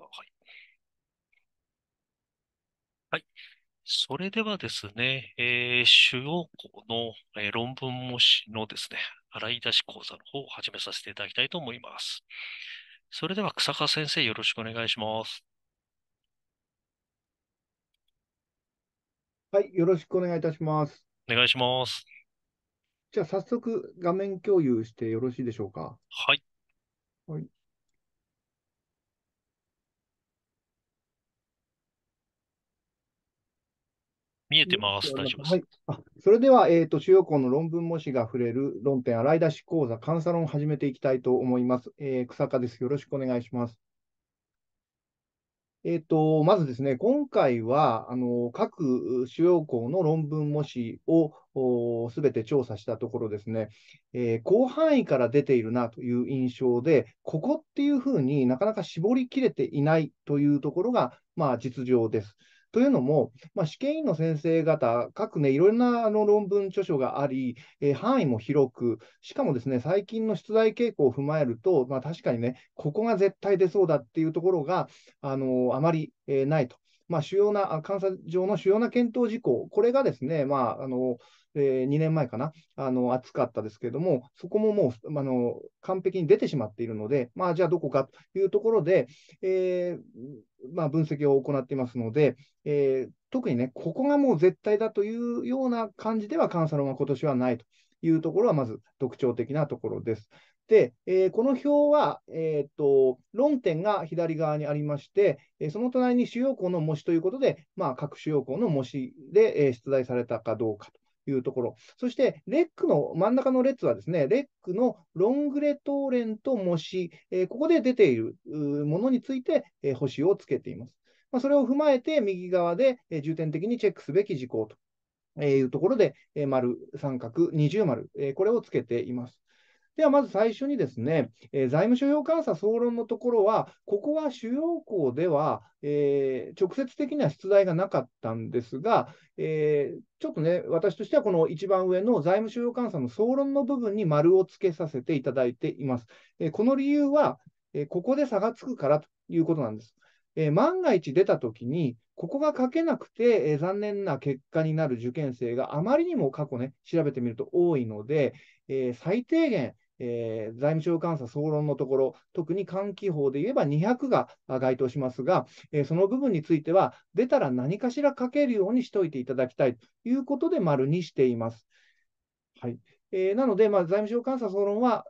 はい。はい。それではですね、えー、主要校の、えー論文模試のですね、洗い出し講座の方を始めさせていただきたいと思います。それでは草川先生、よろしくお願いします。はい、よろしくお願いいたします。お願いします。じゃあ、早速画面共有してよろしいでしょうか。はい。はい。見えてます。大丈夫です。はい、あそれでは、えーと、主要項の論文模試が触れる論点洗い出し講座、監査論を始めていきたいと思います。えー、草加です。よろしくお願いします。えーと、とまずですね、今回はあの各主要項の論文模試をすべて調査したところですね、えー、広範囲から出ているなという印象で、ここっていうふうになかなか絞りきれていないというところが、まあ、実情です。というのも、まあ、試験員の先生方、各ね、いろんなあの論文、著書があり、えー、範囲も広く、しかもですね、最近の出題傾向を踏まえると、まあ、確かにね、ここが絶対出そうだっていうところが、あのあまり、えー、ないと。まあ、主要な、監査上の主要な検討事項、これがですね、まあ、あのえー、2年前かな、あの暑かったですけれども、そこももうあの完璧に出てしまっているので、まあ、じゃあどこかというところで、えー、まあ、分析を行っていますので、えー、特にね、ここがもう絶対だというような感じでは、カンサロンは今年はないというところは、まず特徴的なところです。で、えー、この表は、えーと、論点が左側にありまして、えー、その隣に主要項の模試ということで、まあ、各主要項の模試で、え出題されたかどうかというところ。そして、レックの真ん中の列はですね、レックのロングレトーレンと模試、えー、ここで出ているものについて、えー、星をつけています。まあ、それを踏まえて、右側で、え重点的にチェックすべき事項と。いうところで、えー、丸、三角、二重丸、えー、これをつけています。ではまず最初にですね、え財務諸表監査総論のところは、ここは主要項では、えー、直接的には出題がなかったんですが、えー、ちょっとね、私としてはこの一番上の財務諸表監査の総論の部分に丸をつけさせていただいています。えー、この理由は、えここで差がつくからということなんです。え万が一出たときに、ここが書けなくて、え残念な結果になる受験生があまりにも過去ね、調べてみると多いので、え最低限、えー、財務省監査総論のところ、特に換気法で言えば200が該当しますが、えー、その部分については、出たら何かしら書けるようにしておいていただきたいということで、丸にしています。はいえー、なので、まあ、財務省監査総論は、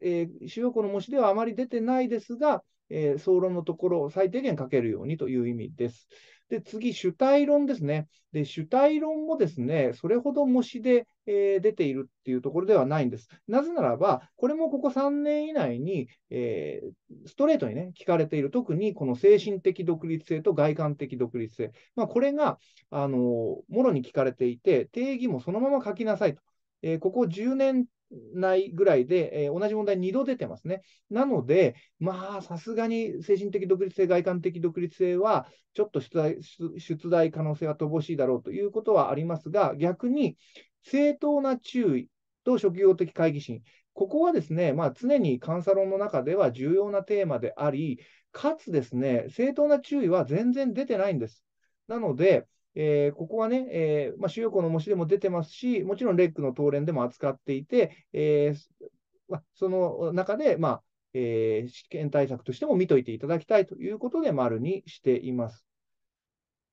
えー、主要項の模試ではあまり出てないですが、えー、総論のところを最低限書けるようにという意味です。で、次、主体論ですね。で、主体論もですね、それほど模試で、えー、出ているっていうところではないんです。なぜならば、これもここ3年以内に、えー、ストレートにね、聞かれている、特にこの精神的独立性と外観的独立性。まあ、これが、あのもろに聞かれていて、定義もそのまま書きなさいと。えー、ここ10年ないぐらいで、えー、同じ問題2度出てますね。なので、まあ、さすがに精神的独立性、外観的独立性は、ちょっと出題出題可能性は乏しいだろうということはありますが、逆に正当な注意と職業的会議心、ここはですね、まあ、常に監査論の中では重要なテーマであり、かつですね、正当な注意は全然出てないんです。なので、えー、ここはね、えーまあ、主要項の模試でも出てますし、もちろんレックの当連でも扱っていて、えーまあ、その中で、まあえー、試験対策としても見といていただきたいということで、丸にしています。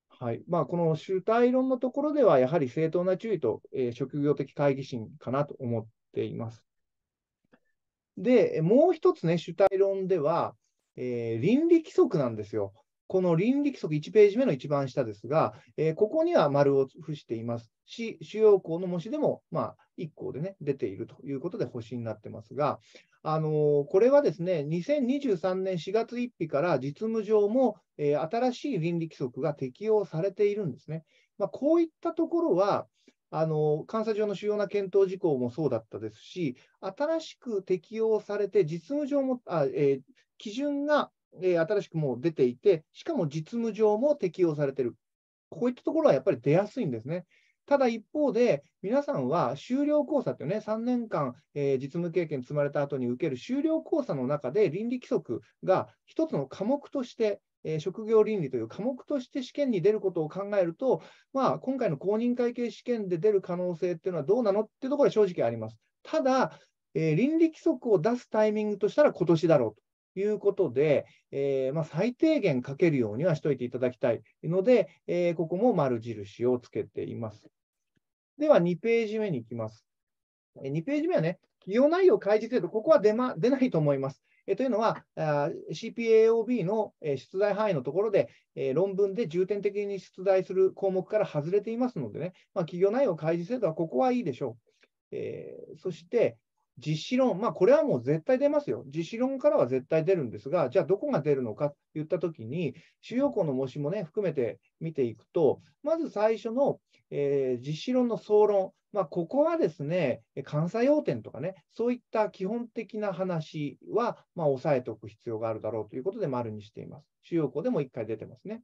はいまあ、この主体論のところでは、やはり正当な注意と、えー、職業的懐疑心かなと思っています。で、もう一つね、主体論では、えー、倫理規則なんですよ。この倫理規則1ページ目の一番下ですが、えー、ここには丸を付していますし、主要項の模試でも、まあ、1項で、ね、出ているということで星になってますが、あのー、これはですね、2023年4月1日から実務上も、えー、新しい倫理規則が適用されているんですね。まあ、こういったところは、あの監査上の主要な検討事項もそうだったですし、新しく適用されて、実務上もあ、えー、基準がえ新しくもう出ていて、しかも実務上も適用されている。こういったところはやっぱり出やすいんですね。ただ一方で、皆さんは修了講座いうね、3年間、えー、実務経験積まれた後に受ける修了講座の中で倫理規則が一つの科目として、えー、職業倫理という科目として試験に出ることを考えると、まあ、今回の公認会計試験で出る可能性っていうのはどうなのっていうところは正直あります。ただ、えー、倫理規則を出すタイミングとしたら今年だろうと。いうことで、えー、まあ、最低限書けるようにはしといていただきたいので、えー、ここも丸印をつけています。では、2ページ目に行きます。2ページ目はね、企業内容開示制度、ここは出,、ま、出ないと思います。えというのは、CPAOB の出題範囲のところで、え論文で重点的に出題する項目から外れていますのでね、まあ、企業内容開示制度はここはいいでしょう。えー、そして、実施論、まあ、これはもう絶対出ますよ。実施論からは絶対出るんですが、じゃあどこが出るのかといったときに、主要項の模試もね、含めて見ていくと、まず最初の、えー、実施論の総論、まあ、ここはですね、監査要点とかね、そういった基本的な話は、まあ、押さえておく必要があるだろうということで、丸にしています。主要項でも1回出てますね。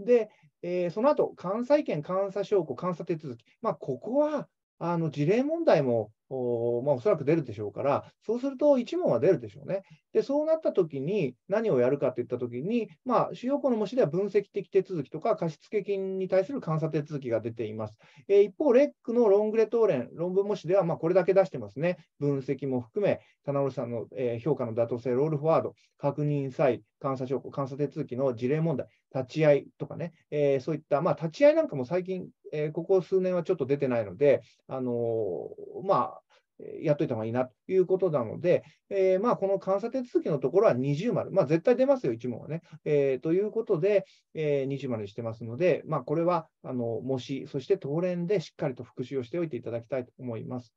で、えー、その後、監査意見、監査証拠、監査手続き、まあ、ここはあの事例問題もおまあ、おそらく出るでしょうから、そうすると1問は出るでしょうね。で、そうなったときに、何をやるかといったときに、まあ、主要項の模試では分析的手続きとか、貸付金に対する監査手続きが出ています。えー、一方、レックのロングレ答練、論文模試では、まあ、これだけ出してますね。分析も含め、棚卸さんの、えー、評価の妥当性、ロールフォワード、確認際、監査証拠、監査手続きの事例問題、立ち会いとかね、えー、そういった、まあ、立ち会いなんかも最近、えー、ここ数年はちょっと出てないので、あのー、まあ、やっといた方がいいなということなので、えー、まあこの監査手続きのところは二重丸、まあ、絶対出ますよ、1問はね。えー、ということで、えー、二重丸にしてますので、まあ、これはあの模試、そして当連でしっかりと復習をしておいていただきたいと思います。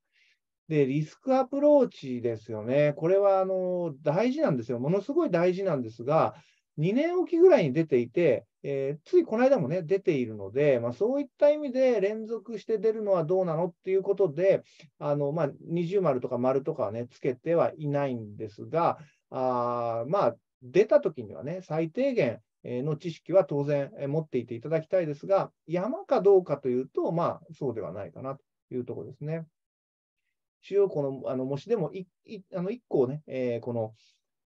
で、リスクアプローチですよね。これはあの大事なんですよ。ものすごい大事なんですが、2年おきぐらいに出ていて、えー、ついこの間もね、出ているので、まあ、そういった意味で連続して出るのはどうなのっていうことで、あのまあ、二重丸とか丸とかはね、つけてはいないんですが、あまあ、出た時にはね、最低限の知識は当然持っていていただきたいですが、山かどうかというと、まあ、そうではないかなというところですね。主要このあの模試でも 1, 1, あの1個ね、えー、この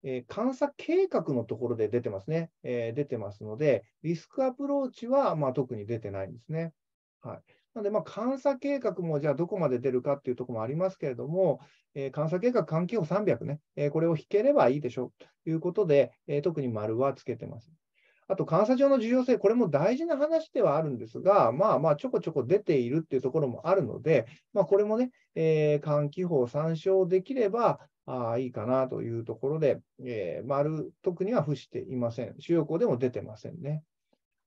えー、監査計画のところで出てますね、えー、出てますので、リスクアプローチは、まあ、特に出てないんですね。はい、なので、まあ、監査計画もじゃあどこまで出るかっていうところもありますけれども、えー、監査計画気法300ね、えー、これを引ければいいでしょうということで、えー、特に丸はつけてます。あと、監査上の重要性、これも大事な話ではあるんですが、まあまあ、ちょこちょこ出ているっていうところもあるので、まあ、これもね、えー、換気法を参照できれば、あいいかなというところで、えー、丸、特には付していません。主要項でも出てませんね。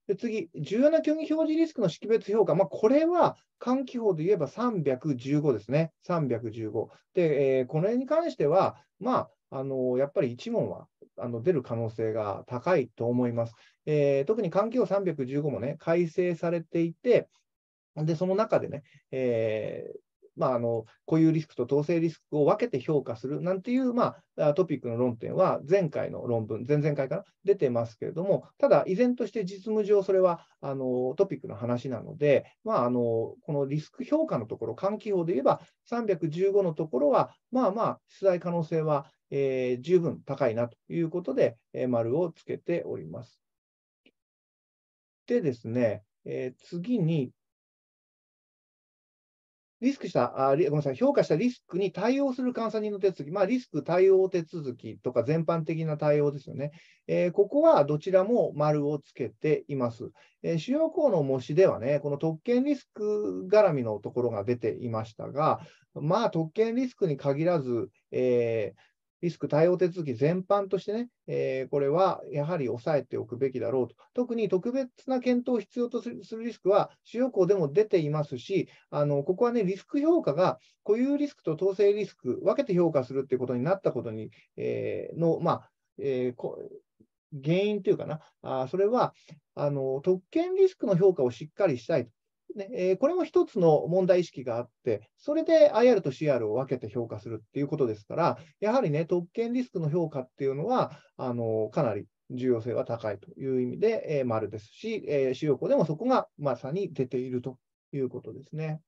で次、重要な虚偽表示リスクの識別評価。まあ、これは、換気法で言えば315ですね。315。で、えー、こ辺に関しては、まあ、あのやっぱり1問はあの出る可能性が高いと思います。えー、特に環境315もね、改正されていて、で、その中でね、えまあ、あの固有リスクと統制リスクを分けて評価するなんていう、まあ、トピックの論点は前回の論文、前々回から出てますけれども、ただ依然として実務上それはあのトピックの話なので、まあ、あのこのリスク評価のところ、換気法で言えば315のところは、まあまあ出題可能性は、えー、十分高いなということで、えー、丸をつけております。でですね、えー、次に、リスクした、あごめんなさい、評価したリスクに対応する監査人の手続き、まあ、リスク対応手続きとか全般的な対応ですよね。えー、ここはどちらも丸をつけています。えー、主要項の模試ではね、この特権リスク絡みのところが出ていましたが、まあ、特権リスクに限らず、えーリスク対応手続き全般としてね、えー、これはやはり抑えておくべきだろうと、特に特別な検討を必要とするリスクは、主要項でも出ていますし、あのここはね、リスク評価が固有リスクと統制リスク、分けて評価するということになったことに、えー、の、まあえー原因というかな、あそれはあの特権リスクの評価をしっかりしたいと、でこれも一つの問題意識があって、それで IR と CR を分けて評価するっていうことですから、やはりね、特権リスクの評価っていうのは、あのかなり重要性は高いという意味で、えー、丸ですし、えー、主要項でもそこがまさに出ているということですね。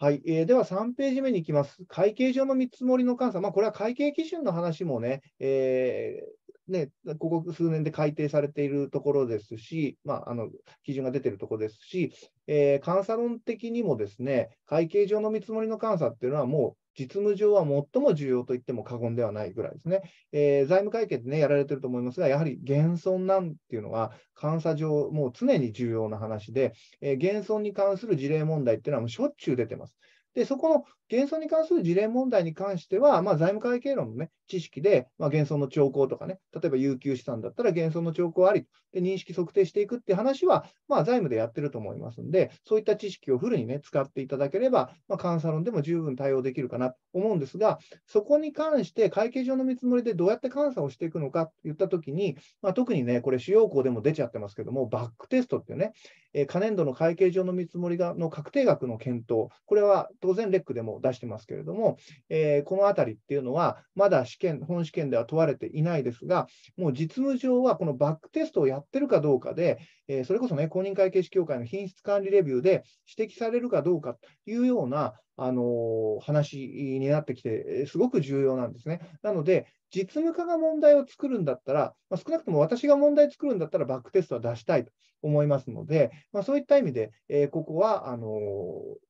はい、えー、では3ページ目に行きます。会計上の見積もりの監査、まあ、これは会計基準の話もね、えー、ね、ここ数年で改定されているところですし、まあ、あの基準が出ているところですし、えー、監査論的にもですね、会計上の見積もりの監査っていうのは、もう実務上は最も重要と言っても過言ではないぐらいですね。えー、財務会計でね、やられてると思いますが、やはり減損なんていうのは、監査上、もう常に重要な話で、えー、減損に関する事例問題っていうのはもうしょっちゅう出てます。で、そこの幻想に関する事例問題に関しては、まあ、財務会計論の、ね、知識で、まあ、幻想の兆候とかね、例えば有給資産だったら幻想の兆候ありで認識測定していくって話は、まあ、財務でやってると思いますんで、そういった知識をフルにね、使っていただければ、まあ、監査論でも十分対応できるかなと思うんですが、そこに関して会計上の見積もりでどうやって監査をしていくのかといったときに、まあ、特にね、これ主要項でも出ちゃってますけども、バックテストっていうね、えー、可年度の会計上の見積もりがの確定額の検討、これは当然レックでも出してますけれども、えー、このあたりっていうのは、まだ試験、本試験では問われていないですが、もう実務上はこのバックテストをやってるかどうかで、えー、それこそね、公認会計士協会の品質管理レビューで指摘されるかどうかというような、あの話になってきて、すごく重要なんですね。なので、実務家が問題を作るんだったら、まあ、少なくとも私が問題作るんだったら、バックテストは出したいと思いますので、まあ、そういった意味で、えー、ここはあの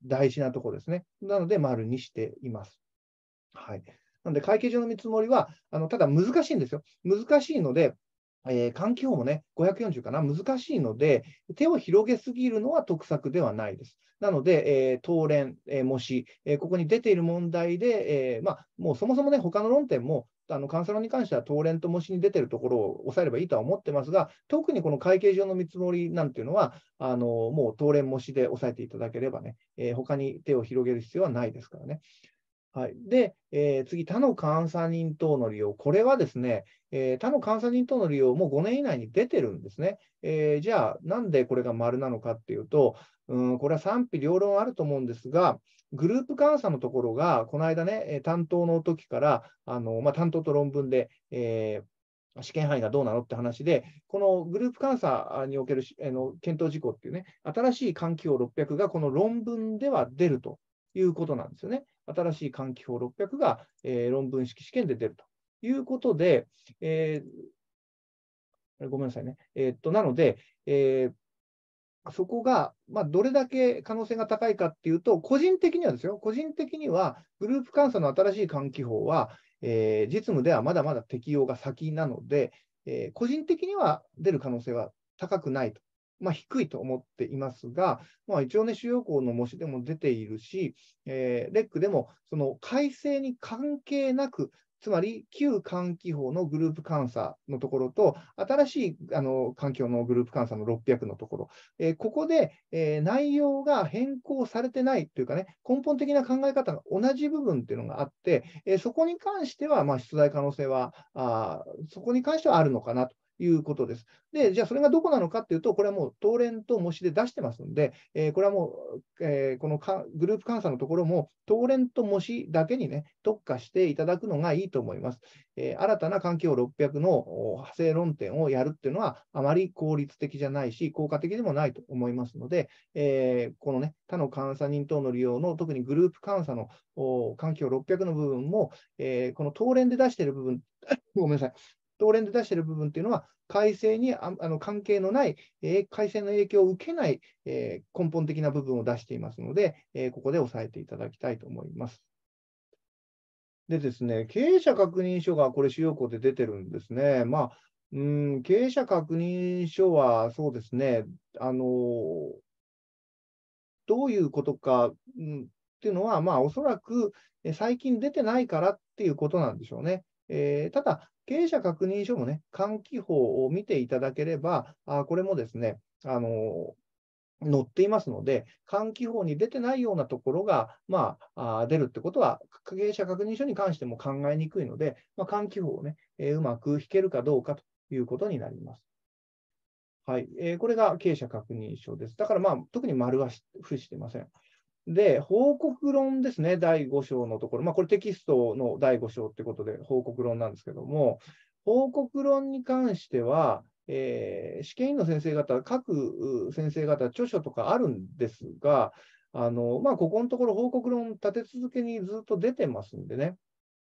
大事なところですね。なので、丸にしています。はい、なので、会計上の見積もりはあの、ただ難しいんですよ。難しいので、えー、環境もね、540かな、難しいので、手を広げすぎるのは得策ではないです。なので、えー、当連、えー、模試、えー、ここに出ている問題で、えーまあ、もうそもそもね、他の論点も、あのカンに関しては、当連と模試に出てるところを抑えればいいとは思ってますが、特にこの会計上の見積もりなんていうのは、あのもう当連模試で抑えていただければね、えー、他に手を広げる必要はないですからね。はい、で、えー、次、他の監査人等の利用、これはですね、えー、他の監査人等の利用も5年以内に出てるんですね。えー、じゃあ、なんでこれが丸なのかっていうと、うん、これは賛否両論あると思うんですが、グループ監査のところが、この間ね、担当の時から、あのまあ、担当と論文で、え試験範囲がどうなのって話で、このグループ監査におけるあの検討事項っていうね、新しい環境600がこの論文では出るということなんですよね。新しい換気法600が、えー、論文式試験で出るということで、えー、ごめんなさいね。えー、っと、なので、えー、そこが、まあ、どれだけ可能性が高いかっていうと、個人的にはですよ、個人的には、グループ監査の新しい換気法は、えー、実務ではまだまだ適用が先なので、えー、個人的には出る可能性は高くないとまあ、低いと思っていますが、まあ、一応ね、主要校の模試でも出ているし、えー、レックでも、その改正に関係なく、つまり旧換気法のグループ監査のところと、新しいあの環境のグループ監査の600のところ、えー、ここで、えー、内容が変更されてないというかね、根本的な考え方が同じ部分というのがあって、えー、そこに関しては、まあ、出題可能性はあ、そこに関してはあるのかなということです。で、じゃあそれがどこなのかっていうと、これはもう東連と模試で出してますんで、えー、これはもう、えー、このグループ監査のところも、東連と模試だけにね、特化していただくのがいいと思います。えー、新たな環境600の派生論点をやるっていうのは、あまり効率的じゃないし、効果的でもないと思いますので、えこのね、他の監査人等の利用の、特にグループ監査の環境600の部分も、えこの東連で出している部分、ごめんなさい、オ連で出している部分っていうのは、改正にあの関係のない、え改正の影響を受けない、え根本的な部分を出していますので、えここで押さえていただきたいと思います。でですね、経営者確認書がこれ、主要項で出てるんですね。まあうん、経営者確認書は、そうですね、あのどういうことか、うん、っていうのは、まあ、おそらく最近出てないからっていうことなんでしょうね。えー、ただ、経営者確認書のね、換気法を見ていただければ、あこれもですね、あの載っていますので、換気法に出てないようなところが、まあ、あ出るってことは、経営者確認書に関しても考えにくいので、まあ、換気法をね、えー、うまく引けるかどうかということになります。はい、えー、これが経営者確認書です。だから、まあ、特に丸は付してません。で、報告論ですね、第5章のところ、まあ、これテキストの第5章ということで、報告論なんですけども、報告論に関しては、えー、試験員の先生方、各先生方、著書とかあるんですが、あのまあ、ここのところ報告論立て続けにずっと出てますんでね、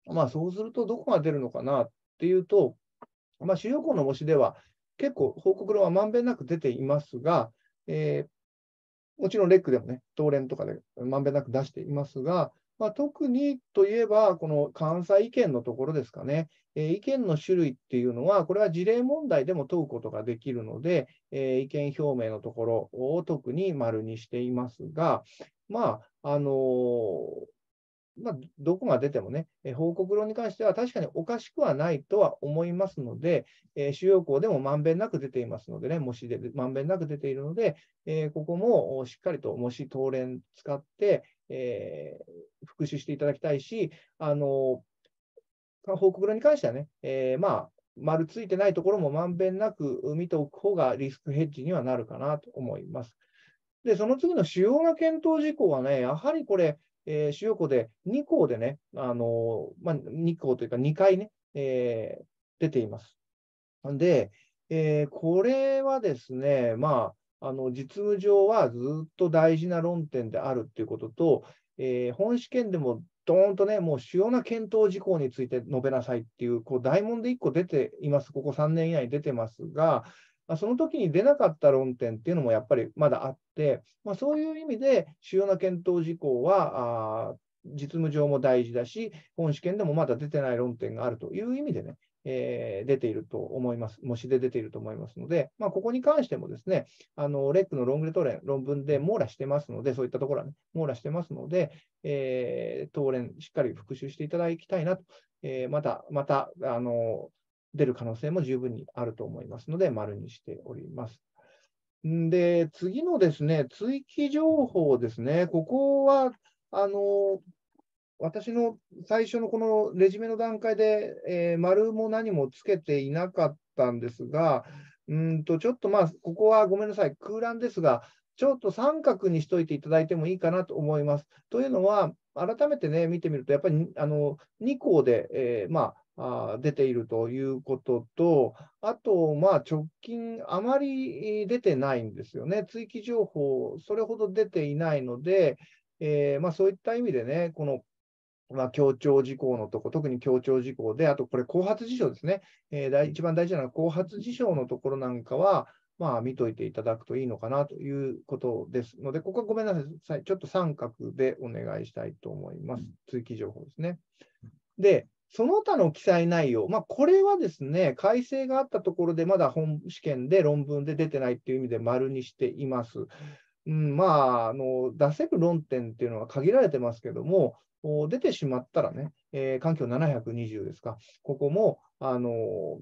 まあ、そうするとどこが出るのかなっていうと、まあ、主要項の模試では結構報告論はまんべんなく出ていますが、えー、もちろんレックでもね、東連とかでまんべんなく出していますが、まあ、特にといえば、この関西意見のところですかね、えー、意見の種類っていうのは、これは事例問題でも問うことができるので、えー、意見表明のところを特に丸にしていますが、まあ、あのー、まあ、どこが出てもね、え報告論に関しては確かにおかしくはないとは思いますので、え主要項でもまんべんなく出ていますのでね、もしでまんべんなく出ているので、えここもしっかりともし当連使って、えー、復習していただきたいし、あの報告論に関してはね、えー、まあ、丸ついてないところもまんべんなく見ておく方がリスクヘッジにはなるかなと思います。で、その次の主要な検討事項はね、やはりこれ、えー、主要校で2校でね、あのまあ、2校というか2回ね、えー、出ています。で、えー、これはですね、まあ、あの実務上はずっと大事な論点であるということと、えー、本試験でもどーんとね、もう主要な検討事項について述べなさいっていう、こう大問で1個出ています、ここ3年以内に出てますが、まあ、その時に出なかった論点っていうのもやっぱりまだあって、まあ、そういう意味で主要な検討事項は、実務上も大事だし、本試験でもまだ出てない論点があるという意味でね、えー、出ていると思います、模試で出ていると思いますので、まあ、ここに関してもですね、あのレックのロングレトレン、論文で網羅してますので、そういったところは、ね、網羅してますので、えー、当連、しっかり復習していただきたいなと、えー、また、また、あの出る可能性も十分にあると思いますので、丸にしております。で、次のですね、追記情報ですね、ここは、あの、私の最初のこのレジュメの段階で、えー、丸も何もつけていなかったんですが、うんとちょっとまあ、ここはごめんなさい、空欄ですが、ちょっと三角にしといていただいてもいいかなと思います。というのは、改めてね、見てみると、やっぱりあの2項で、えー、まあ、出ているということと、あと、まあ、直近、あまり出てないんですよね、追記情報、それほど出ていないので、えー、まあ、そういった意味でね、このまあ、強調事項のとこ、特に強調事項で、あとこれ、後発事象ですね、えー、一番大事なのは後発事象のところなんかは、まあ、見といていただくといいのかなということですので、ここはごめんなさい、ちょっと三角でお願いしたいと思います。追記情報ですね。で、その他の記載内容、まあ、これはですね、改正があったところで、まだ本試験で論文で出てないっていう意味で丸にしています。うん、まああの、出せる論点っていうのは限られてますけども、出てしまったらね、えー、環境720ですか、ここもあの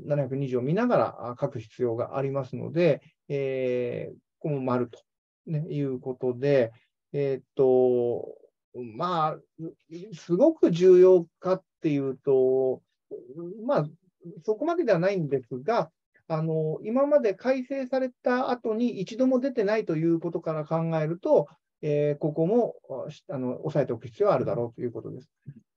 720を見ながら書く必要がありますので、えー、ここも丸と、ね、いうことで、えー、っと、まあ、すごく重要かっっていうと、まあ、そこまでではないんですが、あの今まで改正された後に一度も出てないということから考えると、えー、ここもあの押さえておく必要はあるだろうということです。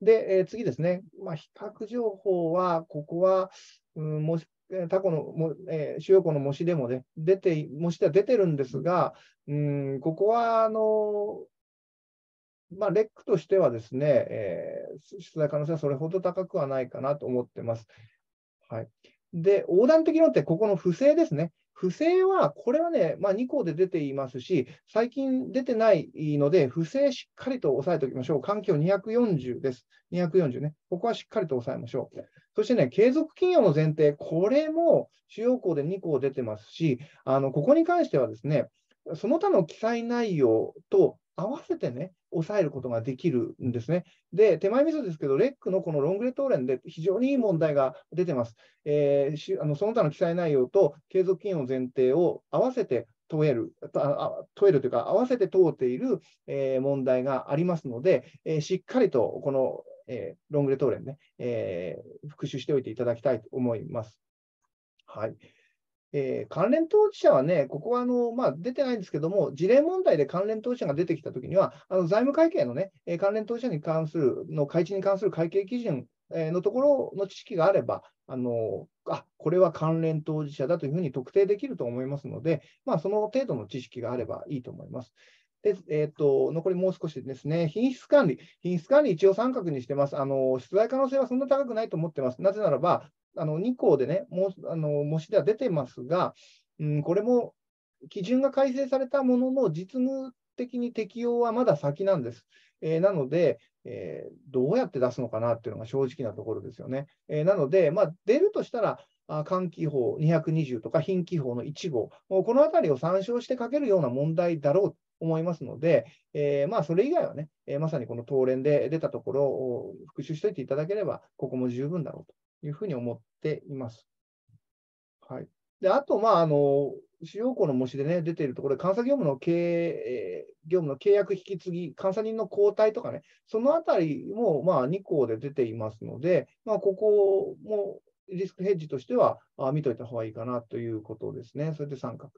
で、えー、次ですね、まあ、比較情報は、ここは、うん、もしタコのも、えー、主要項の模試でもね、出て、模試では出てるんですが、うん、ここは、あの、まあ、レックとしてはですね、えー、出題可能性はそれほど高くはないかなと思ってます。はい、で、横断的論ってここの不正ですね。不正は、これはね、まあ、2項で出ていますし、最近出てないので、不正しっかりと押さえておきましょう。環境240です。240ね。ここはしっかりと押さえましょう。そしてね、継続企業の前提、これも主要項で2項出てますし、あのここに関してはですね、その他の記載内容と合わせてね、抑えることができるんですね。で、手前味噌ですけど、レックのこのロングレトーレンで非常にいい問題が出てます。えー、あのその他の記載内容と継続金を前提を合わせて問える、問えるというか、合わせて問うている、えー、問題がありますので、えー、しっかりとこの、えー、ロングレトーレンね、え復習しておいていただきたいと思います。はい。えー、関連当事者はね、ここはあの、まあ、出てないんですけども、事例問題で関連当事者が出てきたときには、あの財務会計のね、えー、関連当事者に関する、の開示に関する会計基準のところの知識があれば、あのあこれは関連当事者だというふうに特定できると思いますので、まあ、その程度の知識があればいいと思います。でえーと、と残りもう少しですね、品質管理、品質管理、一応三角にしてます、あの出題可能性はそんな高くないと思ってます。なぜならば、あの2項でね、もあの模試では出てますが、うん、これも基準が改正されたものの実務的に適用はまだ先なんです。えー、なので、えー、どうやって出すのかなっていうのが正直なところですよね。えー、なので、まあ、出るとしたら、換気法220とか貧気法の1号、もうこのあたりを参照して書けるような問題だろうと思いますので、えー、まあそれ以外はね、えー、まさにこの東連で出たところを復習しておいていただければ、ここも十分だろうというふうに思っています。はい、であと、まああの、主要項の模試で、ね、出ているところで、監査業務の経営、業務の契約引き継ぎ、監査人の交代とかね、そのあたりもまあ2項で出ていますので、まあ、ここもリスクヘッジとしては見といた方がいいかなということですね。それで三角。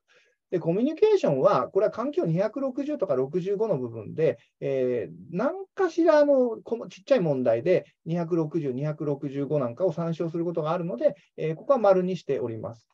で、コミュニケーションは、これは環境260とか65の部分で、えー、何かしらのちっちゃい問題で260、265なんかを参照することがあるので、えー、ここは丸にしております。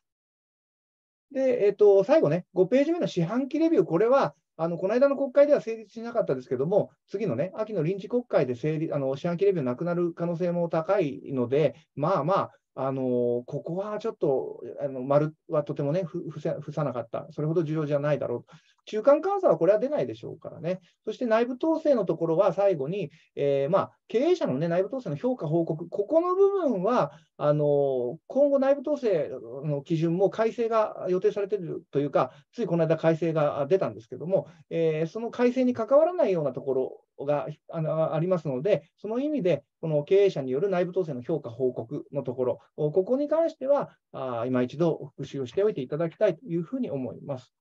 で、えっ、ー、と、最後ね、5ページ目の四半期レビュー、これは、あのこの間の国会では成立しなかったですけども、次のね、秋の臨時国会で成立あの四半期レビューなくなる可能性も高いので、まあまあ、あのここはちょっとあの丸はとてもね伏ふさ、なかった、それほど重要じゃないだろう、中間監査はこれは出ないでしょうからね、そして内部統制のところは最後に、えー、まあ、経営者の、ね、内部統制の評価、報告、ここの部分はあの今後、内部統制の基準も改正が予定されているというか、ついこの間、改正が出たんですけども、えー、その改正に関わらないようなところがあのありますので、その意味で、この経営者による内部統制の評価報告のところ、ここに関しては、あ今一度復習をしておいていただきたいというふうに思います。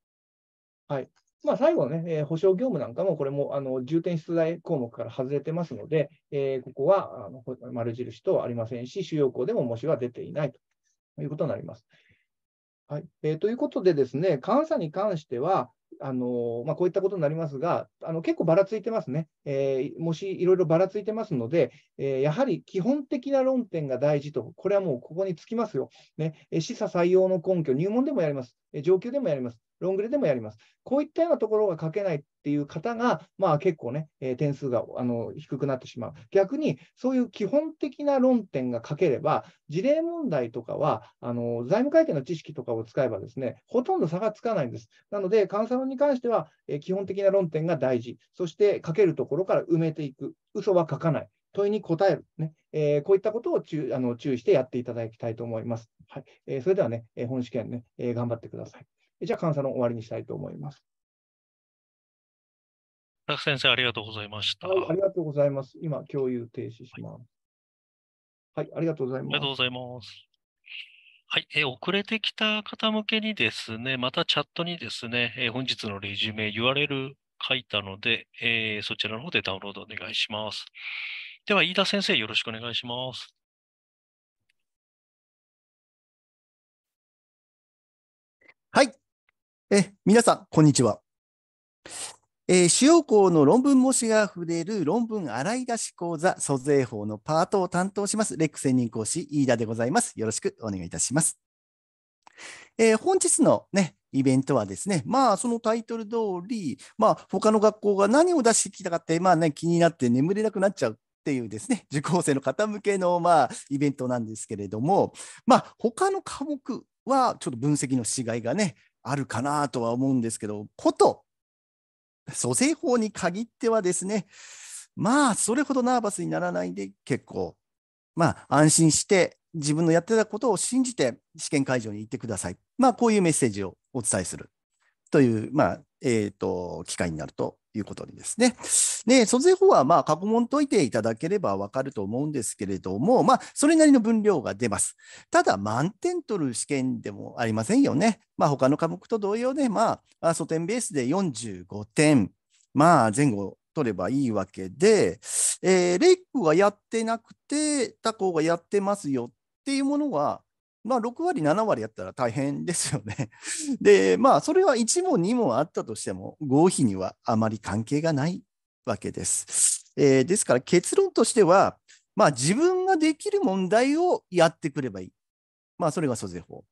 はいまあ、最後ね、えー、保証業務なんかも、これもあの重点出題項目から外れてますので、えー、ここはあの丸印とはありませんし、主要項でも模試は出ていないということになります。はいえー、ということでですね、監査に関しては、あのまあ、こういったことになりますが、あの結構ばらついてますね、えー、もしいろいろばらついてますので、えー、やはり基本的な論点が大事と、これはもうここにつきますよ、ね、示唆採用の根拠、入門でもやります、上級でもやります、ロングレでもやります。こういったようなところが書けないっていう方が、まあ、結構ね、えー、点数があの低くなってしまう。逆に、そういう基本的な論点が書ければ、事例問題とかは、あの財務会計の知識とかを使えばですね、ほとんど差がつかないんです。なので、カウンサに関しては、えー、基本的な論点が大事。そして、書けるところから埋めていく。嘘は書かない。問いに答える、ねえー、こういったことを注あの注意してやっていただきたいと思います。はいえー、それではね、え本試験ね、えー、頑張ってください。じゃあ、監査の終わりにしたいと思います。田先生、ありがとうございました、はい。ありがとうございます。今、共有停止します。はい、はい、ありがとうございます。ありがとうございます。はい、え遅れてきた方向けにですね、またチャットにですね、え本日のレジュメ、URL 書いたので、えー、そちらの方でダウンロードお願いします。では、飯田先生、よろしくお願いします。え、皆さん、こんにちは。えー、主要校の論文模試が触れる論文洗い出し講座租税法のパートを担当します、レック専任講師、飯田でございます。よろしくお願いいたします。えー、本日のね、イベントはですね、まあそのタイトル通り、まあ他の学校が何を出してきたかって、まあね、気になって眠れなくなっちゃうっていうですね、受講生の方向けの、まあ、イベントなんですけれども、まあ、他の科目はちょっと分析のしがいがね、あるかなとは思うんですけど、こと租税法に限ってはですね、まあ、それほどナーバスにならないで結構、まあ、安心して自分のやってたことを信じて試験会場に行ってください。まあ、こういうメッセージをお伝えするという、まあ、えっ、ー、と、機会になるということにですね。で、租税法はまあ過去問解いていただければわかると思うんですけれども、まあそれなりの分量が出ます。ただ満点取る試験でもありませんよね。まあ他の科目と同様で、まあ素点ベースで45点、まあ前後取ればいいわけで、えー、レイクがやってなくて他校がやってますよっていうものはまあ、6割、7割やったら大変ですよね。で、まあ、それは1問、2問あったとしても、合否にはあまり関係がないわけです。えー、ですから、結論としては、まあ、自分ができる問題をやってくればいい。まあ、それが租税法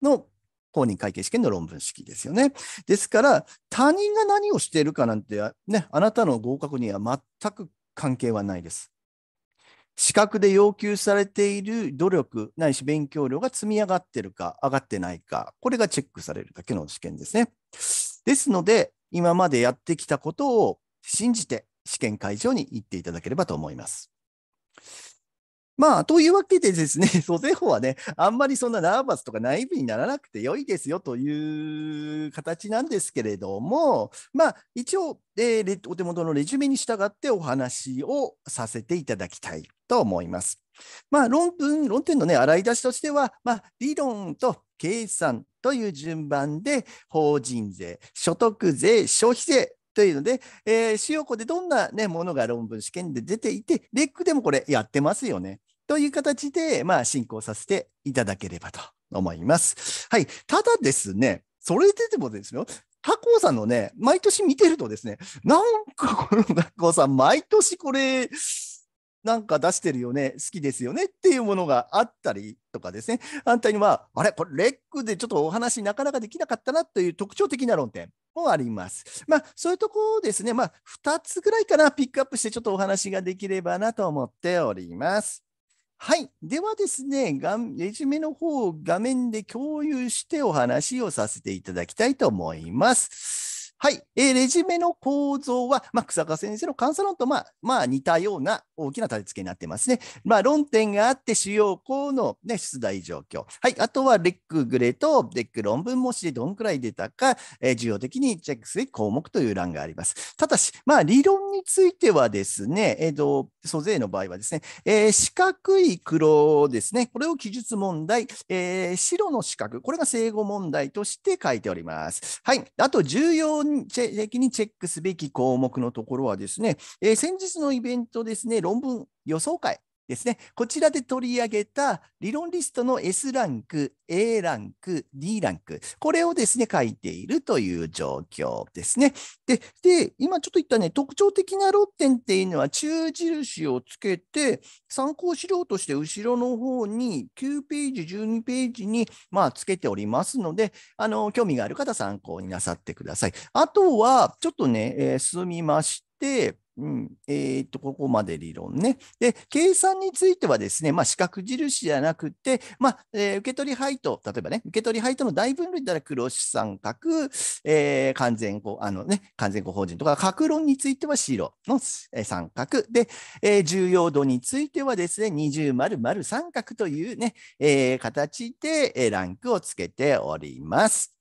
の公認会計試験の論文式ですよね。ですから、他人が何をしているかなんて、ね、あなたの合格には全く関係はないです。資格で要求されている努力、ないし勉強量が積み上がってるか、上がってないか、これがチェックされるだけの試験ですね。ですので、今までやってきたことを信じて試験会場に行っていただければと思います。まあ、というわけでですね、租税法はね、あんまりそんなナーバスとかナイブにならなくて良いですよという形なんですけれども、まあ、一応、えー、お手元のレジュメに従ってお話をさせていただきたいと思います。まあ、論文、論点のね、洗い出しとしては、まあ、理論と計算という順番で、法人税、所得税、消費税、というので、えー、主要項でどんな、ね、ものが論文試験で出ていて、レックでもこれやってますよね。という形で、まあ、進行させていただければと思います。はい。ただですね、それででもですよ、タコさんのね、毎年見てるとですね、なんかこのタコさん、毎年これ、なんか出してるよね、好きですよねっていうものがあったりとかですね、反対には、あれ、これ、レックでちょっとお話なかなかできなかったなという特徴的な論点もあります。まあ、そういうとこをですね、まあ、2つぐらいかな、ピックアップしてちょっとお話ができればなと思っております。はい。ではですね、レジュメの方を画面で共有してお話をさせていただきたいと思います。はい、えー、レジュメの構造は、まあ、草加先生の監査論と、まあ、まあ、似たような大きな立て付けになってますね。まあ、論点があって、主要項の、ね、出題状況。はい、あとはレックグレとレック論文模試でどんくらい出たか、えー、重要的にチェックすべき項目という欄があります。ただし、まあ、理論についてはですね、えーと、租税の場合はですね、えー、四角い黒ですね、これを記述問題、えー、白の四角、これが正誤問題として書いております。はい、あと重要本的にチェックすべき項目のところはですね、えー、先日のイベントですね、論文予想会ですね。こちらで取り上げた理論リストの S ランク、A ランク、D ランク、これをですね、書いているという状況ですね。で、で今ちょっと言ったね、特徴的な論点っていうのは、中印をつけて、参考資料として後ろの方に9ページ、12ページに、まあ、つけておりますので、あの、興味がある方参考になさってください。あとは、ちょっとね、えー、進みまして、うん、えー、っと、ここまで理論ね。で、計算についてはですね、まあ、四角印じゃなくて、まあ、えー、受取配当、例えばね、受取配当の大分類だら黒子三角、えー、完全個、あのね、完全法人とか、角論については白の、三角で、えー、重要度についてはですね、二重丸丸三角というね、えー、形で、えー、ランクをつけております。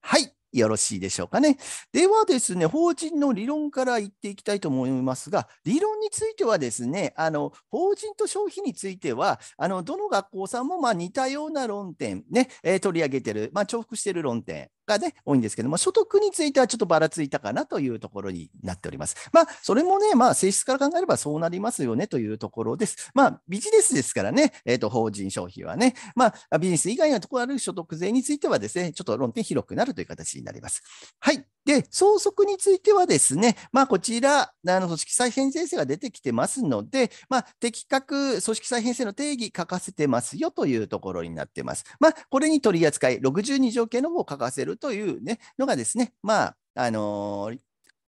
はい。よろしいでしょうかね。ではですね、法人の理論から言っていきたいと思いますが、理論についてはですね、あの法人と消費については、あのどの学校さんもま似たような論点ね、えー、取り上げてる、まあ、重複してる論点がね、多いんですけども、所得についてはちょっとばらついたかなというところになっております。まあ、それもね、まあ、性質から考えればそうなりますよねというところです。まあ、ビジネスですからね、えっ、ー、と、法人消費はね、まあ、ビジネス以外のところある所得税についてはですね、ちょっと論点広くなるという形になります。はい。で、相続についてはですね、まあ、こちら、あの、組織再編税制が出てきてますので、まあ、的確、組織再編制の定義書かせてますよというところになってます。まあ、これに取り扱い、62条件の方を書かせるるという、ね、のがですね、まあ、あのー、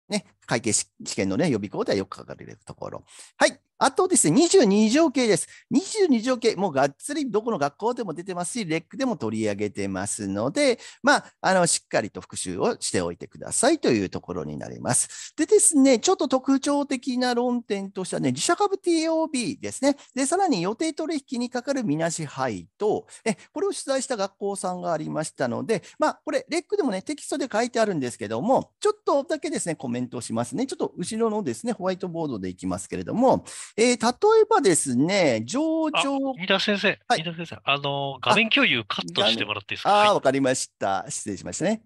ね、会計試験の、ね、予備校ではよく書かれるところ。はい。あとですね、22条系です。22条系、もうがっつりどこの学校でも出てますし、レックでも取り上げてますので、まあ、あの、しっかりと復習をしておいてくださいというところになります。でですね、ちょっと特徴的な論点としてはね、自社株 TOB ですね。で、さらに予定取引にかかるみなし配当、えこれを取材した学校さんがありましたので、まあ、これ、レックでもね、テキストで書いてあるんですけども、ちょっとだけですね、コメントします。ますね。ちょっと後ろのですね、ホワイトボードでいきますけれども、えー、例えばですね、上場。飯田先生、はい、飯田先生、あの、画面共有カットしてもらっていいですかああ、わ、はい、かりました。失礼しましたね。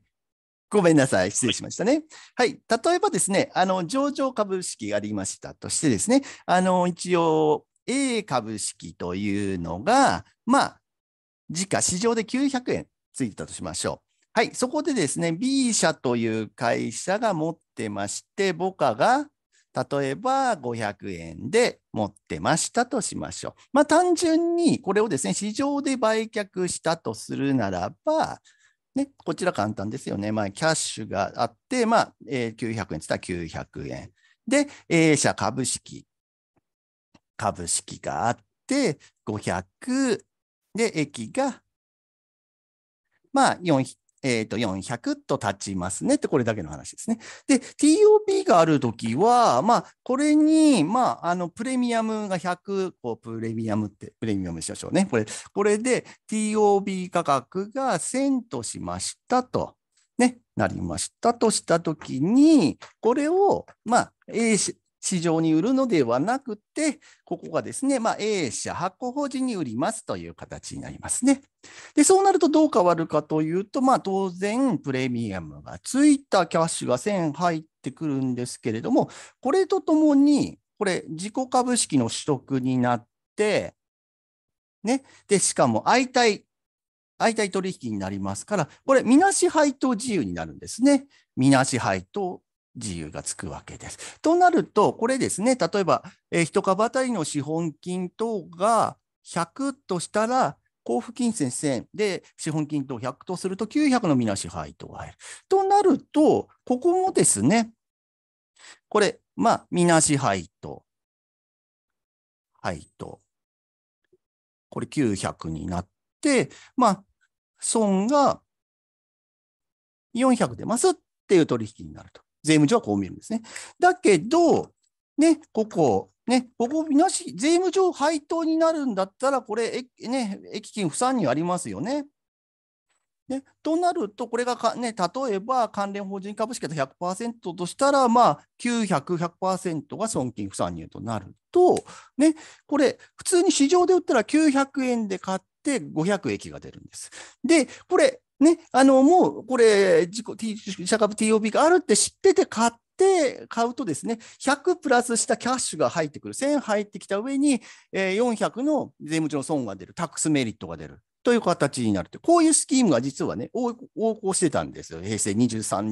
ごめんなさい。失礼しましたね。はい。はい、例えばですね、あの、上場株式がありましたとしてですね、あの、一応、A 株式というのが、まあ、時価、市場で900円ついてたとしましょう。はい、そこでですね、B 社という会社が持っってまして、母価が例えば500円で持ってましたとしましょう。まあ、単純にこれをですね、市場で売却したとするならば、ね、こちら簡単ですよね。まあ、キャッシュがあって、まあ、えー、900円って言ったら900円。で、A 社株式、株式があって、500で、駅が、まあ、4えっ、ー、と、400と立ちますねって、これだけの話ですね。で、TOP があるときは、まあ、これに、まあ、あの、プレミアムが100、こう、プレミアムって、プレミアムしましょうね。これ、これで TOB 価格が1000としましたと。ね、なりましたとしたときに、これを、まあ、A 社、市場に売るのではなくて、ここがですね、まあ、A 社、発行法人に売りますという形になりますね。で、そうなるとどう変わるかというと、まあ、当然、プレミアムがついたキャッシュが1000入ってくるんですけれども、これとともに、これ、自己株式の取得になって、ね、で、しかも、相対、相対取引になりますから、これ、みなし配当自由になるんですね。みなし配当自由がつくわけです。となると、これですね、例えば、え1株当たりの資本金等が100としたら、交付金銭1000で資本金等100とすると900のみなし配当が入る。となると、ここもですね、これ、まあ、みなし配当、配当、これ900になって、まあ、損が400出ますっていう取引になると。税務上はこう見るんですね。だけど、ね、ここ、ね、ここみなし、税務上配当になるんだったら、これ、ね、益金不参入ありますよね。ね、となると、これがか、ね、例えば関連法人株式だと100%としたら、まあ、900、100%が損金不参入となると、ね、これ、普通に市場で売ったら900円で買って500益が出るんです。で、これ、ね、あの、もう、これ、自己、社株 TOB があるって知ってて買って、買うとですね、100プラスしたキャッシュが入ってくる。1000入ってきた上に、400の税務上損が出る。タックスメリットが出る。という形になるて。こういうスキームが実はね、横行してたんですよ。平成23、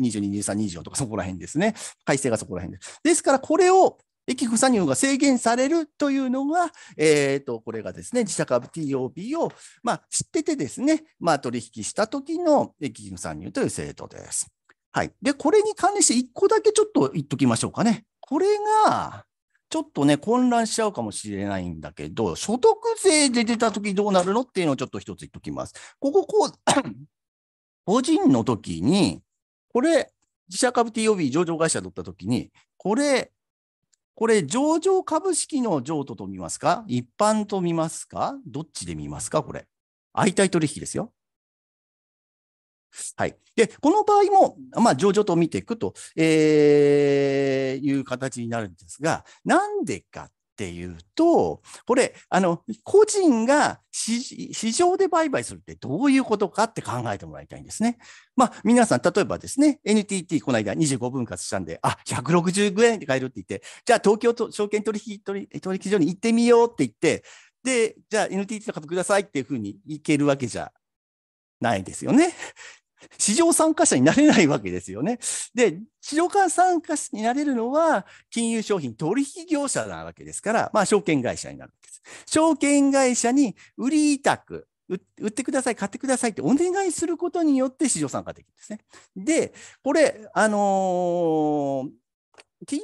20、22、23、24とかそこら辺ですね。改正がそこら辺です。ですから、これを駅不参入が制限されるというのが、えー、とこれがですね、自社株 TOB を、まあ、知っててですね、まあ、取引した時の駅不参入という制度です。はい。で、これに関して1個だけちょっと言っときましょうかね。これが、ちょっとね、混乱しちゃうかもしれないんだけど、所得税で出た時どうなるのっていうのをちょっと一つ言っときます。ここ、こう、個人の時に、これ、自社株 TOB 上場会社だった時に、これ、これ、上場株式の譲渡と見ますか一般と見ますかどっちで見ますかこれ。相対取引ですよ。はい。で、この場合も、まあ、上場と見ていくと、えー、いう形になるんですが、なんでかっていうと、これ、あの個人が市場で売買するってどういうことかって考えてもらいたいんですね。まあ、皆さん、例えばですね、NTT、この間25分割したんで、あ、160円で買えるって言って、じゃあ東京証券取引取引所に行ってみようって言って、で、じゃあ NTT の株くださいっていうふうに行けるわけじゃないですよね。市場参加者になれないわけですよね。で、市場から参加者になれるのは、金融商品取引業者なわけですから、まあ、証券会社になるわけです。証券会社に売り委託、売ってください、買ってくださいってお願いすることによって市場参加できるんですね。で、これ、あのー TOB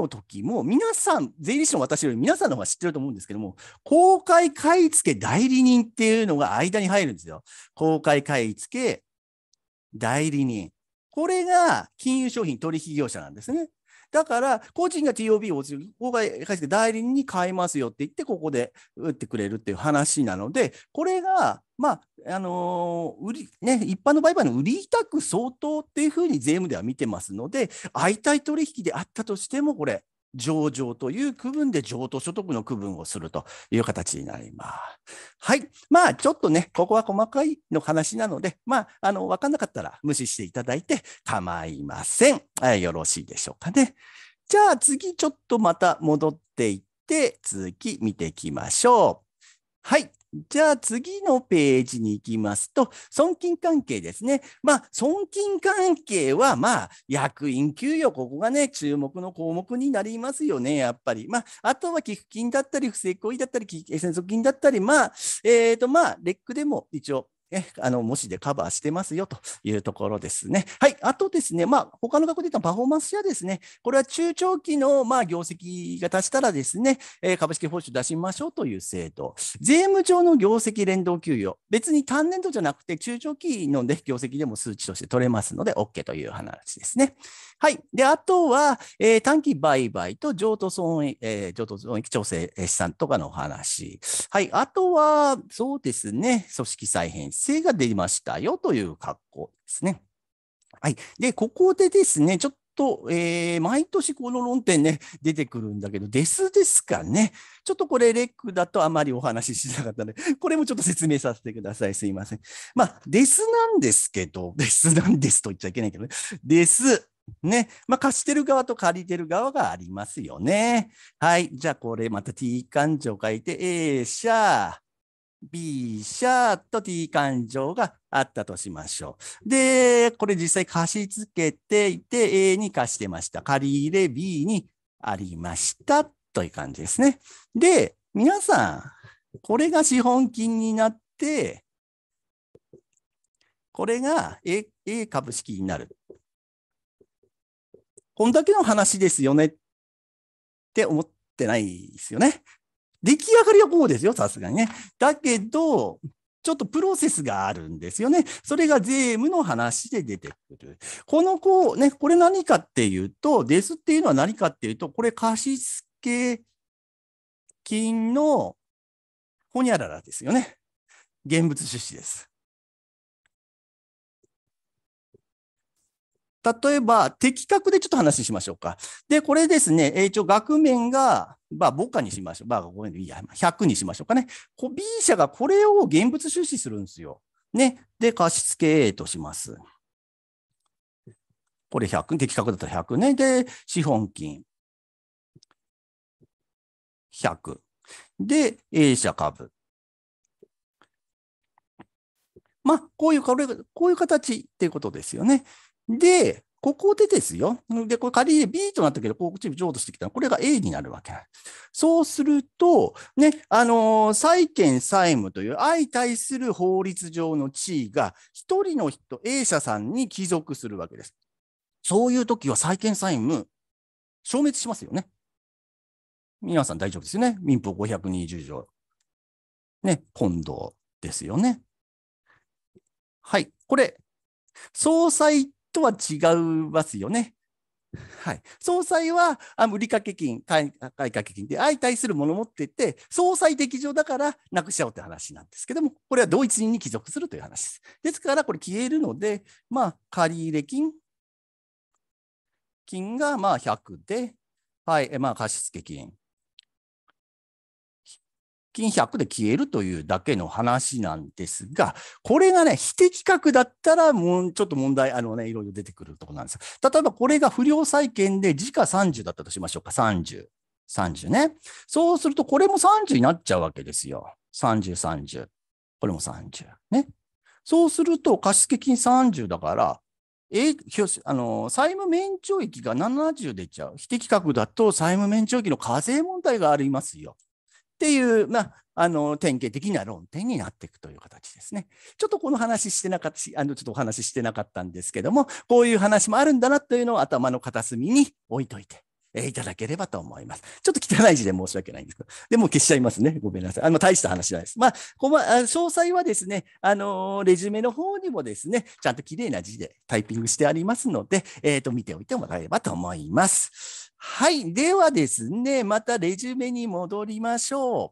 の時も皆さん、税理士の私より皆さんの方が知ってると思うんですけども、公開買い付け代理人っていうのが間に入るんですよ。公開買い付け代理人。これが金融商品取引業者なんですね。だから、個人が TOB を僕が返して代理人に買いますよって言って、ここで売ってくれるっていう話なので、これが、まあ、あのー、売り、ね、一般の売買の売り委託相当っていうふうに税務では見てますので、相対取引であったとしても、これ、上場という区分で譲渡所得の区分をするという形になります。はい。まあ、ちょっとね、ここは細かいの話なので、まあ、あの、わかんなかったら無視していただいて構いません。はい、よろしいでしょうかね。じゃあ次、ちょっとまた戻っていって、続き見ていきましょう。はい。じゃあ次のページに行きますと、損金関係ですね。まあ、損金関係は、まあ、役員給与、ここがね、注目の項目になりますよね、やっぱり。まあ、あとは寄付金だったり、不正行為だったり、戦争金だったり、まあ、えっ、ー、と、まあ、レックでも一応、えあの模試でカバーしてますよというところですね。はい、あとですね、まあ、他の学校で言ったパフォーマンスやですね、これは中長期のまあ業績が達したらですね、え株式報酬出しましょうという制度、税務上の業績連動給与、別に単年度じゃなくて、中長期の、ね、業績でも数値として取れますので、OK という話ですね。はい、であとは、えー、短期売買と譲渡損益、えー、譲渡損益調整資産とかのお話、はい、あとは、そうですね、組織再編性が出ましたよという格好ですね。はい。で、ここでですね、ちょっと、えー、毎年この論点ね、出てくるんだけど、デスですかね。ちょっとこれ、レックだとあまりお話ししなかったので、これもちょっと説明させてください。すいません。まあ、ですなんですけど、で すなんですと言っちゃいけないけどね。すね。まあ、貸してる側と借りてる側がありますよね。はい。じゃあ、これまた t 感情書いて、ゃ社、B 社と T 感情があったとしましょう。で、これ実際貸し付けていて A に貸してました。借り入れ B にありましたという感じですね。で、皆さん、これが資本金になって、これが A, A 株式になる。こんだけの話ですよねって思ってないですよね。出来上がりはこうですよ、さすがにね。だけど、ちょっとプロセスがあるんですよね。それが税務の話で出てくる。この子、ね、これ何かっていうと、ですっていうのは何かっていうと、これ貸付金のほにゃららですよね。現物出資です。例えば、的確でちょっと話しましょうか。で、これですね、一応額面が、まあ、母価にしましょう。まあ、ごめんいや、100にしましょうかね。B 社がこれを現物収支するんですよ。ね。で、貸付 A とします。これ100、的確だったら100ね。で、資本金。100。で、A 社株。まあ、こういう、これ、こういう形っていうことですよね。で、ここでですよ。で、これ仮に B となったけど、こっちに譲渡してきたら、これが A になるわけそうすると、ね、あのー、債権債務という相対する法律上の地位が、一人の人、A 社さんに帰属するわけです。そういう時は債権債務、消滅しますよね。皆さん大丈夫ですよね。民法520条。ね、今度ですよね。はい。これ、総裁とは違いますよね。はい、総裁はあ売掛金、買掛金で相対するものを持っていて、総裁的場だからなくしちゃおうという話なんですけども、これは同一人に帰属するという話です。ですから、これ消えるので、まあ、借入金、金がまあ100で、はいまあ、貸付金、金100で消えるというだけの話なんですが、これがね、非適格だったら、もうちょっと問題、あのね、いろいろ出てくるところなんです。例えばこれが不良債権で時価30だったとしましょうか、30。30ね。そうすると、これも30になっちゃうわけですよ。30、30。これも30。ね。そうすると、貸付金30だから、えあの債務免除益が70出ちゃう。非適格だと債務免除益の課税問題がありますよ。っていう、まあ、あの典型的な論点になっていくという形ですね。ちょっとこの話してなかったし、あのちょっとお話ししてなかったんですけども、こういう話もあるんだなというのを頭の片隅に置いといて。いただければと思います。ちょっと汚い字で申し訳ないんですけど、でも消しちゃいますね。ごめんなさい。あの、大した話じゃないです。まあ、こま、詳細はですね、あの、レジュメの方にもですね、ちゃんと綺麗な字でタイピングしてありますので、えっ、ー、と、見ておいてもらえればと思います。はい。ではですね、またレジュメに戻りましょ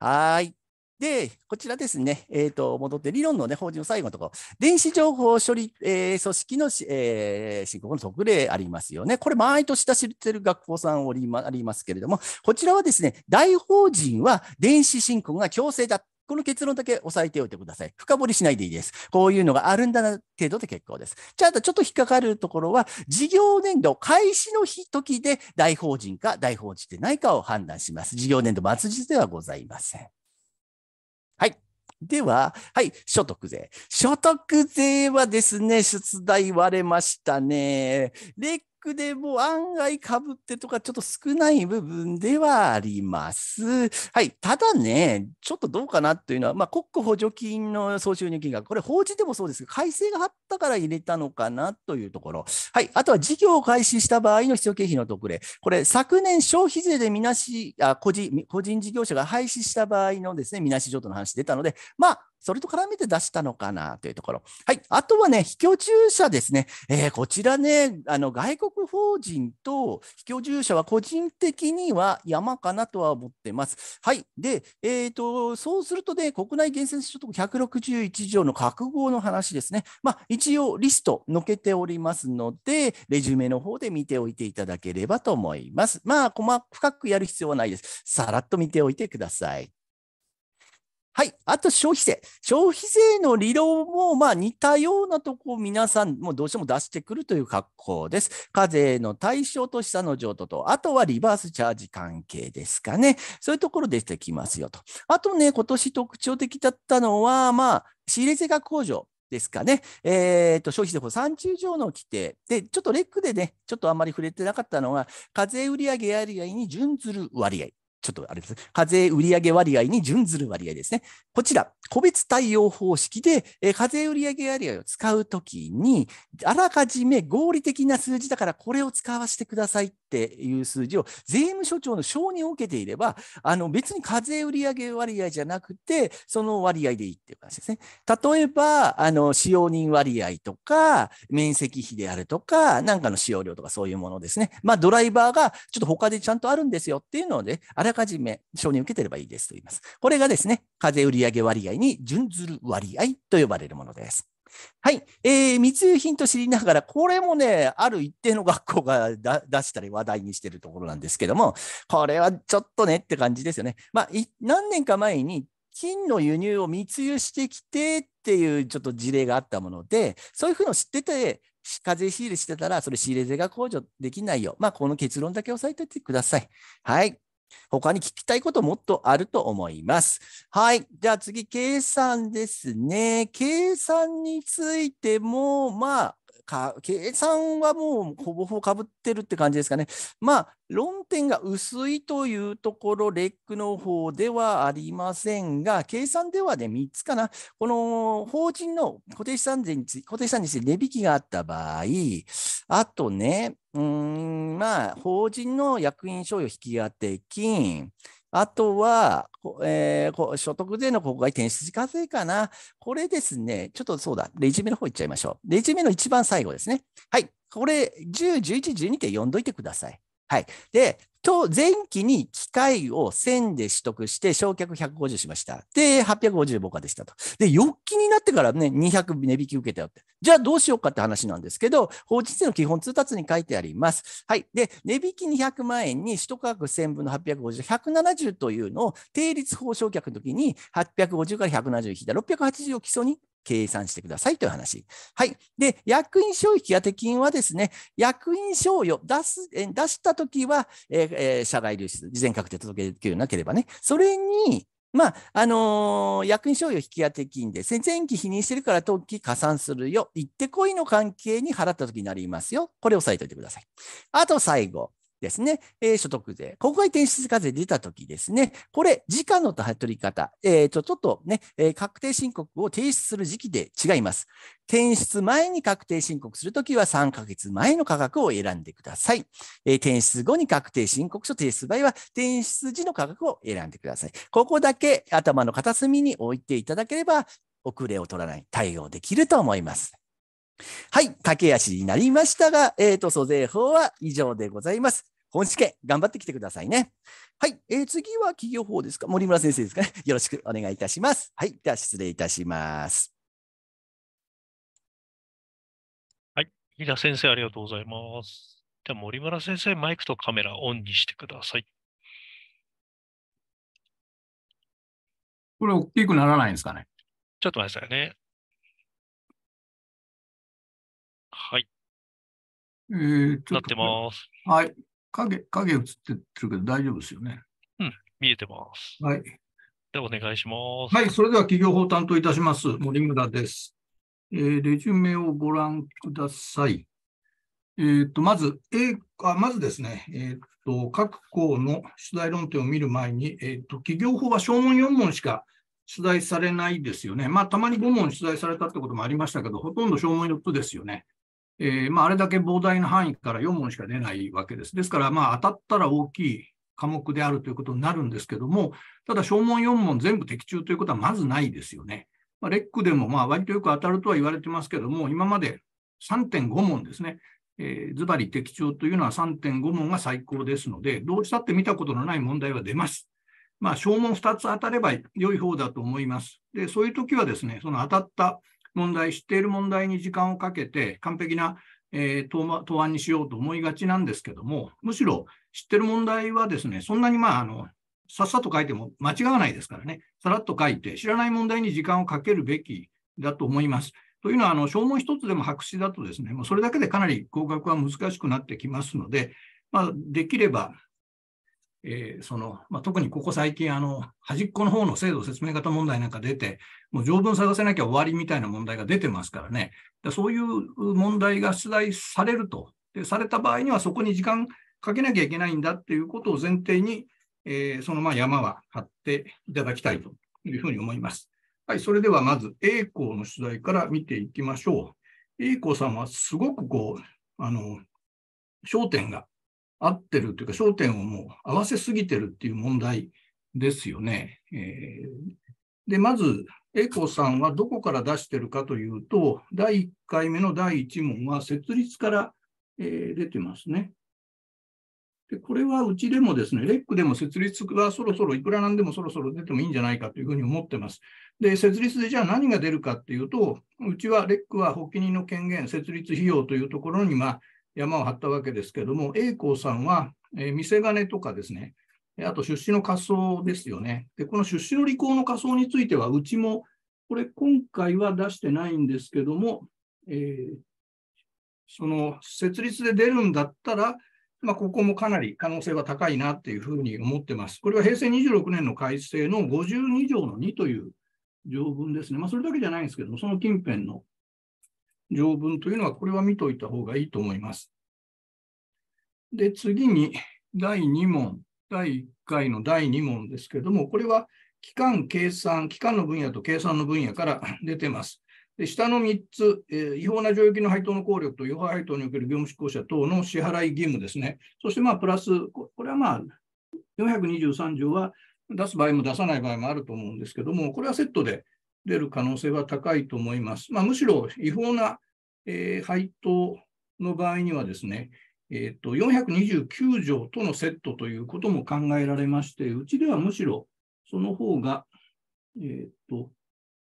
う。はい。で、こちらですね、えーと、戻って理論の、ね、法人の最後のところ、電子情報処理、えー、組織の、えー、申告の特例ありますよね。これ、毎年知ってる学校さんおり、ま、ありますけれども、こちらはですね、大法人は電子申告が強制だっこの結論だけ押さえておいてください。深掘りしないでいいです。こういうのがあるんだな程度で結構です。じゃあ、ちょっと引っかかるところは、事業年度開始の日時で大法人か大法人でないかを判断します。事業年度末日ではございません。はい。では、はい、所得税。所得税はですね、出題割れましたね。レックでも案外かぶってとかちょっと少ない部分ではあります。はい、ただね、ちょっとどうかなというのは、まあ、国庫補助金の総収入金額、これ法事でもそうですが、改正があったから入れたのかなというところ。はい、あとは事業を開始した場合の必要経費の特例。これ、昨年消費税でみなし、あ個人個人事業者が廃止した場合のですね、みなし譲渡の話出たので、まあ、それと絡めて出したのかなというところ。はい。あとはね、非居住者ですね。えー、こちらね、あの、外国法人と非居住者は個人的には山かなとは思ってます。はい。で、えっ、ー、と、そうするとね、国内厳選所得161条の覚悟の話ですね。まあ、一応リスト載けておりますので、レジュメの方で見ておいていただければと思います。まあ、細かくやる必要はないです。さらっと見ておいてください。はい。あと消費税。消費税の理論も、まあ似たようなとこを皆さん、もうどうしても出してくるという格好です。課税の対象と下の譲渡と、あとはリバースチャージ関係ですかね。そういうところ出てきますよと。あとね、今年特徴的だったのは、まあ、仕入れ税額控除。ですかね。えっ、ー、と、消費税法30条の規定。で、ちょっとレックでね、ちょっとあんまり触れてなかったのは、課税売上割合に準ずる割合。ちょっとあれです。課税売上割合に準ずる割合ですね。こちら、個別対応方式で、え課税売上割合を使うときに、あらかじめ合理的な数字だからこれを使わせてくださいっていう数字を税務署長の承認を受けていれば、あの別に課税売上割合じゃなくて、その割合でいいっていう話ですね。例えば、あの使用人割合とか、面積比であるとか、なんかの使用量とかそういうものですね。まあ、ドライバーがちょっと他でちゃんとあるんですよっていうので、あらかじめ承認を受けてればいいですと言います。これがですね、課税売上割合に準ずる割合と呼ばれるものです。はい、えー、密輸品と知りながら、これもね、ある一定の学校が出したり話題にしてるところなんですけども、これはちょっとねって感じですよね。まあ、何年か前に金の輸入を密輸してきてっていうちょっと事例があったもので、そういうふうの知ってて、課税仕入れしてたら、それ仕入れ税が控除できないよ。まあ、この結論だけ押さえておいてください。はい。他に聞きたいこともっとあると思います。はい。じゃあ次、計算ですね。計算についても、まあ、か計算はもうほぼほぼかぶってるって感じですかね。まあ、論点が薄いというところ、レックの方ではありませんが、計算ではね、3つかな。この法人の固定資産税につ固定資産について値引きがあった場合、あとね、うんまあ、法人の役員賞与引き当て金、あとは、えー、所得税の国外転出課税かな。これですね、ちょっとそうだ、レジュメの方いっちゃいましょう。レジュメの一番最後ですね。はい。これ、10、11、12って読んどいてください。はい。で、と、前期に機械を1000で取得して、焼却150しました。で、850僕はでしたと。で、翌期になってからね、200値引き受けたよって。じゃあどうしようかって話なんですけど、法律の基本通達に書いてあります。はい。で、値引き200万円に、取得額1000分の850、170というのを、定率法償却の時に、850から170引いた680を基礎に計算してくださいという話。はい。で、役員賞引当金はですね、役員賞与出す、出したときは、ええー、社外流出、事前確定届けるようになければね、それに、まあ、あのー、役員賞与引き当て金で、前期否認してるから当期加算するよ。行ってこいの関係に払った時になりますよ。これ押さえておいてください。あと最後。ですね、えー、所得税、国外転出課税出たときですね、これ、時価の取り方、えー、とちょっとね、えー、確定申告を提出する時期で違います。転出前に確定申告するときは3ヶ月前の価格を選んでください。えー、転出後に確定申告書提出する場合は、転出時の価格を選んでください。ここだけ頭の片隅に置いていただければ、遅れを取らない対応できると思います。はい、駆け足になりましたが、えっ、ー、と、租税法は以上でございます。本試験、頑張ってきてくださいね。はい、えー、次は企業法ですか森村先生ですかね。よろしくお願いいたします。はい、では失礼いたします。はい、飯田先生、ありがとうございます。じゃ森村先生、マイクとカメラオンにしてください。これ、大きくならないんですかね。ちょっと待ってくださいね。はい。えー、なってます。はい。影、影映ってるけど大丈夫ですよね。うん、見えてます。はい。でお願いします。はい、それでは企業法担当いたします、森村です。えー、レジュメをご覧ください。えーと、とまず、え A、あまずですね、えーと、各校の取材論点を見る前に、えーと、と企業法は小問4問しか取材されないですよね。まあ、たまに5問取材されたってこともありましたけど、ほとんど小問4つですよね。えー、まあ、あれだけ膨大な範囲から4問しか出ないわけです。ですから、当たったら大きい科目であるということになるんですけども、ただ、小問4問全部的中ということはまずないですよね。まあ、レックでも、まあ、割とよく当たるとは言われてますけども、今まで3.5問ですね。ズバリ的中というのは3.5問が最高ですので、どうしたって見たことのない問題は出ます。まあ、小問2つ当たれば良い方だと思います。で、そういう時はですね、その当たった問題、知っている問題に時間をかけて、完璧な、えー、答案にしようと思いがちなんですけども、むしろ知っている問題はですね、そんなにまあ、あの、さっさと書いても間違わないですからね、さらっと書いて、知らない問題に時間をかけるべきだと思います。というのは、あの証文一つでも白紙だとですね、もうそれだけでかなり合格は難しくなってきますので、まあ、できればえー、そのまあ、特にここ最近あの、端っこの方の制度説明型問題なんか出て、もう条文探せなきゃ終わりみたいな問題が出てますからね、でそういう問題が出題されるとで、された場合にはそこに時間かけなきゃいけないんだっていうことを前提に、えー、そのまあ山は張っていただきたいというふうに思います。はい、それではまず、A 光の取材から見ていきましょう。A 光さんはすごくこう、あの、焦点が合ってるというか、焦点をもう合わせすぎてるっていう問題ですよね。えー、で、まず、英子さんはどこから出してるかというと、第1回目の第1問は設立から、えー、出てますね。でこれはうちでもですね、レックでも設立はそろそろいくらなんでもそろそろ出てもいいんじゃないかというふうに思ってます。で、設立でじゃあ何が出るかっていうと、うちはレックは発起人の権限、設立費用というところに、まあ、山を張ったわけですけども、栄光さんは、えー、見せ金とかですね、あと出資の仮想ですよね。で、この出資の履行の仮想については、うちも、これ今回は出してないんですけども、えー、その設立で出るんだったら、まあ、ここもかなり可能性は高いなっていうふうに思ってます。これは平成26年の改正の52条の2という条文ですね。まあ、それだけじゃないんですけども、その近辺の条文というのは、これは見といた方がいいと思います。で、次に、第2問、第1回の第2問ですけれども、これは、期間計算、期間の分野と計算の分野から 出てます。で下の3つ、えー、違法な剰余金の配当の効力と違法配当における業務執行者等の支払い義務ですね。そして、まあ、プラス、これはまあ、423条は出す場合も出さない場合もあると思うんですけども、これはセットで出る可能性は高いと思います。まあ、むしろ違法な、えー、配当の場合にはですね、えーと、429条とのセットということも考えられまして、うちではむしろその方が、えっ、ー、と、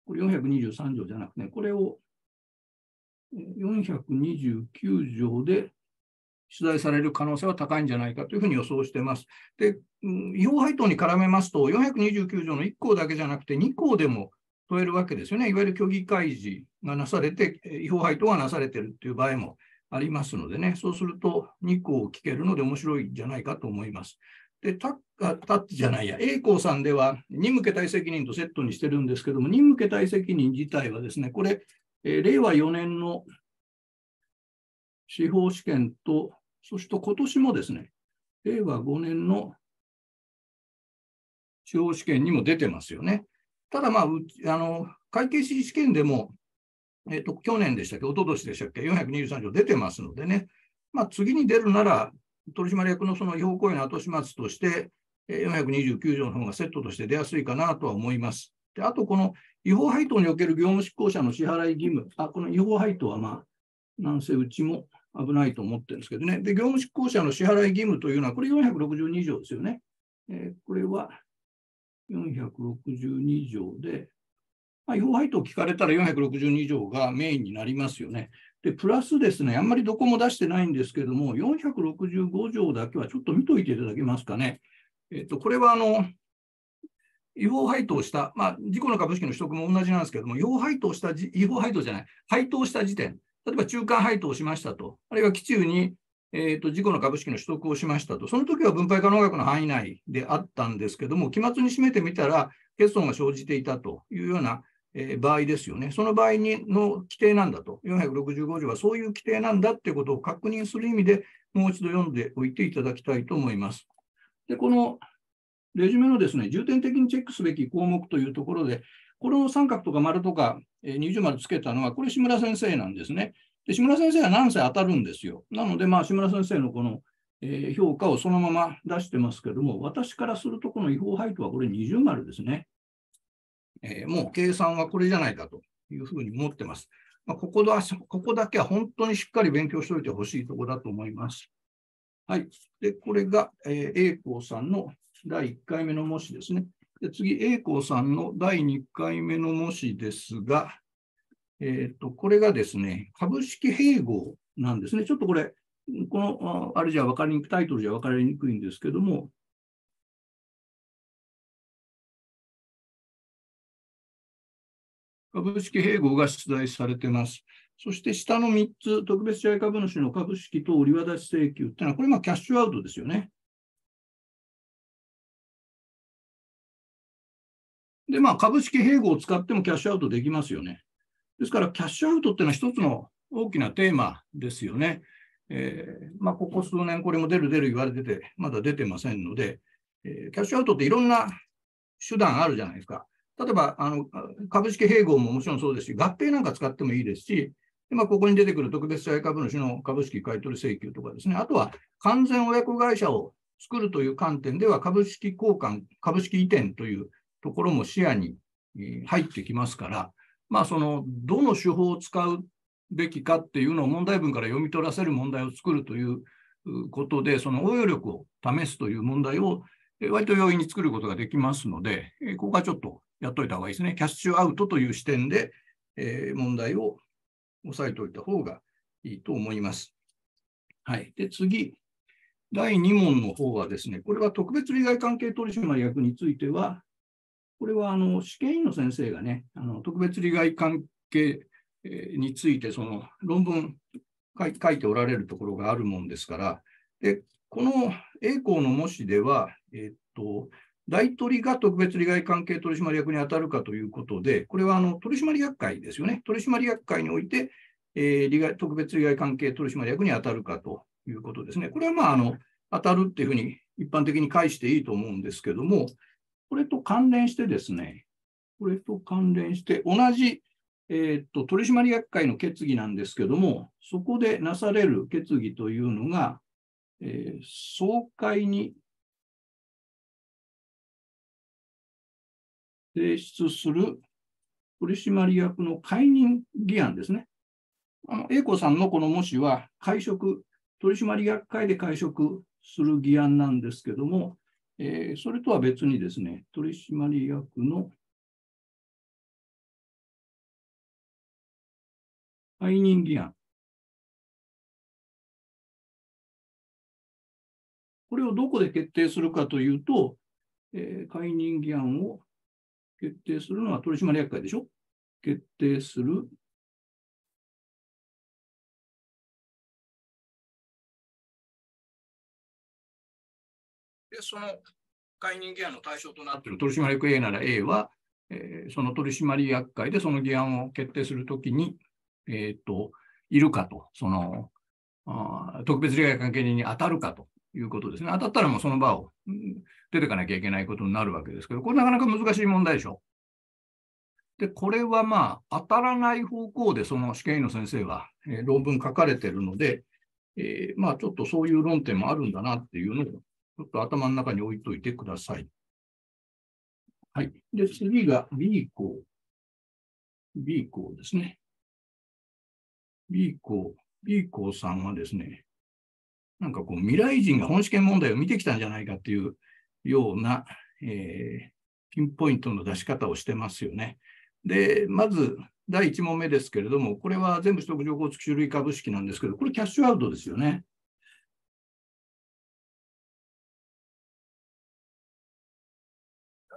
これ423条じゃなくて、ね、これを429条で取材される可能性は高いんじゃないかというふうに予想しています。で、違法配当に絡めますと、429条の1項だけじゃなくて、2項でも問えるわけですよね。いわゆる虚偽開示がなされて、違法配当がなされているという場合もありますのでね、そうすると2個を聞けるので面白いんじゃないかと思います。で、タッカタッじゃないや、A 光さんでは、任務桁体責任とセットにしてるんですけども、任務桁体責任自体はですね、これ、えー、令和4年の司法試験と、そして今年もですね、令和5年の司法試験にも出てますよね。ただ、まあ、あの会計士試験でも、えと去年でしたっけ、一昨年でしたっけ、423条出てますのでね、まあ、次に出るなら、取締役のその違法行為の後始末として、429条の方がセットとして出やすいかなとは思います。であと、この違法配当における業務執行者の支払い義務、あこの違法配当は、まあ、なんせうちも危ないと思ってるんですけどね、で業務執行者の支払い義務というのは、これ462条ですよね。えー、これは462条で、まあ、要配当聞かれたら462条がメインになりますよね。で、プラスですね、あんまりどこも出してないんですけれども、465条だけはちょっと見といていただけますかね。えっと、これはあの、違法配当した、まあ、事故の株式の取得も同じなんですけれども、違法配当した、違法配当じゃない、配当した時点、例えば中間配当しましたと、あるいは基中にえーと、事故の株式の取得をしましたと、その時は分配可能額の範囲内であったんですけども、期末に締めてみたら、欠損が生じていたというような、えー、場合ですよね、その場合にの規定なんだと、465条はそういう規定なんだということを確認する意味で、もう一度読んでおいていただきたいと思います。でこのレジュメのですね重点的にチェックすべき項目というところで、この三角とか丸とか、え二重丸つけたのは、これ、志村先生なんですね。で、志村先生は何歳当たるんですよ。なので、まあ、志村先生のこの、えー、評価をそのまま出してますけども、私からすると、この違法配当はこれ二重丸ですね。えー、もう計算はこれじゃないかというふうに思ってます。まあ、ここだここだけは本当にしっかり勉強しておいてほしいところだと思います。はい。で、これが、えー、栄さんの第1回目の模試ですね。で次、A 校さんの第2回目の模試ですが、えっ、ー、と、これがですね、株式併合なんですね。ちょっとこれ、この、あれじゃ分かりにくい、タイトルじゃ分かりにくいんですけども、株式併合が出題されてます。そして下の3つ、特別試合株主の株式等売り渡し請求ってのは、これまあキャッシュアウトですよね。で、まあ株式併合を使ってもキャッシュアウトできますよね。ですから、キャッシュアウトっていうのは一つの大きなテーマですよね。えー、まあ、ここ数年、これも出る出る言われてて、まだ出てませんので、えー、キャッシュアウトっていろんな手段あるじゃないですか。例えばあの株式併合ももちろんそうですし、合併なんか使ってもいいですし、今、まあ、ここに出てくる特別社会株主の株式買取請求とかですね、あとは完全親子会社を作るという観点では、株式交換、株式移転というところも視野に入ってきますから、まあ、そのどの手法を使うべきかっていうのを問題文から読み取らせる問題を作るということで、その応用力を試すという問題を割と容易に作ることができますので、ここはちょっとやっといた方がいいですね。キャッシュアウトという視点で、え問題を押さえておいた方がいいと思います。はい。で、次、第2問の方はですね、これは特別利害関係取締役については、これはあの試験員の先生がね、あの特別利害関係についてその論文書いておられるところがあるもんですから、でこの栄光の模試では、えっと、大取が特別利害関係取締役に当たるかということで、これはあの取締役会ですよね、取締役会において、えー、利害特別利害関係取締役に当たるかということですね。これはまああの当たるっていうふうに一般的に返していいと思うんですけども、これと関連してですね、これと関連して、同じ、えー、っと取締役会の決議なんですけども、そこでなされる決議というのが、えー、総会に提出する取締役の解任議案ですね。あの、英子さんのこの模試は、会食、取締役会で会食する議案なんですけども、えー、それとは別にですね、取締役の解任議案。これをどこで決定するかというと、えー、解任議案を決定するのは取締役会でしょ決定するその解任議案の対象となっている取締役 A なら A は、えー、その取締役会でその議案を決定するときに、えっ、ー、と、いるかと、その、あ特別利害関係人に当たるかということですね。当たったらもうその場を、出ていかなきゃいけないことになるわけですけど、これなかなか難しい問題でしょ。で、これはまあ、当たらない方向で、その試験員の先生は、えー、論文書かれてるので、えー、まあ、ちょっとそういう論点もあるんだなっていうのをちょっと頭の中に置いといてください。はい。で、次が B 項。B 項ですね。B 校、B 校さんはですね、なんかこう未来人が本試験問題を見てきたんじゃないかっていうような、えー、ピンポイントの出し方をしてますよね。で、まず第1問目ですけれども、これは全部取得情報付き種類株式なんですけど、これキャッシュアウトですよね。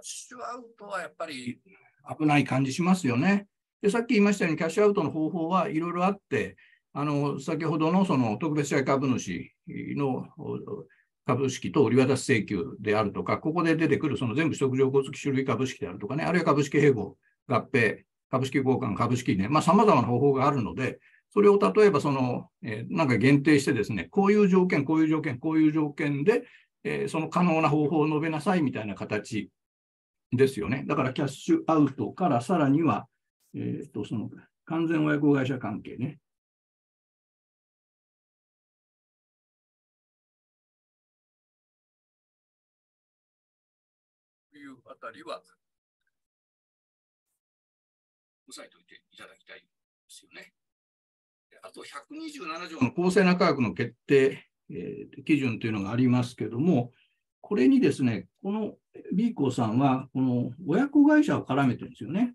ッシュアウトはやっぱり危ない感じしますよね。でさっき言いましたように、キャッシュアウトの方法はいろいろあって、あの先ほどのその特別社株主の株式と売渡請求であるとか、ここで出てくるその全部取得情報付き種類株式であるとかね、あるいは株式併合、合併、株式交換、株式ね、まあ、様々な方法があるので、それを例えばその、えー、なんか限定してですね、こういう条件、こういう条件、こういう条件で、えー、その可能な方法を述べなさいみたいな形ですよね。だからキャッシュアウトからさらには、えっ、ー、と、その完全親子会社関係ね。というあたりは、押さえておいていただきたいですよね。あと127条の公正な価格の決定、えー、基準というのがありますけれども、これにですね、この B 子さんは、この親子会社を絡めてるんですよね。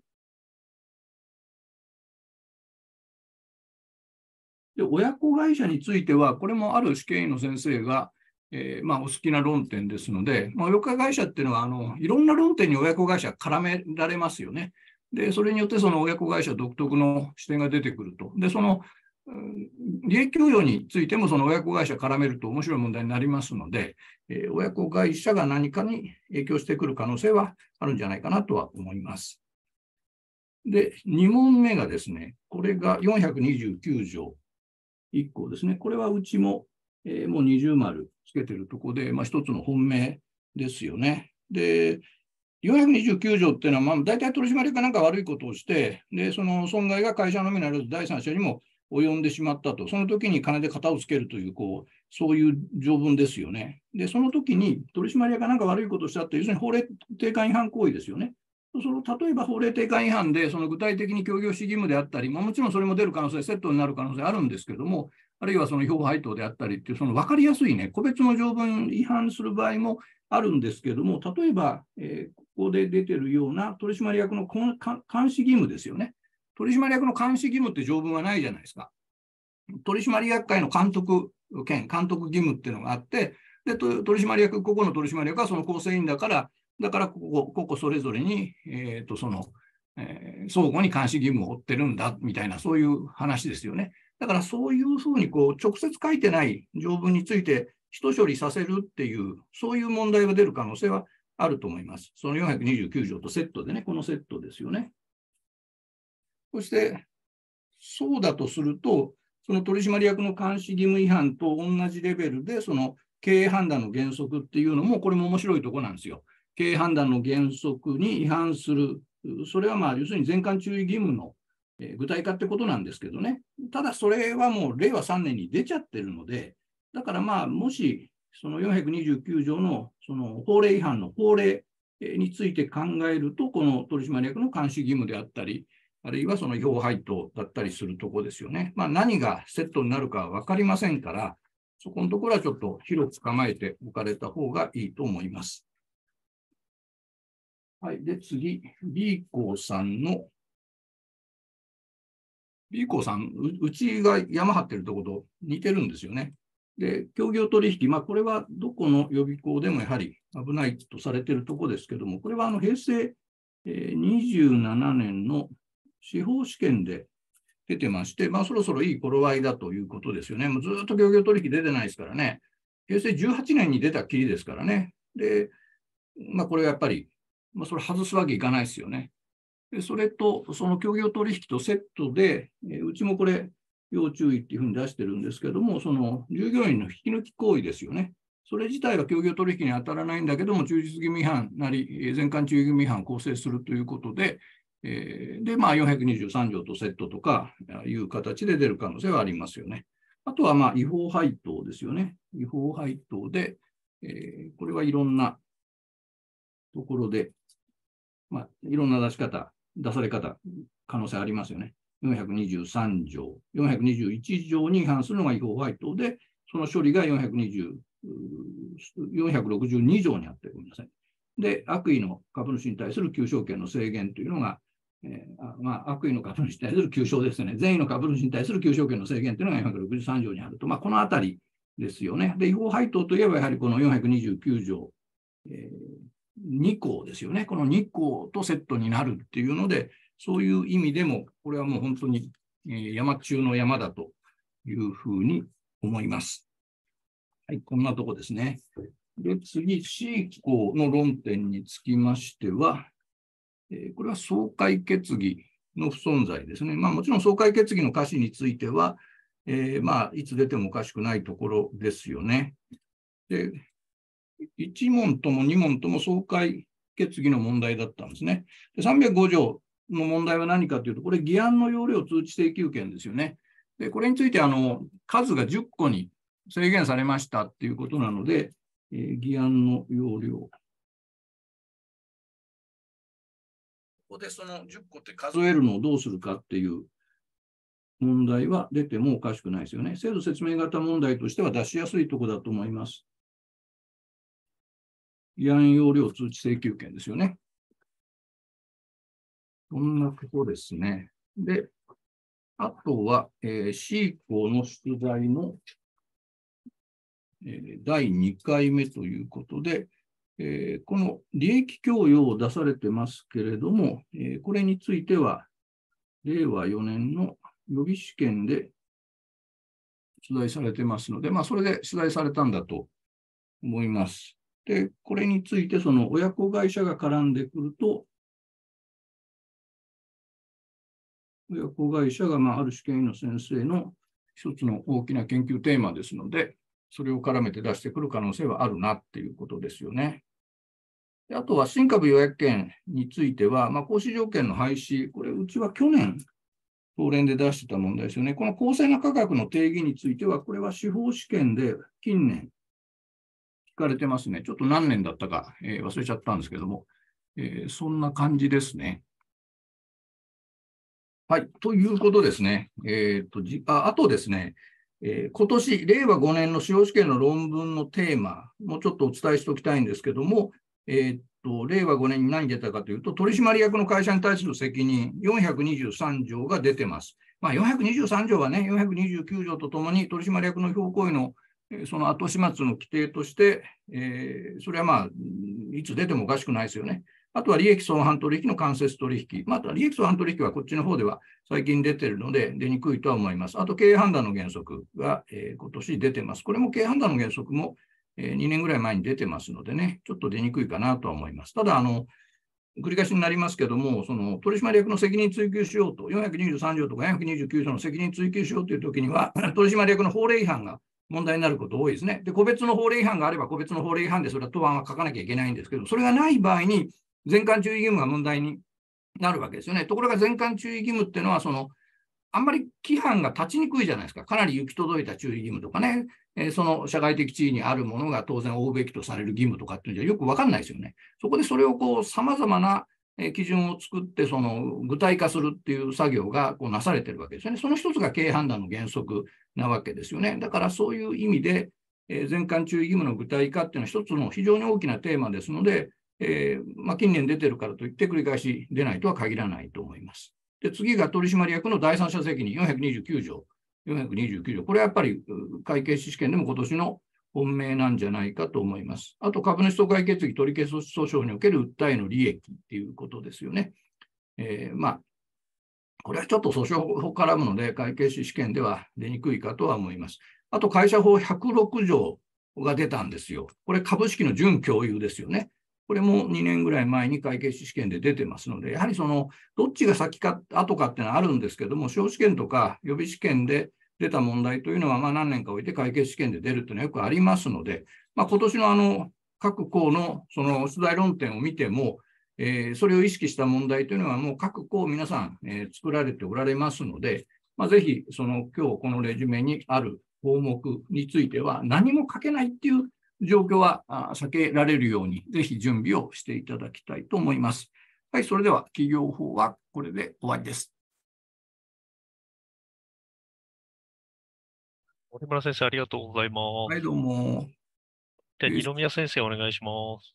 で、親子会社については、これもある試験員の先生が、えー、まあ、お好きな論点ですので、まあ、親子会社っていうのはあの、いろんな論点に親子会社絡められますよね。で、それによってその親子会社独特の視点が出てくると。で、その利益供与についてもその親子会社絡めると面白い問題になりますので、えー、親子会社が何かに影響してくる可能性はあるんじゃないかなとは思います。で、2問目がですね、これが429条1項ですね。これはうちも、えー、もう二重丸つけてるとこで、まあ、一つの本命ですよね。で、429条っていうのは、まあ、大体取締役なんか悪いことをして、で、その損害が会社のみならず第三者にも及んでしまったと、その時に金で型をつけるという、こう、そういう条文ですよね。で、その時に取締役が何か悪いことをしたって、要するに法令定款違反行為ですよね。その例えば法令定款違反で、その具体的に協業し義務であったり、まあ、もちろんそれも出る可能性、セットになる可能性あるんですけども、あるいはその評価配当であったりっていう、その分かりやすいね、個別の条文違反する場合もあるんですけども、例えば、えー、ここで出てるような取締役の監視義務ですよね。取締役の監視義務って条文はないじゃないですか。取締役会の監督権、監督義務っていうのがあって、で取締役、個々の取締役はその構成員だから、だからここ、ここそれぞれに、えー、とその、えー、相互に監視義務を負ってるんだみたいな、そういう話ですよね。だからそういうふうにこう直接書いてない条文について、人処理させるっていう、そういう問題が出る可能性はあると思います。その429条とセットでね、このセットですよね。そして、そうだとすると、その取締役の監視義務違反と同じレベルで、その経営判断の原則っていうのも、これも面白いとこなんですよ。経営判断の原則に違反する、それはまあ、要するに全館注意義務の具体化ってことなんですけどね、ただそれはもう令和3年に出ちゃってるので、だからまあ、もしその429条のその法令違反の法令について考えると、この取締役の監視義務であったり、あるいはその票配当だったりするとこですよね。まあ、何がセットになるか分かりませんから、そこのところはちょっと広く構えておかれた方がいいと思います。はい。で、次、B 校さんの B 校さんう、うちが山張ってるとこと似てるんですよね。で、協業取引、まあ、これはどこの予備校でもやはり危ないとされてるとこですけども、これはあの平成27年の司法試験で出てまして、まあ、そろそろいい頃合いだということですよね。もうずっと漁業取引出てないですからね。平成18年に出たきりですからね。で、まあ、これはやっぱり、まあ、それ外すわけいかないですよね。でそれと、その協業取引とセットで、えうちもこれ、要注意っていうふうに出してるんですけども、その従業員の引き抜き行為ですよね。それ自体は協業取引に当たらないんだけども、忠実義務違反なり、全館注意義務違反を構成するということで、えー、で、まあ、423条とセットとかいう形で出る可能性はありますよね。あとは、まあ、違法配当ですよね。違法配当で、えー、これはいろんなところで、まあ、いろんな出し方、出され方、可能性ありますよね。423条、421条に違反するのが違法配当で、その処理が4 6 2条にあって、ごめんなさい。で、悪意の株主に対する求償権の制限というのがえー、まあ、悪意の株主に対する求償ですよね。善意の株主に対する求償権の制限というのが463条にあると。まあ、このあたりですよね。で、違法配当といえば、やはりこの429条、えー、2項ですよね。この2項とセットになるっていうので、そういう意味でも、これはもう本当に、えー、山中の山だというふうに思います。はい、こんなとこですね。で、次、C 項の論点につきましては、えこれは総会決議の不存在ですね。まあ、もちろん総会決議の歌詞については、えー、まあ、いつ出てもおかしくないところですよね。で、1問とも2問とも総会決議の問題だったんですね。で305条の問題は何かというと、これ、議案の要領通知請求権ですよね。で、これについて、あの、数が10個に制限されましたということなので、えー、議案の要領こでその10個って数えるのをどうするかっていう問題は出てもおかしくないですよね。制度説明型問題としては出しやすいとこだと思います。違反要領通知請求権ですよね。こんなことですね。で、あとは、えー、C 校の出題の、えー、第2回目ということで、えー、この利益供与を出されてますけれども、えー、これについては、令和4年の予備試験で取材されてますので、まあ、それで取材されたんだと思います。で、これについて、その親子会社が絡んでくると、親子会社が、まあ、ある試験員の先生の一つの大きな研究テーマですので、それを絡めて出してくる可能性はあるなっていうことですよね。あとは新株予約権については、まあ、行条件の廃止、これ、うちは去年、東連で出してた問題ですよね。この公正な価格の定義については、これは司法試験で近年、聞かれてますね。ちょっと何年だったか、えー、忘れちゃったんですけども、えー、そんな感じですね。はい、ということですね。えーと、じああとですね、えー、今年、令和5年の司法試験の論文のテーマ、もうちょっとお伝えしておきたいんですけども、えー、っと、令和5年に何出たかというと、取締役の会社に対する責任、423条が出てます。まあ、423条はね、429条とともに取締役の評行為のその後始末の規定として、えー、それはまあ、いつ出てもおかしくないですよね。あとは利益相反取引の間接取引。まあ、あ利益相反取引はこっちの方では最近出てるので出にくいとは思います。あと経営判断の原則が、えー、今年出てます。これも経営判断の原則もえ2年ぐらい前に出てますのでね、ちょっと出にくいかなとは思います。ただ、あの、繰り返しになりますけども、その取締役の責任追及しようと、423条とか429条の責任追及しようというときには、取締役の法令違反が問題になること多いですね。で、個別の法令違反があれば、個別の法令違反でそれは答案は書かなきゃいけないんですけど、それがない場合に、全館注意義務が問題になるわけですよね。ところが全館注意義務っていうのは、そのあんまり規範が立ちにくいじゃないですか。かなり行き届いた注意義務とかね、えー、その社会的地位にあるものが当然負うべきとされる義務とかっていうのはよくわかんないですよね。そこでそれをこう、様々な基準を作って、その具体化するっていう作業がこうなされてるわけですよね。その一つが経営判断の原則なわけですよね。だからそういう意味で、えー、全館注意義務の具体化っていうのは一つの非常に大きなテーマですので、えー、まあ、近年出てるからといって繰り返し出ないとは限らないと思います。で次が取締役の第三者責任、429条。429条。これはやっぱり会計士試験でも今年の本命なんじゃないかと思います。あと、株主総会決議取り消し訴訟における訴えの利益っていうことですよね。えー、まあ、これはちょっと訴訟法絡むので、会計士試験では出にくいかとは思います。あと、会社法106条が出たんですよ。これ、株式の準共有ですよね。これも2年ぐらい前に会計士試験で出てますので、やはりそのどっちが先か後かっていうのはあるんですけども、小試験とか予備試験で出た問題というのは、まあ、何年か置いて会計試験で出るというのはよくありますので、まあ、今年のあの各校のその出題論点を見ても、えー、それを意識した問題というのは、もう各校皆さん、えー、作られておられますので、まあ、ぜひその今日このレジュメにある項目については、何も書けないっていう状況は避けられるように、ぜひ準備をしていただきたいと思います。はい、それでは企業法はこれで終わりです。森村先生、ありがとうございます。はい、どうも。二宮先生、お願いします。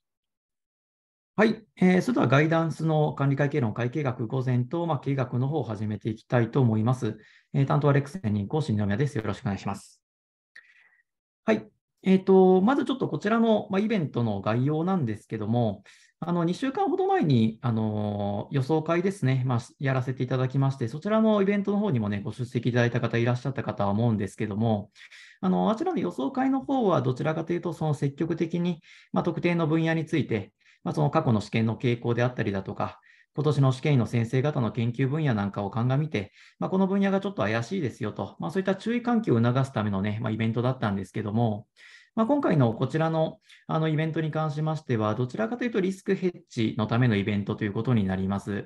はい、えー、それではガイダンスの管理会計論会計学午前と、まあ、経学の方を始めていきたいと思います。えー、担当はレックスに講師二宮です。よろしくお願いします。はい、えーと、まずちょっとこちらの、まあ、イベントの概要なんですけども、あの2週間ほど前にあの予想会ですね、まあ、やらせていただきまして、そちらのイベントの方にも、ね、ご出席いただいた方いらっしゃったかとは思うんですけども、あのあちらの予想会の方はどちらかというと、その積極的に、まあ、特定の分野について、まあ、その過去の試験の傾向であったりだとか、今年の試験医の先生方の研究分野なんかを鑑みて、まあ、この分野がちょっと怪しいですよと、まあ、そういった注意喚起を促すためのね、まあ、イベントだったんですけども、まあ、今回のこちらのあのイベントに関しましては、どちらかというとリスクヘッジのためのイベントということになります。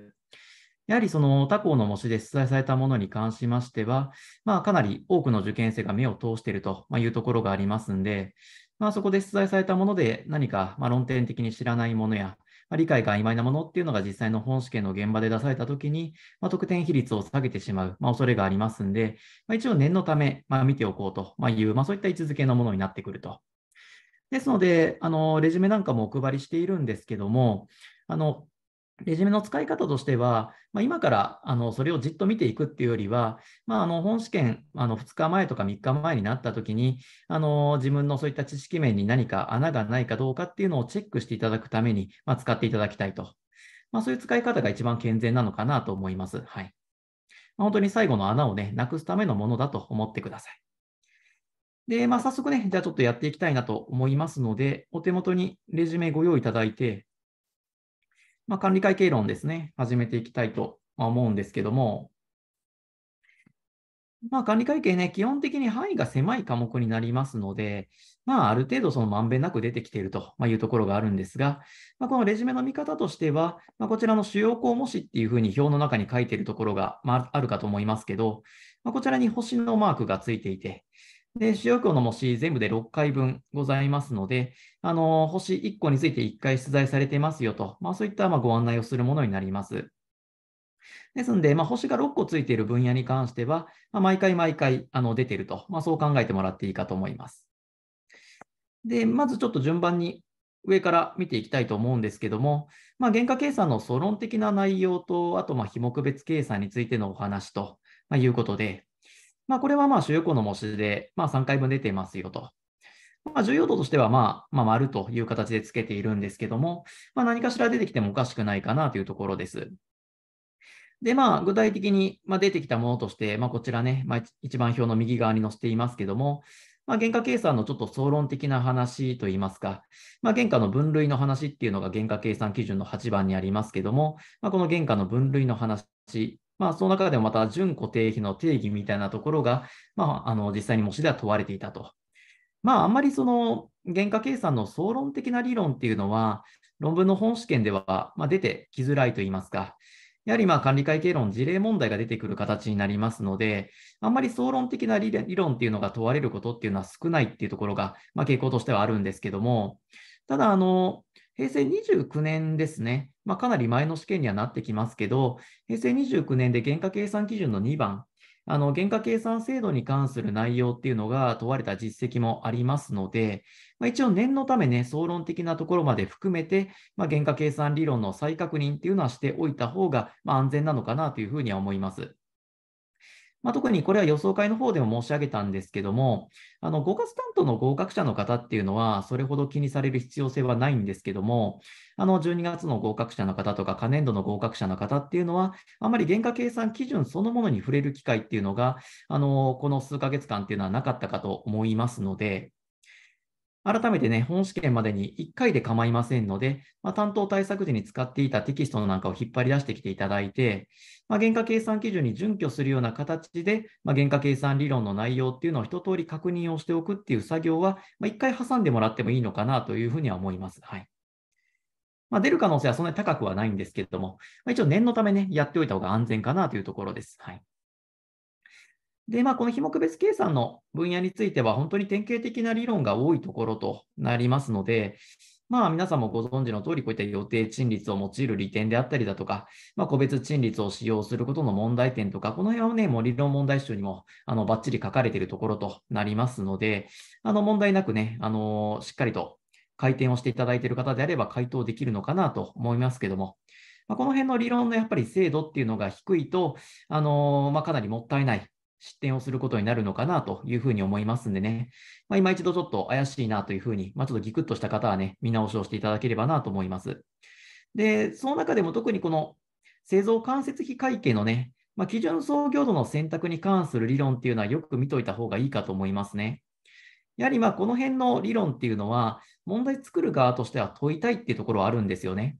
やはりその他校の模試で出題されたものに関しましては、まあ、かなり多くの受験生が目を通しているというところがありますんで、まあ、そこで出題されたもので何かま論点的に知らないものや、ま理解が曖昧なものっていうのが実際の本試験の現場で出されたときに、まあ、得点比率を下げてしまう、まあ、恐れがありますんで、まあ、一応念のため、まあ、見ておこうという、まあ、そういった位置づけのものになってくると。ですので、あのレジュメなんかもお配りしているんですけども、あのレジュメの使い方としては、まあ、今からあのそれをじっと見ていくっていうよりは、まあ、あの本試験あの2日前とか3日前になった時にあの自分のそういった知識面に何か穴がないかどうかっていうのをチェックしていただくために、まあ、使っていただきたいと、まあ、そういう使い方が一番健全なのかなと思います。はいまあ、本当に最後の穴を、ね、なくすためのものだと思ってください。で、まあ、早速ね、じゃあちょっとやっていきたいなと思いますので、お手元にレジュメご用意いただいて、まあ、管理会計論ですね、始めていきたいと思うんですけども、まあ、管理会計ね、基本的に範囲が狭い科目になりますので、まあ、ある程度そのまんべんなく出てきているというところがあるんですが、まあ、このレジュメの見方としては、まあ、こちらの主要項目っていうふうに表の中に書いているところが、まあ、あるかと思いますけど、まあ、こちらに星のマークがついていて、で、主要項の模試全部で6回分ございますので、あの、星1個について1回出題されてますよと、まあ、そういったまご案内をするものになります。ですので、まあ、星が6個ついている分野に関しては、まあ、毎回毎回あの出てると、まあ、そう考えてもらっていいかと思います。で、まずちょっと順番に上から見ていきたいと思うんですけども、まあ、原価計算の素論的な内容と、あとま非目別計算についてのお話と、まいうことで、まあ、これはまあ主要項の模試で、まあ、3回分出ていますよと。まあ、重要度としては、まあ、まあ、丸という形でつけているんですけども、まあ、何かしら出てきてもおかしくないかなというところです。で、まあ、具体的に、出てきたものとして、まあ、こちらね、まあ、一番表の右側に載せていますけども、まあ、原価計算のちょっと総論的な話といいますか、まあ、原価の分類の話っていうのが原価計算基準の8番にありますけども、まあ、この原価の分類の話まあ、その中でもまた準固定費の定義みたいなところが、まあ、あの実際に模試では問われていたと。まあ、あんまりその原価計算の総論的な理論っていうのは、論文の本試験ではま出てきづらいといいますか、やはりまあ管理会計論、事例問題が出てくる形になりますので、あんまり総論的な理論っていうのが問われることっていうのは少ないっていうところが、まあ、傾向としてはあるんですけども、ただ、あの、平成29年ですね、まあ、かなり前の試験にはなってきますけど、平成29年で原価計算基準の2番、あの原価計算制度に関する内容っていうのが問われた実績もありますので、まあ、一応念のためね、総論的なところまで含めて、まあ、原価計算理論の再確認っていうのはしておいた方が、まあ、安全なのかなというふうには思います。まあ、特にこれは予想会の方でも申し上げたんですけども、あの合格担当の合格者の方っていうのは、それほど気にされる必要性はないんですけども、あの12月の合格者の方とか、可年度の合格者の方っていうのは、あまり原価計算基準そのものに触れる機会っていうのが、あのこの数ヶ月間っていうのはなかったかと思いますので、改めてね、本試験までに1回で構いませんので、まあ、担当対策時に使っていたテキストなんかを引っ張り出してきていただいて、まあ、原価計算基準に準拠するような形で、まあ、原価計算理論の内容っていうのを一通り確認をしておくっていう作業は、まあ、1回挟んでもらってもいいのかなというふうには思います。はい。まあ、出る可能性はそんなに高くはないんですけれども、まあ、一応念のためね、やっておいた方が安全かなというところです。はい。で、まあ、この非目別計算の分野については、本当に典型的な理論が多いところとなりますので、まあ、皆さんもご存知の通り、こういった予定賃率を用いる利点であったりだとか、まあ、個別賃率を使用することの問題点とか、この辺はね、もう理論問題集にもあのばっちり書かれているところとなりますので、あの問題なくね、あのしっかりと回転をしていただいている方であれば回答できるのかなと思いますけども、まあ、この辺の理論のやっぱり精度っていうのが低いと、あのまあ、かなりもったいない失点をすることになるのかなというふうに思いますんでね、まあ、今一度ちょっと怪しいなというふうに、まあ、ちょっとギクッとした方はね、見直しをしていただければなと思います。で、その中でも特にこの製造間接費会計のね、まあ、基準創業度の選択に関する理論っていうのはよく見といた方がいいかと思いますね。やはりまあこの辺の理論っていうのは、問題作る側としては問いたいっていうところはあるんですよね。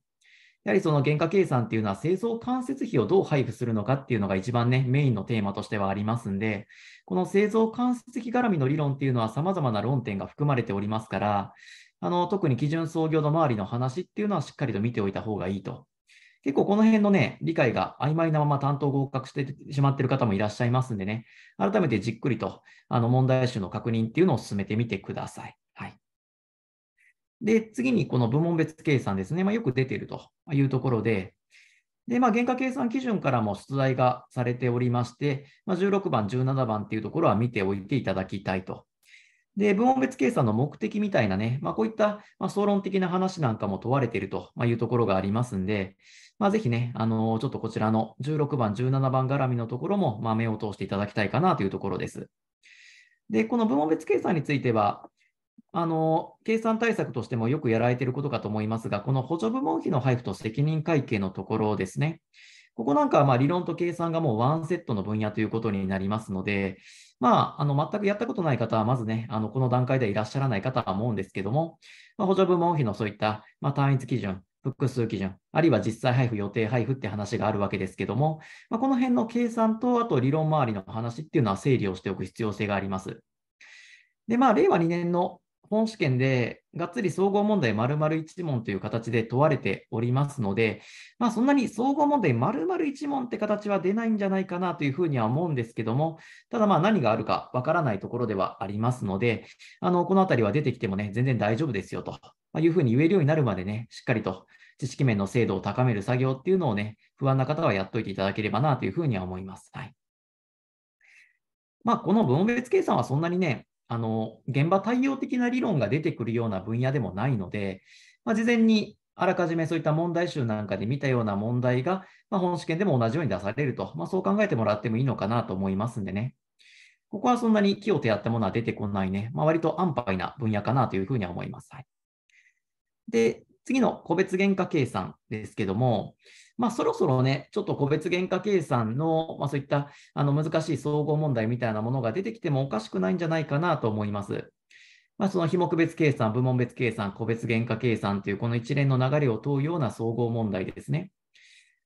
やはりその原価計算っていうのは製造間接費をどう配布するのかっていうのが一番ね、メインのテーマとしてはありますんで、この製造間接費絡みの理論っていうのは様々な論点が含まれておりますから、あの特に基準創業の周りの話っていうのはしっかりと見ておいた方がいいと結構この辺のね、理解が曖昧なまま担当合格してしまっている方もいらっしゃいますんでね、改めてじっくりとあの問題集の確認っていうのを進めてみてください。で、次にこの部門別計算ですね。まあ、よく出ているというところで、で、まあ、原価計算基準からも出題がされておりまして、まあ、16番、17番っていうところは見ておいていただきたいと。で、部門別計算の目的みたいなね、まあ、こういった、ま総論的な話なんかも問われているというところがありますんで、まあ、ぜひね、あのちょっとこちらの16番、17番絡みのところも、ま目を通していただきたいかなというところです。で、この部門別計算については、あの計算対策としてもよくやられていることかと思いますが、この補助部門費の配布と責任会計のところですね、ここなんかはま理論と計算がもうワンセットの分野ということになりますので、まあ、あの全くやったことない方は、まずね、あのこの段階ではいらっしゃらない方は思うんですけども、ま補助部門費のそういった、ま単一基準、複数基準、あるいは実際配布、予定配布って話があるわけですけども、まこの辺の計算と、あと理論周りの話っていうのは整理をしておく必要性があります。で、まあ、令和2年の本試験でがっつり総合問題丸々1問という形で問われておりますので、まあ、そんなに総合問題丸々1問って形は出ないんじゃないかなというふうには思うんですけども、ただまあ何があるかわからないところではありますので、あのこのあたりは出てきてもね、全然大丈夫ですよというふうに言えるようになるまでね、しっかりと知識面の精度を高める作業っていうのをね、不安な方はやっといていただければなというふうには思います。はい。まあ、この分別計算はそんなにね、あの現場対応的な理論が出てくるような分野でもないので、まあ、事前にあらかじめそういった問題集なんかで見たような問題が、まあ、本試験でも同じように出されると、まあ、そう考えてもらってもいいのかなと思いますんでね。ここはそんなに木を手やったものは出てこないね、まあ、割と安牌な分野かなというふうには思います。はい、で、次の個別原価計算ですけども、まあ、そろそろね、ちょっと個別原価計算の、まあ、そういったあの難しい総合問題みたいなものが出てきてもおかしくないんじゃないかなと思います。まあ、その非目別計算、部門別計算、個別原価計算というこの一連の流れを問うような総合問題ですね。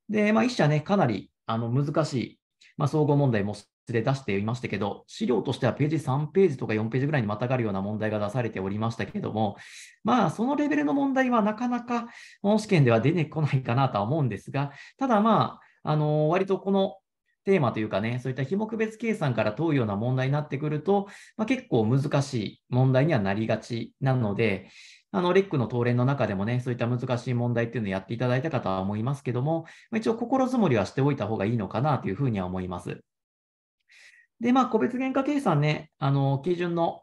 で、まあ、一社ね、かなりあの難しい、まあ、総合問題もで出していましたけど、資料としてはページ3ページとか4ページぐらいにまたがるような問題が出されておりましたけども、まあ、そのレベルの問題はなかなか本試験では出てこないかなとは思うんですが、ただまあ、あの割とこのテーマというかね、そういった非目別計算から問うような問題になってくると、まあ、結構難しい問題にはなりがちなので、あの、レックの答連の中でもね、そういった難しい問題っていうのをやっていただいた方は思いますけども、一応心づもりはしておいた方がいいのかなというふうには思います。で、まあ、個別原価計算ね、あの基準の、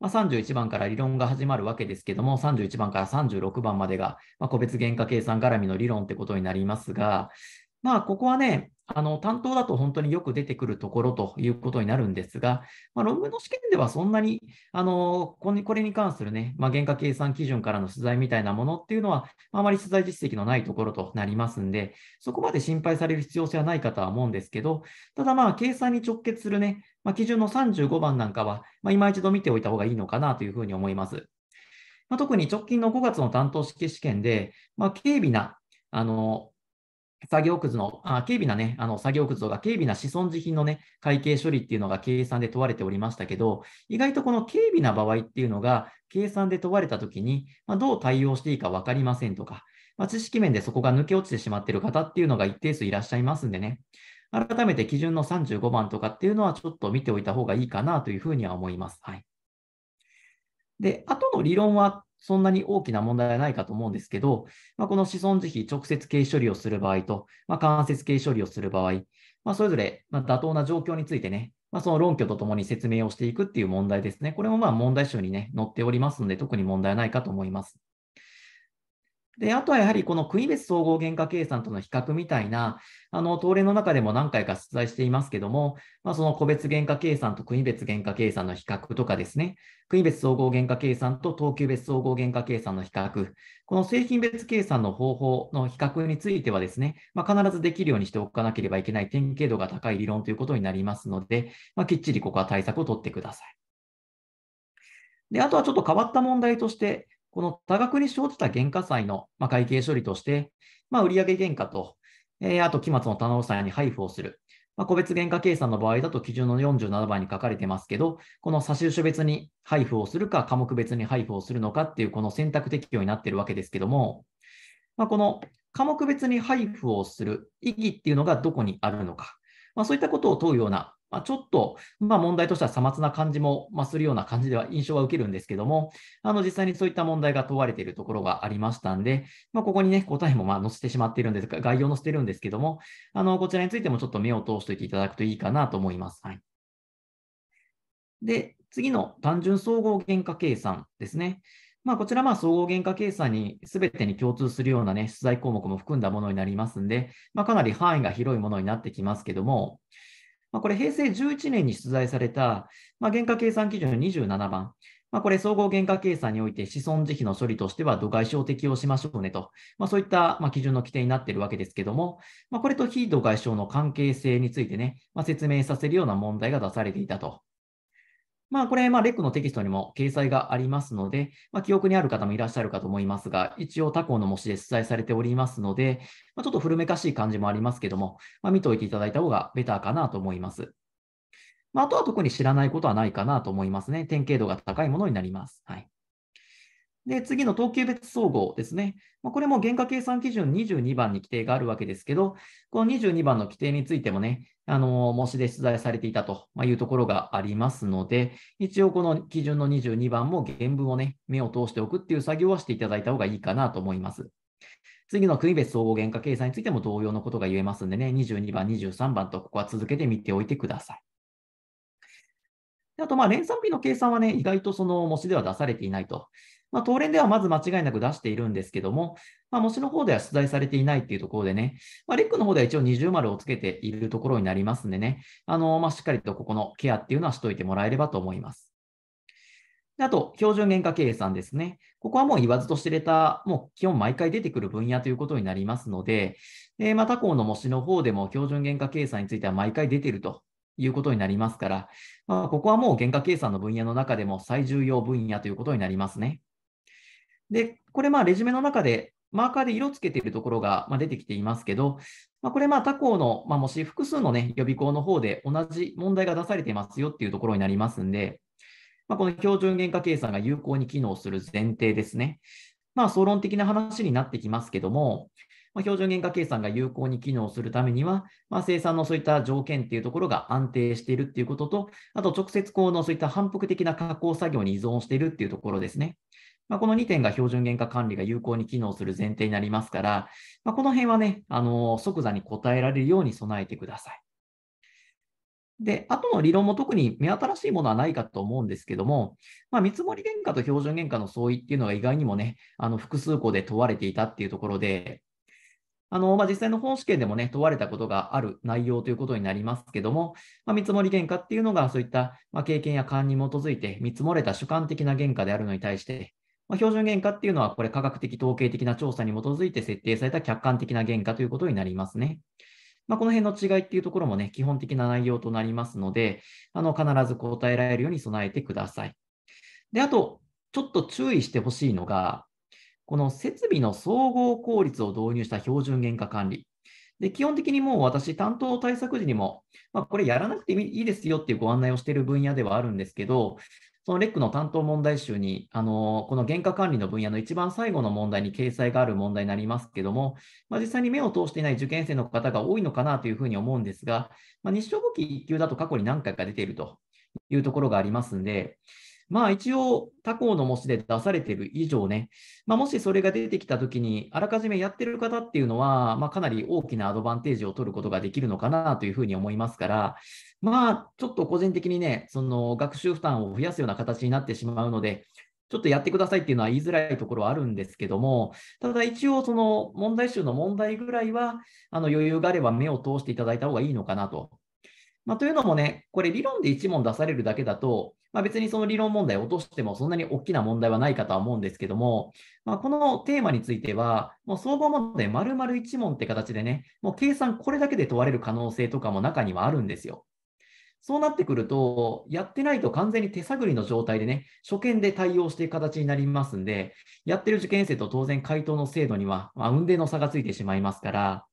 まあ、31番から理論が始まるわけですけども、31番から36番までが、まあ、個別原価計算絡みの理論ってことになりますが、まあ、ここはね、あの担当だと本当によく出てくるところということになるんですが、まあ、論文の試験ではそんなにあのこれに関するね、まあ、原価計算基準からの取材みたいなものっていうのは、あまり取材実績のないところとなりますんで、そこまで心配される必要性はないかとは思うんですけど、ただまあ、計算に直結するね、まあ、基準の35番なんかは、まあ、今一度見ておいた方がいいのかなというふうに思います。まあ、特に直近の5月の担当式試験で、まあ、軽微なあの作業くずの、あ軽微なね、あの作業くずとか、軽微な子孫自品のね、会計処理っていうのが計算で問われておりましたけど、意外とこの軽微な場合っていうのが、計算で問われたときに、まあ、どう対応していいか分かりませんとか、まあ、知識面でそこが抜け落ちてしまっている方っていうのが一定数いらっしゃいますんでね、改めて基準の35番とかっていうのはちょっと見ておいた方がいいかなというふうには思います。はい。で、後の理論はそんなに大きな問題はないかと思うんですけど、まあ、この子孫慈悲、直接系処理をする場合と、まあ、間接系処理をする場合、まあ、それぞれ、ま妥当な状況についてね、まその論拠とともに説明をしていくっていう問題ですね。これもまあ問題集にね、載っておりますので、特に問題はないかと思います。で、あとはやはりこの国別総合原価計算との比較みたいな、あの、東例の中でも何回か出題していますけども、まあ、その個別原価計算と国別原価計算の比較とかですね、国別総合原価計算と等級別総合原価計算の比較、この製品別計算の方法の比較についてはですね、まあ、必ずできるようにしておかなければいけない典型度が高い理論ということになりますので、まあ、きっちりここは対策を取ってください。で、あとはちょっと変わった問題として、この多額に生じた原価債の、ま会計処理として、まあ、売上原価と、えー、あと期末の棚卸債に配布をする。まあ、個別原価計算の場合だと基準の47番に書かれてますけど、この差し種別に配布をするか、科目別に配布をするのかっていう、この選択適用になっているわけですけども、まあ、この科目別に配布をする意義っていうのがどこにあるのか、まあ、そういったことを問うようなまあ、ちょっと、まあ、問題としてはさまつな感じも、まするような感じでは印象は受けるんですけども、あの実際にそういった問題が問われているところがありましたんで、まあ、ここにね、答えもま載せてしまっているんですが、概要を載せてるんですけども、あのこちらについてもちょっと目を通しておいていただくといいかなと思います。はい、で、次の単純総合原価計算ですね。まあ、こちら、まあ、総合原価計算に全てに共通するようなね、出題項目も含んだものになりますんで、まかなり範囲が広いものになってきますけども、まあ、これ平成11年に出題された、まあ、原価計算基準の27番、まあ、これ総合原価計算において子孫慈悲の処理としては度外視を適用しましょうねと、まあ、そういったま基準の規定になっているわけですけども、まあ、これと非度外視の関係性についてね、ま説明させるような問題が出されていたとまあ、これ、まあ、レックのテキストにも掲載がありますので、まあ、記憶にある方もいらっしゃるかと思いますが、一応他校の模試で出題されておりますので、まあ、ちょっと古めかしい感じもありますけども、まあ、見ておいていただいた方がベターかなと思います。まあ、あとは特に知らないことはないかなと思いますね。典型度が高いものになります。はい。で、次の等級別総合ですね。まこれも原価計算基準22番に規定があるわけですけど、この22番の規定についてもね、あの、模試で出題されていたというところがありますので、一応この基準の22番も原文をね、目を通しておくっていう作業はしていただいた方がいいかなと思います。次の国別総合原価計算についても同様のことが言えますんでね、22番、23番とここは続けてみておいてください。あと、まあ、連算日の計算はね、意外とその模試では出されていないとまあ、当連ではまず間違いなく出しているんですけども、まあ、模試の方では出題されていないっていうところでね、まあ、レックの方では一応二重丸をつけているところになりますんでね、あのまあ、しっかりとここのケアっていうのはしといてもらえればと思います。あと、標準原価計算ですね。ここはもう言わずと知れた、もう基本毎回出てくる分野ということになりますので、でまあ、他校の模試の方でも標準原価計算については毎回出てるということになりますから、まあ、ここはもう原価計算の分野の中でも最重要分野ということになりますね。で、これ、まあ、レジュメの中で、マーカーで色つけているところが出てきていますけど、まあ、これ、まあ、他校の、まあ、もし複数の、ね、予備校の方で同じ問題が出されていますよっていうところになりますんで、まあ、この標準原価計算が有効に機能する前提ですね。まあ、総論的な話になってきますけども、まあ、標準原価計算が有効に機能するためには、まあ、生産のそういった条件っていうところが安定しているっていうことと、あと直接このそういった反復的な加工作業に依存しているっていうところですね。まあ、この2点が標準原価管理が有効に機能する前提になりますから、まあ、この辺はね、あの即座に答えられるように備えてください。で、後の理論も特に目新しいものはないかと思うんですけども、まあ、見積もり原価と標準原価の相違っていうのが意外にもね、あの複数個で問われていたっていうところで、あのまあ、実際の本試験でもね、問われたことがある内容ということになりますけども、まあ、見積もり原価っていうのが、そういった、ま経験や勘に基づいて見積もれた主観的な原価であるのに対して、まあ、標準原価っていうのは、これ科学的統計的な調査に基づいて設定された客観的な原価ということになりますね。まあ、この辺の違いっていうところもね、基本的な内容となりますので、あの必ず答えられるように備えてください。で、あと、ちょっと注意してほしいのが、この設備の総合効率を導入した標準原価管理。で基本的にもう私、担当対策時にも、まあ、これやらなくていいですよっていうご案内をしている分野ではあるんですけど、そのレックの担当問題集に、あのこの原価管理の分野の一番最後の問題に掲載がある問題になりますけども、まあ、実際に目を通していない受験生の方が多いのかなというふうに思うんですが、まあ、日照簿記1級だと過去に何回か出ているというところがありますので、まあ一応他校の模試で出されている以上ね、まあ、もしそれが出てきたときに、あらかじめやってる方っていうのは、まあ、かなり大きなアドバンテージを取ることができるのかなというふうに思いますから、まあちょっと個人的にね、その学習負担を増やすような形になってしまうので、ちょっとやってくださいっていうのは言いづらいところはあるんですけども、ただ一応、その問題集の問題ぐらいは、あの余裕があれば目を通していただいた方がいいのかなとまあ、というのもね、これ理論で1問出されるだけだと、まあ、別にその理論問題を落としてもそんなに大きな問題はないかとは思うんですけども、まあ、このテーマについては、もう総合問題丸々1問って形でね、もう計算これだけで問われる可能性とかも中にはあるんですよ。そうなってくると、やってないと完全に手探りの状態でね、初見で対応していく形になりますんで、やってる受験生と当然回答の精度には、まあ、運の差がついてしまいますから、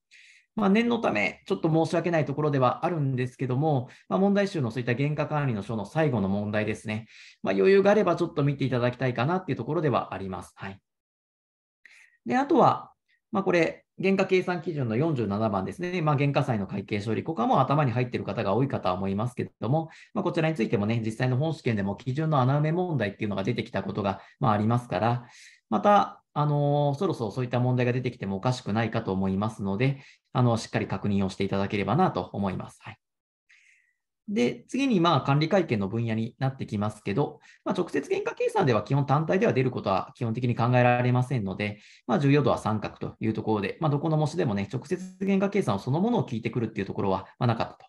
まあ、念のため、ちょっと申し訳ないところではあるんですけども、まあ、問題集のそういった原価管理の書の最後の問題ですね、まあ、余裕があればちょっと見ていただきたいかなっていうところではあります。はい、であとは、まあ、これ、原価計算基準の47番ですね、まあ、原価債の会計処理、ここはもう頭に入っている方が多いかとは思いますけれども、まあ、こちらについてもね、実際の本試験でも基準の穴埋め問題っていうのが出てきたことが、まあ、ありますから、また、あのー、そろそろそういった問題が出てきてもおかしくないかと思いますので、あの、しっかり確認をしていただければなと思います。はい。で、次に、まあ、管理会計の分野になってきますけど、まあ、直接原価計算では基本単体では出ることは基本的に考えられませんので、まあ、重要度は三角というところで、まあ、どこの模試でもね、直接原価計算をそのものを聞いてくるっていうところは、まなかったと。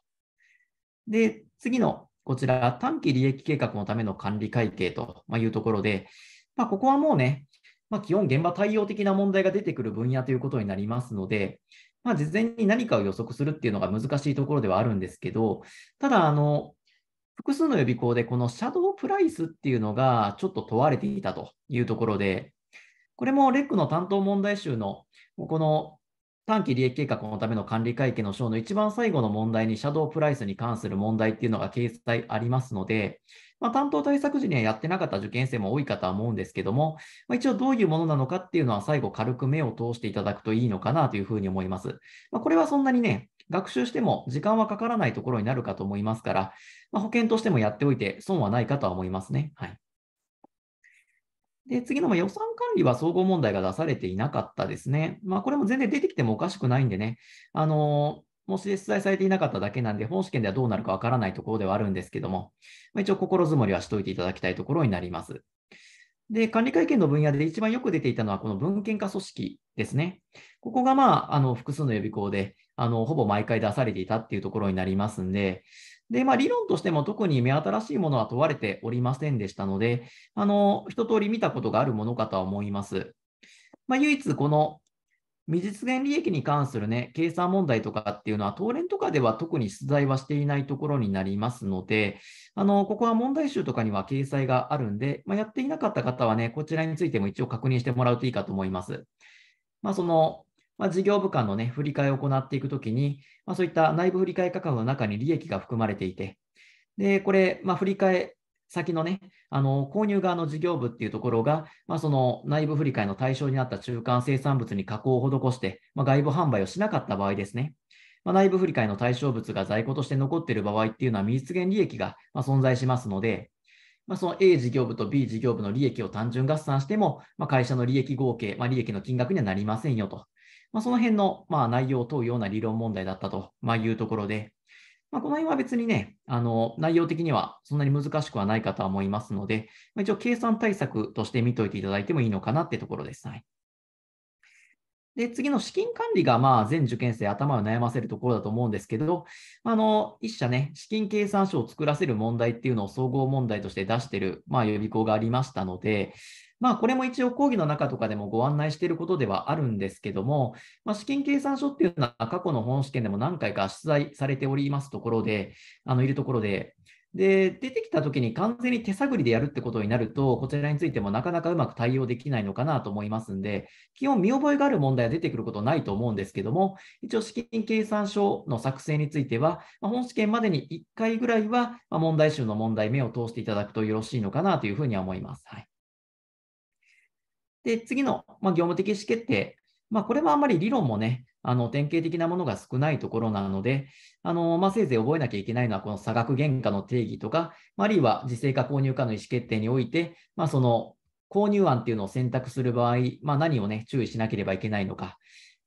で、次のこちら、短期利益計画のための管理会計というところで、まあ、ここはもうね、まあ、基本現場対応的な問題が出てくる分野ということになりますので、まあ、事前に何かを予測するっていうのが難しいところではあるんですけど、ただ、あの、複数の予備校でこのシャドープライスっていうのがちょっと問われていたというところで、これもレックの担当問題集のこの短期利益計画のための管理会計の章の一番最後の問題に、シャドープライスに関する問題っていうのが掲載ありますので、まあ、担当対策時にはやってなかった受験生も多いかとは思うんですけども、まあ、一応どういうものなのかっていうのは最後軽く目を通していただくといいのかなというふうに思います。まあ、これはそんなにね、学習しても時間はかからないところになるかと思いますから、ま保険としてもやっておいて損はないかとは思いますね。はい。で、次の予算管理は総合問題が出されていなかったですね。まあ、これも全然出てきてもおかしくないんでね、あの、もし出題されていなかっただけなんで、本試験ではどうなるかわからないところではあるんですけども、まあ、一応心づもりはしておいていただきたいところになります。で、管理会見の分野で一番よく出ていたのは、この文献化組織ですね。ここが、まあ、あの、複数の予備校で、あの、ほぼ毎回出されていたっていうところになりますんで、で、まあ、理論としても特に目新しいものは問われておりませんでしたので、あの、一通り見たことがあるものかとは思います。まあ、唯一この未実現利益に関するね、計算問題とかっていうのは、当連とかでは特に出題はしていないところになりますので、あの、ここは問題集とかには掲載があるんで、まあ、やっていなかった方はね、こちらについても一応確認してもらうといいかと思います。まあ、その、まあ、事業部間のね、振り替えを行っていくときに、まあ、そういった内部振り替え価格の中に利益が含まれていて、で、これ、まあ、振り替え先のね、あの、購入側の事業部っていうところが、まあ、その内部振り替えの対象になった中間生産物に加工を施して、まあ、外部販売をしなかった場合ですね。まあ、内部振り替えの対象物が在庫として残っている場合っていうのは未実現利益がま存在しますので、まあ、その A 事業部と B 事業部の利益を単純合算しても、まあ、会社の利益合計、まあ、利益の金額にはなりませんよと。まあ、その辺の、まあ、内容を問うような理論問題だったと、まいうところで、まあ、この辺は別にね、あの内容的にはそんなに難しくはないかとは思いますので、まあ、一応計算対策として見といていただいてもいいのかなってところです。はい、で次の資金管理がまあ全受験生頭を悩ませるところだと思うんですけど、あの一社ね、資金計算書を作らせる問題っていうのを総合問題として出している、まあ、予備校がありましたので、まあ、これも一応講義の中とかでもご案内していることではあるんですけども、まあ、資金計算書っていうのは過去の本試験でも何回か出題されておりますところで、あのいるところで、で、出てきたときに完全に手探りでやるってことになると、こちらについてもなかなかうまく対応できないのかなと思いますんで、基本見覚えがある問題は出てくることないと思うんですけども、一応資金計算書の作成については、本試験までに1回ぐらいは問題集の問題目を通していただくとよろしいのかなというふうには思います。はい。で、次の、まあ、業務的意思決定。まあ、これはあんまり理論もね、あの典型的なものが少ないところなので、あのまあ、せいぜい覚えなきゃいけないのは、この差額原価の定義とか、あるいは自制化購入かの意思決定において、まあ、その購入案っていうのを選択する場合、まあ、何を、ね、注意しなければいけないのか、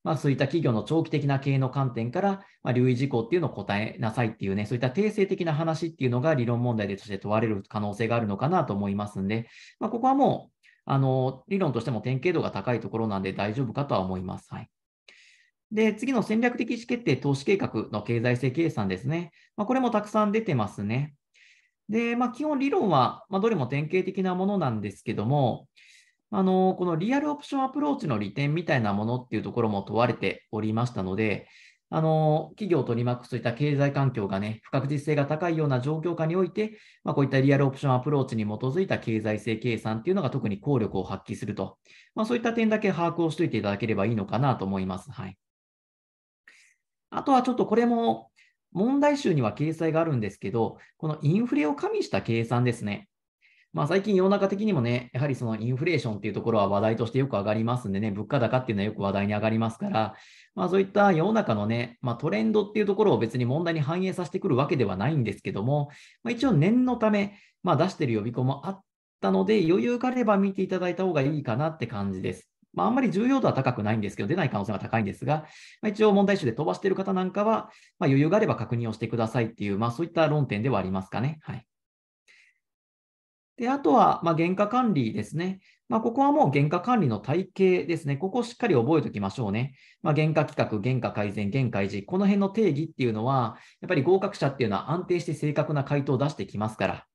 まあ、そういった企業の長期的な経営の観点から、まあ、留意事項っていうのを答えなさいっていうね、そういった定性的な話っていうのが理論問題でとして問われる可能性があるのかなと思いますんで、まあ、ここはもうあの、理論としても典型度が高いところなんで大丈夫かとは思います。はい。で、次の戦略的意思決定投資計画の経済性計算ですね。まあ、これもたくさん出てますね。で、まあ、基本理論は、まあ、どれも典型的なものなんですけども、あの、このリアルオプションアプローチの利点みたいなものっていうところも問われておりましたので、あの企業とリマックスといった経済環境がね、不確実性が高いような状況下において、まあ、こういったリアルオプションアプローチに基づいた経済性計算っていうのが特に効力を発揮すると、まあ、そういった点だけ把握をしておいていただければいいのかなと思います。はい、あとはちょっとこれも問題集には掲載があるんですけど、このインフレを加味した計算ですね。まあ、最近世の中的にもね、やはりそのインフレーションっていうところは話題としてよく上がりますんでね、物価高っていうのはよく話題に上がりますから、まあ、そういった世の中のね、まあ、トレンドっていうところを別に問題に反映させてくるわけではないんですけども、まあ、一応念のため、まあ、出してる予備校もあったので、余裕があれば見ていただいた方がいいかなって感じです。まあ、あんまり重要度は高くないんですけど、出ない可能性が高いんですが、まあ、一応問題集で飛ばしている方なんかは、まあ、余裕があれば確認をしてくださいっていう、まあ、そういった論点ではありますかね。はいで、あとは、まあ、原価管理ですね。まあ、ここはもう原価管理の体系ですね。ここをしっかり覚えておきましょうね。まあ、原価企画、原価改善、原価維持。この辺の定義っていうのは、やっぱり合格者っていうのは安定して正確な回答を出してきますから、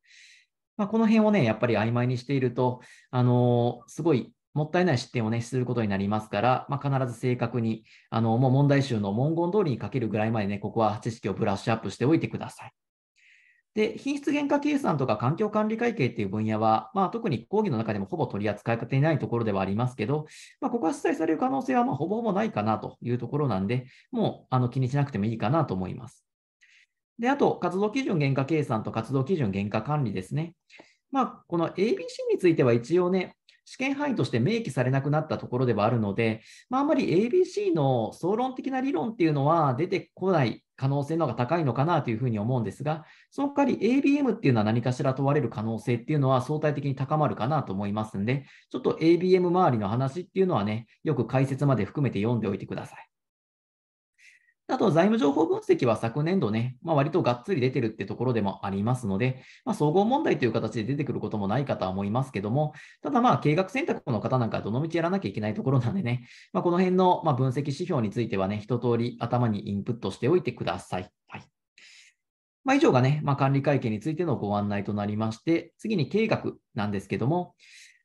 まあ、この辺をね、やっぱり曖昧にしていると、あのー、すごいもったいない失点をね、することになりますから、まあ、必ず正確に、あの、もう問題集の文言通りに書けるぐらいまでね、ここは知識をブラッシュアップしておいてください。で、品質原価計算とか環境管理会計っていう分野は、まあ、特に講義の中でもほぼ取り扱い方にないところではありますけど、まあ、ここは出題される可能性はまほぼほぼないかなというところなんで、もうあの気にしなくてもいいかなと思います。で、あと、活動基準原価計算と活動基準原価管理ですね。まあ、この ABC については一応ね、試験範囲として明記されなくなったところではあるので、まあ、あまり ABC の総論的な理論っていうのは出てこない可能性の方が高いのかなというふうに思うんですが、その代わり ABM っていうのは何かしら問われる可能性っていうのは相対的に高まるかなと思いますので、ちょっと ABM 周りの話っていうのはね、よく解説まで含めて読んでおいてください。あと、財務情報分析は昨年度ね、まあ、割とがっつり出てるってところでもありますので、まあ、総合問題という形で出てくることもないかとは思いますけども、ただまあ、計画選択の方なんかどのみちやらなきゃいけないところなんでね、まあ、この辺のま分析指標についてはね、一通り頭にインプットしておいてください。はい。まあ、以上がね、ま管理会計についてのご案内となりまして、次に計画なんですけども、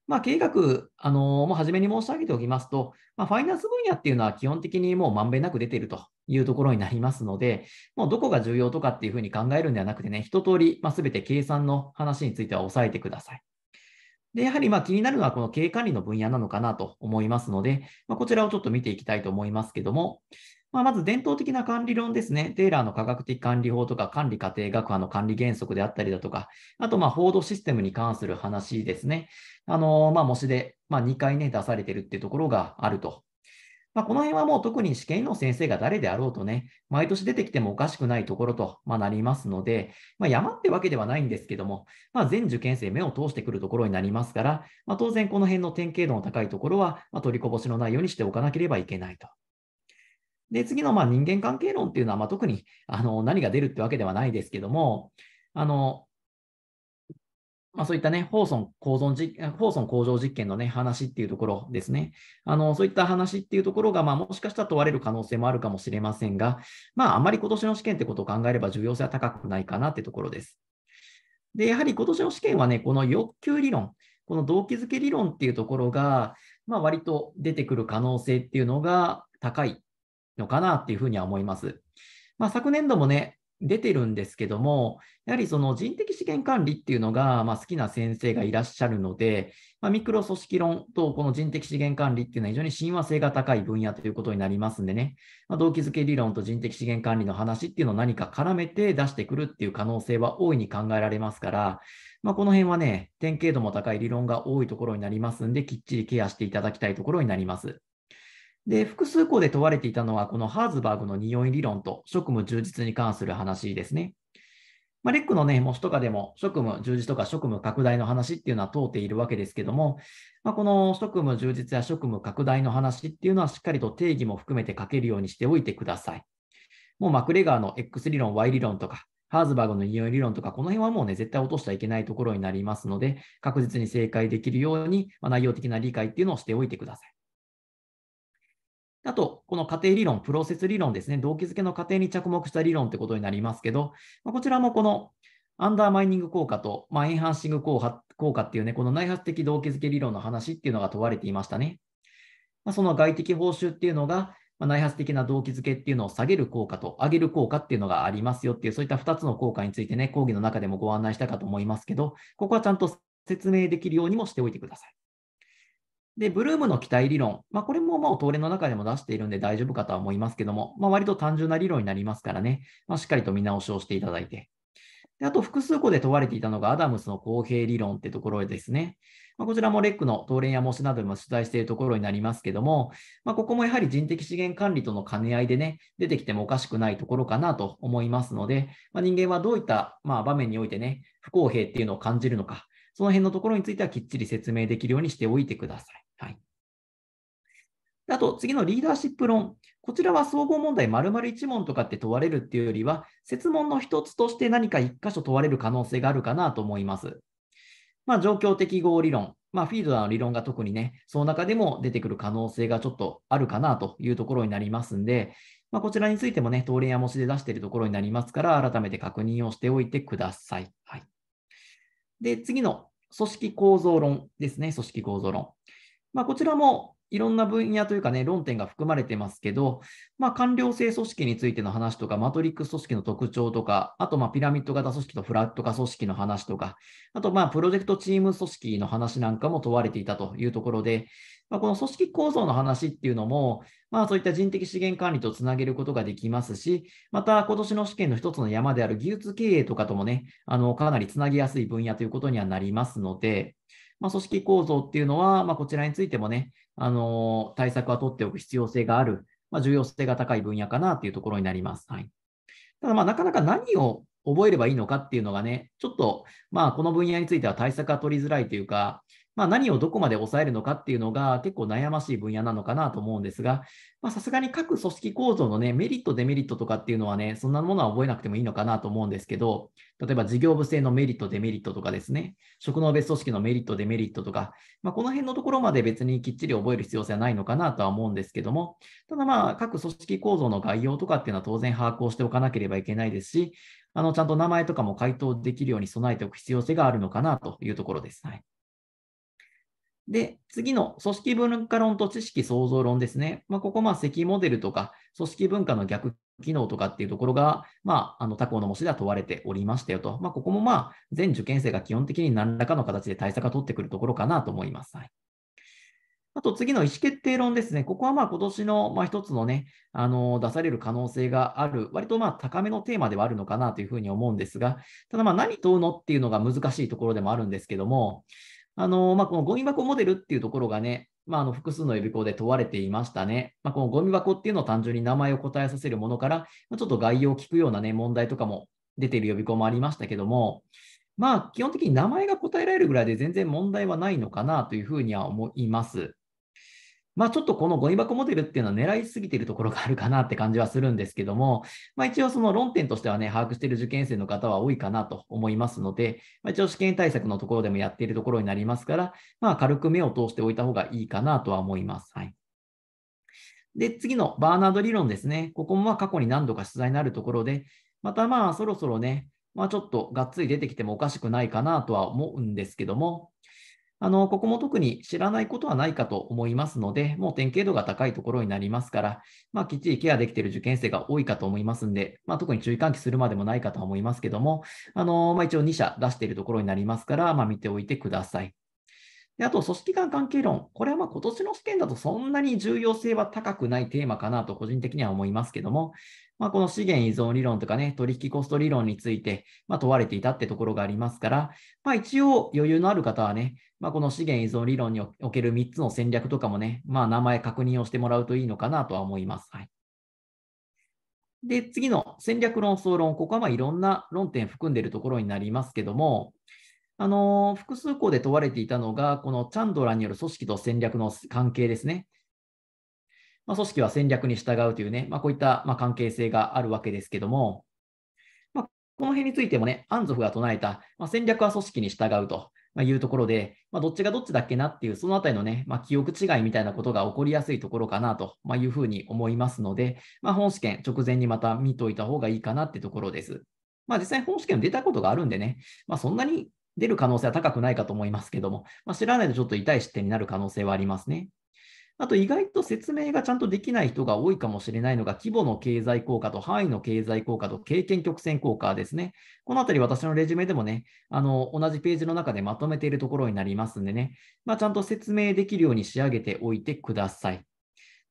まあ、経営学、あのー、もう初めに申し上げておきますと、まあ、ファイナンス分野っていうのは基本的にもうまんべんなく出ているというところになりますので、もうどこが重要とかっていうふうに考えるんではなくてね、一通り、まあ、べて計算の話については押さえてください。で、やはりま気になるのはこの経営管理の分野なのかなと思いますので、まあ、こちらをちょっと見ていきたいと思いますけども、まあ、まず伝統的な管理論ですね。テイラーの科学的管理法とか管理家庭学派の管理原則であったりだとか、あとまあ報道システムに関する話ですね。あのまあ、模試で、まあ、2回、ね、出されてるっていうところがあると。まあ、この辺はもう特に試験の先生が誰であろうとね、毎年出てきてもおかしくないところと、まなりますので、まあ、山ってわけではないんですけども、まあ、全受験生目を通してくるところになりますから、ま当然この辺の典型度の高いところは、ま取りこぼしのないようにしておかなければいけないと。で、次のま人間関係論っていうのは、ま特にあの何が出るってわけではないですけども、あのまあ、そういったね、放損構造実放損向上実験のね、話っていうところですね。あの、そういった話っていうところが、まあ、もしかしたら問われる可能性もあるかもしれませんが、まあ、あまり今年の試験ってことを考えれば重要性は高くないかなってところです。で、やはり今年の試験はね、この欲求理論、この動機づけ理論っていうところが、まあ、割と出てくる可能性っていうのが高いのかなっていうふうには思います。まあ、昨年度もね、出てるんですけども、やはりその人的資源管理っていうのが、まあ、好きな先生がいらっしゃるので、まあ、ミクロ組織論とこの人的資源管理っていうのは非常に親和性が高い分野ということになりますんでね、まあ、動機づけ理論と人的資源管理の話っていうのを何か絡めて出してくるっていう可能性は大いに考えられますから、まあ、この辺はね、典型度も高い理論が多いところになりますんで、きっちりケアしていただきたいところになります。で、複数項で問われていたのは、このハーズバーグの二い理論と職務充実に関する話ですね。まあ、レックのね、模試とかでも職務充実とか職務拡大の話っていうのは通っているわけですけども、まあ、この職務充実や職務拡大の話っていうのはしっかりと定義も含めて書けるようにしておいてください。もうマクレガーの X 理論、Y 理論とか、ハーズバーグの匂い理論とか、この辺はもうね、絶対落としてはいけないところになりますので、確実に正解できるように、まあ、内容的な理解っていうのをしておいてください。あと、この仮定理論、プロセス理論ですね、動機づけの過程に着目した理論ということになりますけど、まこちらもこのアンダーマイニング効果と、まあ、エンハンシング効果効果っていうね、この内発的動機づけ理論の話っていうのが問われていましたね。まあ、その外的報酬っていうのが、まあ、内発的な動機づけっていうのを下げる効果と上げる効果っていうのがありますよっていう、そういった2つの効果についてね、講義の中でもご案内したかと思いますけど、ここはちゃんと説明できるようにもしておいてください。で、ブルームの期待理論、まあ、これももう東レの中でも出しているんで大丈夫かとは思いますけども、まあ、割と単純な理論になりますからね、まあ、しっかりと見直しをしていただいて。であと、複数個で問われていたのがアダムスの公平理論ってところですね。まあ、こちらもレックの東連や模試などでも取材しているところになりますけども、まあ、ここもやはり人的資源管理との兼ね合いでね、出てきてもおかしくないところかなと思いますので、まあ、人間はどういったま場面においてね、不公平っていうのを感じるのか、その辺のところについてはきっちり説明できるようにしておいてください。はい。あと、次のリーダーシップ論。こちらは総合問題丸々1問とかって問われるっていうよりは、設問の一つとして何か1箇所問われる可能性があるかなと思います。まあ、状況適合理論、まあ、フィードの理論が特にね、その中でも出てくる可能性がちょっとあるかなというところになりますんで、まあ、こちらについてもね、当連や模試で出しているところになりますから、改めて確認をしておいてください。はい、で、次の組織構造論ですね、組織構造論。まあ、こちらもいろんな分野というかね、論点が含まれてますけど、まあ、官僚性組織についての話とか、マトリックス組織の特徴とか、あと、まピラミッド型組織とフラット化組織の話とか、あと、まプロジェクトチーム組織の話なんかも問われていたというところで、まあ、この組織構造の話っていうのも、まあ、そういった人的資源管理とつなげることができますし、また、今年の試験の一つの山である技術経営とかともね、あの、かなりつなぎやすい分野ということにはなりますので、まあ、組織構造っていうのは、まあ、こちらについてもね、あの対策は取っておく必要性がある、まあ、重要性が高い分野かなっていうところになります。はい、ただ、まあ、なかなか何を覚えればいいのかっていうのがね、ちょっと、まあ、この分野については対策は取りづらいというか、まあ、何をどこまで抑えるのかっていうのが結構悩ましい分野なのかなと思うんですが、さすがに各組織構造の、ね、メリット、デメリットとかっていうのはね、そんなものは覚えなくてもいいのかなと思うんですけど、例えば事業部制のメリット、デメリットとかですね、職能別組織のメリット、デメリットとか、まあ、この辺のところまで別にきっちり覚える必要性はないのかなとは思うんですけども、ただまあ、各組織構造の概要とかっていうのは当然把握をしておかなければいけないですし、あのちゃんと名前とかも回答できるように備えておく必要性があるのかなというところです。はいで、次の組織文化論と知識創造論ですね。まあ、ここ、まあ、積モデルとか、組織文化の逆機能とかっていうところが、まあ、あの、他校の模試では問われておりましたよと。まあ、ここもまあ、全受験生が基本的に何らかの形で対策を取ってくるところかなと思います。はい。あと次の意思決定論ですね。ここはまあ今年のまあ一つのね、あの出される可能性がある、割とまあ高めのテーマではあるのかなというふうに思うんですが、ただまあ何問うのっていうのが難しいところでもあるんですけども、あのまあ、このゴミ箱モデルっていうところがね、まあ、あの複数の予備校で問われていましたね。まあ、このゴミ箱っていうのを単純に名前を答えさせるものから、まあ、ちょっと概要を聞くような、ね、問題とかも出ている予備校もありましたけども、まあ、基本的に名前が答えられるぐらいで全然問題はないのかなというふうには思います。まあ、ちょっとこのゴミ箱モデルっていうのは狙いすぎてるところがあるかなって感じはするんですけども、まあ、一応その論点としてはね、把握している受験生の方は多いかなと思いますので、まあ、一応試験対策のところでもやっているところになりますから、まあ、軽く目を通しておいた方がいいかなとは思います。はい。で、次のバーナード理論ですね。ここも過去に何度か取材になるところで、またまあそろそろね、まあ、ちょっとがっつり出てきてもおかしくないかなとは思うんですけども、あの、ここも特に知らないことはないかと思いますので、もう典型度が高いところになりますから、まあ、きっちりケアできている受験生が多いかと思いますんで、まあ、特に注意喚起するまでもないかと思いますけども、あの、まあ、一応2社出しているところになりますから、まあ、見ておいてください。であと、組織間関係論。これはまあ今年の試験だとそんなに重要性は高くないテーマかなと個人的には思いますけども、まあ、この資源依存理論とかね、取引コスト理論について、ま問われていたってところがありますから、まあ、一応余裕のある方はね、まあ、この資源依存理論における3つの戦略とかもね、まあ、名前確認をしてもらうといいのかなとは思います。はい、で、次の戦略論争論、ここはまあいろんな論点含んでいるところになりますけども、あの複数項で問われていたのが、このチャンドラによる組織と戦略の関係ですね。まあ、組織は戦略に従うというね、まあ、こういったまあ関係性があるわけですけども、まあ、この辺についてもね、アンゾフが唱えた、まあ、戦略は組織に従うと、まあ、いうところで、まあ、どっちがどっちだっけなっていう、そのあたりのね、まあ、記憶違いみたいなことが起こりやすいところかなというふうに思いますので、まあ、本試験直前にまた見といた方がいいかなってところです。まあ、実際本試験出たことがあるんでね、まあ、そんなに出る可能性は高くないかと思いますけども、まあ、知らないとちょっと痛い失点になる可能性はありますね。あと意外と説明がちゃんとできない人が多いかもしれないのが、規模の経済効果と範囲の経済効果と経験曲線効果ですね。このあたり私のレジュメでもね、あの、同じページの中でまとめているところになりますんでね、まあ、ちゃんと説明できるように仕上げておいてください。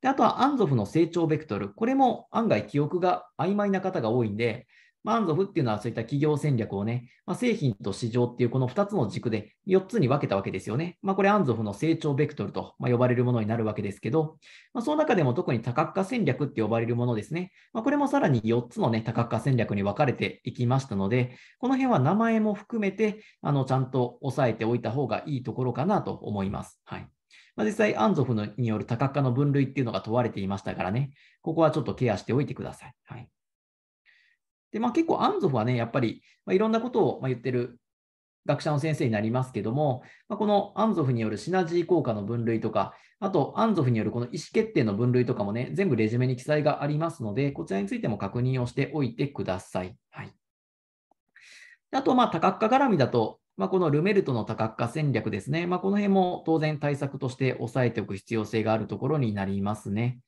であとはアンゾフの成長ベクトル。これも案外記憶が曖昧な方が多いんで、まアンゾフっていうのはそういった企業戦略をね、まあ、製品と市場っていうこの2つの軸で4つに分けたわけですよね。まあ、これアンゾフの成長ベクトルと呼ばれるものになるわけですけど、まあ、その中でも特に多角化戦略って呼ばれるものですね。まあ、これもさらに4つの、ね、多角化戦略に分かれていきましたので、この辺は名前も含めてあのちゃんと押さえておいた方がいいところかなと思います。はいまあ、実際、アンゾフによる多角化の分類っていうのが問われていましたからね、ここはちょっとケアしておいてください。はいで、まあ、結構アンゾフはね、やっぱり、まあ、いろんなことを、まあ、言ってる学者の先生になりますけども、まあ、このアンゾフによるシナジー効果の分類とか、あとアンゾフによるこの意思決定の分類とかもね、全部レジュメに記載がありますので、こちらについても確認をしておいてください。はい、あと、まあ、多角化絡みだと、まあ、このルメルトの多角化戦略ですね、まあ、この辺も当然対策として押さえておく必要性があるところになりますね。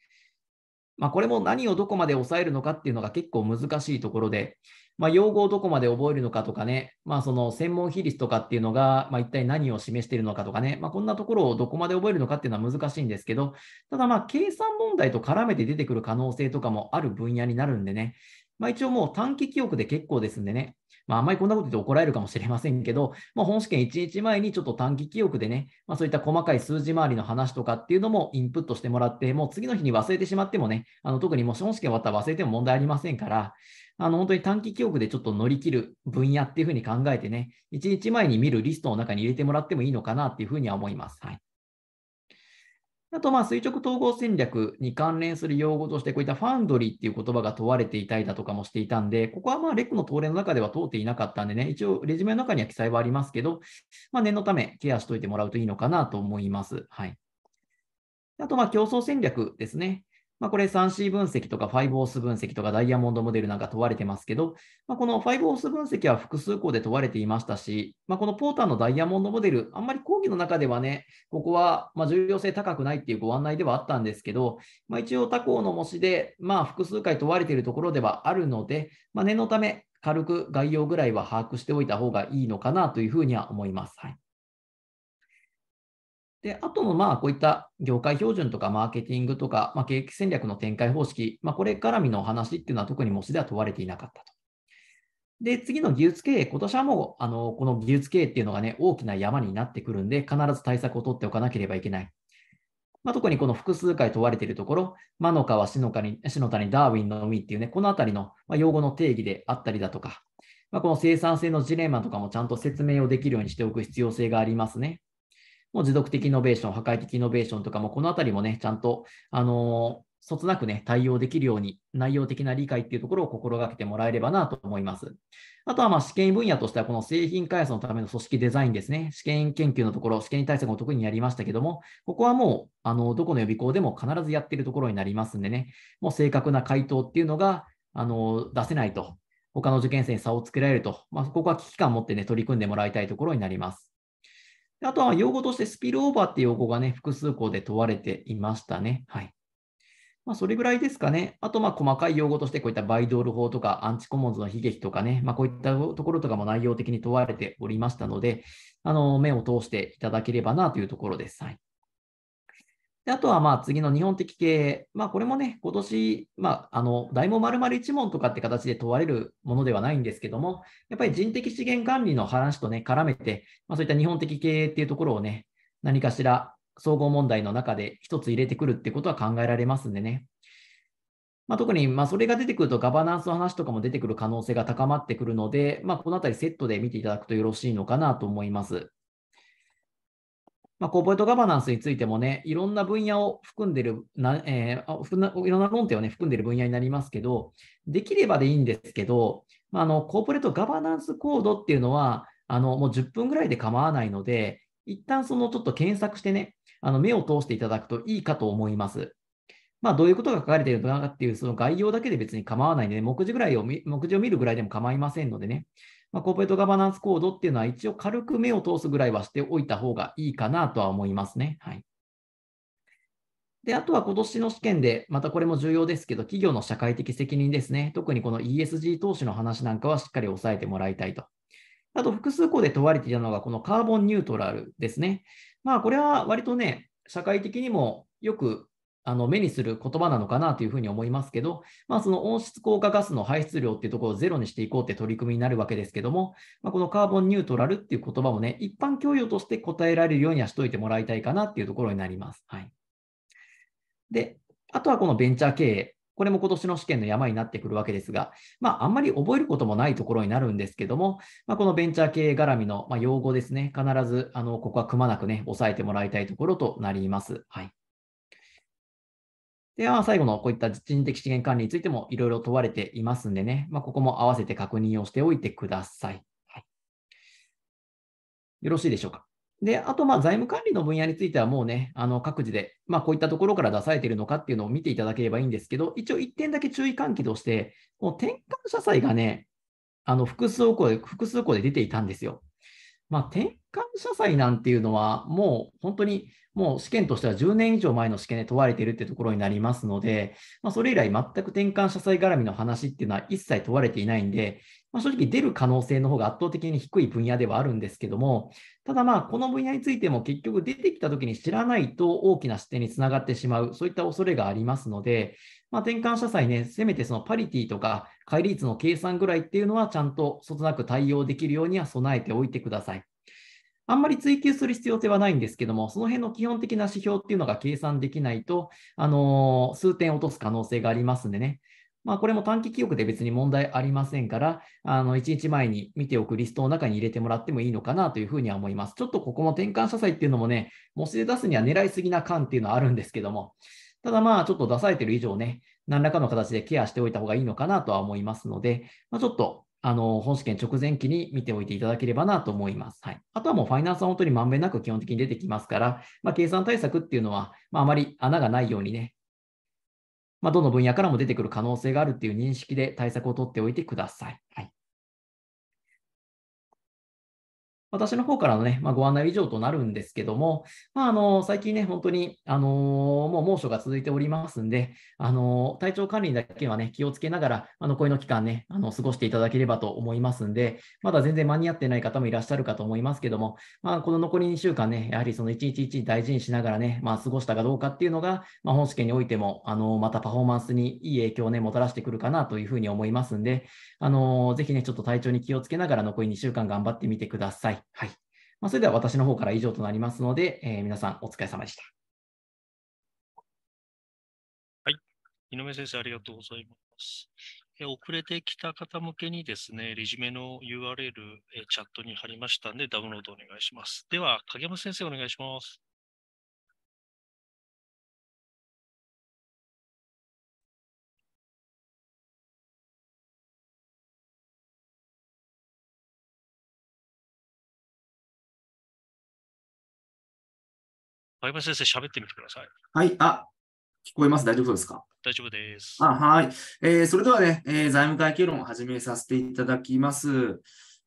まあ、これも何をどこまで抑えるのかっていうのが結構難しいところで、まあ、用語をどこまで覚えるのかとかね、まあ、その専門比率とかっていうのが、まあ、一体何を示しているのかとかね、まあ、こんなところをどこまで覚えるのかっていうのは難しいんですけど、ただまあ計算問題と絡めて出てくる可能性とかもある分野になるんでね、まあ、一応もう短期記憶で結構ですんでね、まあ、あまりこんなこと言って怒られるかもしれませんけど、まあ、本試験1日前にちょっと短期記憶でね、まあ、そういった細かい数字回りの話とかっていうのもインプットしてもらって、もう次の日に忘れてしまってもね、あの特にもう本試験終わったら忘れても問題ありませんから、あの本当に短期記憶でちょっと乗り切る分野っていうふうに考えてね、1日前に見るリストの中に入れてもらってもいいのかなっていうふうには思います。はいあと、まあ、垂直統合戦略に関連する用語として、こういったファンドリーっていう言葉が問われていたりだとかもしていたんで、ここはまあ、レックの東例の中では通っていなかったんでね、一応、レジュメの中には記載はありますけど、まあ、念のためケアしておいてもらうといいのかなと思います。はい。あと、まあ、競争戦略ですね。まあ、これ 3C 分析とか5オ s ス分析とかダイヤモンドモデルなんか問われてますけど、まあ、この5オ s ス分析は複数項で問われていましたし、まあ、このポーターのダイヤモンドモデル、あんまり講義の中ではね、ここはま重要性高くないっていうご案内ではあったんですけど、まあ、一応他項の模試でま複数回問われているところではあるので、ま念のため軽く概要ぐらいは把握しておいた方がいいのかなというふうには思います。はいで、あとの、まあ、こういった業界標準とかマーケティングとか、まあ、景気戦略の展開方式、まあ、これからみの話っていうのは特に模試では問われていなかったと。で、次の技術経営、今年はもう、あの、この技術経営っていうのがね、大きな山になってくるんで、必ず対策を取っておかなければいけない。まあ、特にこの複数回問われているところ、マの川、篠谷、ノカダーウィンのみっていうね、このあたりの用語の定義であったりだとか、まあ、この生産性のジレンマとかもちゃんと説明をできるようにしておく必要性がありますね。もう持続的イノベーション、破壊的イノベーションとかも、このあたりもね、ちゃんと、あのそつなくね、対応できるように、内容的な理解っていうところを心がけてもらえればなと思います。あとは、まあ、試験分野としては、この製品開発のための組織デザインですね。試験研究のところ、試験対策も特にやりましたけども、ここはもう、あの、どこの予備校でも必ずやってるところになりますんでね、もう正確な回答っていうのが、あの、出せないと、他の受験生に差をつけられると、まあ、ここは危機感を持ってね、取り組んでもらいたいところになります。あとは用語としてスピルオーバーっていう用語がね、複数項で問われていましたね。はい。まあ、それぐらいですかね。あと、まあ、細かい用語として、こういったバイドール法とか、アンチコモンズの悲劇とかね、まあ、こういったところとかも内容的に問われておりましたので、あの、目を通していただければなというところです。はい。であとはまあ次の日本的系、まあ、これもね、今年、まあ、あの大問丸々一問とかって形で問われるものではないんですけども、やっぱり人的資源管理の話とね、絡めて、まあ、そういった日本的経営っていうところをね、何かしら総合問題の中で一つ入れてくるってことは考えられますんでね。まあ、特にまあそれが出てくるとガバナンスの話とかも出てくる可能性が高まってくるので、まあ、このあたりセットで見ていただくとよろしいのかなと思います。まあ、コーポレートガバナンスについてもね、いろんな分野を含んでるな、えー、いろんな論点を、ね、含んでる分野になりますけど、できればでいいんですけど、まあ、あのコーポレートガバナンスコードっていうのは、あのもう10分ぐらいで構わないので、一旦そのちょっと検索してね、あの目を通していただくといいかと思います。まあ、どういうことが書かれているのかっていうその概要だけで別に構わないので、目次ぐらいを目次を見るぐらいでも構いませんのでね、まあ、コーポレートガバナンスコードっていうのは一応軽く目を通すぐらいはしておいた方がいいかなとは思いますね。はい。で、あとは今年の試験で、またこれも重要ですけど、企業の社会的責任ですね。特にこの ESG 投資の話なんかはしっかり押さえてもらいたいと。あと複数個で問われていたのが、このカーボンニュートラルですね。まあ、これは割とね、社会的にもよくあの目にする言葉なのかなというふうに思いますけど、まあ、その温室効果ガスの排出量っていうところをゼロにしていこうって取り組みになるわけですけども、まあ、このカーボンニュートラルっていう言葉もね、一般教養として答えられるようにはしといてもらいたいかなっていうところになります。はい、で、あとはこのベンチャー経営。これも今年の試験の山になってくるわけですが、まあ、あんまり覚えることもないところになるんですけども、まあ、このベンチャー経営絡みの、ま用語ですね、必ず、あの、ここはくまなくね、押さえてもらいたいところとなります。はい。では、最後のこういった人的資源管理についてもいろいろ問われていますんでね、まあ、ここも合わせて確認をしておいてください。はい、よろしいでしょうか。で、あと、まあ、財務管理の分野についてはもうね、あの各自で、まあ、こういったところから出されているのかっていうのを見ていただければいいんですけど、一応1点だけ注意喚起として、この転換社債がね、あの複数個で、複数個で出ていたんですよ。まあ、転換社債なんていうのは、もう本当にもう試験としては10年以上前の試験で問われているってところになりますので、まあ、それ以来全く転換社債絡みの話っていうのは一切問われていないんで、まあ、正直出る可能性の方が圧倒的に低い分野ではあるんですけども、ただまあ、この分野についても結局出てきた時に知らないと大きな失点につながってしまう、そういった恐れがありますので、まあ、転換した際ね、せめてそのパリティとか、乖離率の計算ぐらいっていうのは、ちゃんとそつなく対応できるようには備えておいてください。あんまり追求する必要性はないんですけども、その辺の基本的な指標っていうのが計算できないと、あのー、数点落とす可能性がありますんでね、まあ、これも短期記憶で別に問題ありませんから、あの1日前に見ておくリストの中に入れてもらってもいいのかなというふうには思います。ちょっとここも転換社債っていうのもね、模試で出すには狙いすぎな感っていうのはあるんですけども、ただまあちょっと出されてる以上ね、何らかの形でケアしておいた方がいいのかなとは思いますので、まあ、ちょっとあの本試験直前期に見ておいていただければなと思います。はい、あとはもうファイナンスは本当にまんべんなく基本的に出てきますから、まあ、計算対策っていうのは、まあ、あまり穴がないようにね、まあ、どの分野からも出てくる可能性があるっていう認識で対策を取っておいてください。はい私の方からのね、まあ、ご案内以上となるんですけども、まあ、あの最近ね、本当に、あのもう猛暑が続いておりますんで、あの体調管理だけはね、気をつけながら、あの残りの期間ね、あの過ごしていただければと思いますんで、まだ全然間に合ってない方もいらっしゃるかと思いますけども、まあ、この残り2週間ね、やはりその日一日大事にしながらね、まあ、過ごしたかどうかっていうのが、まあ、本試験においても、あのまたパフォーマンスにいい影響をね、もたらしてくるかなというふうに思いますんで、あのぜひね、ちょっと体調に気をつけながら、残り2週間頑張ってみてください。。はい。まあ、それでは私の方から以上となりますので、えー、皆さんお疲れ様でした。はい。井上先生、ありがとうございます。え遅れてきた方向けにですね、レジュメの URL、えチャットに貼りましたんで、ダウンロードお願いします。では、影山先生、お願いします。相葉先生、喋ってみてください。はい、あ、聞こえます。大丈夫ですか大丈夫です。あはい、えー。それではね、えー、財務会計論を始めさせていただきます。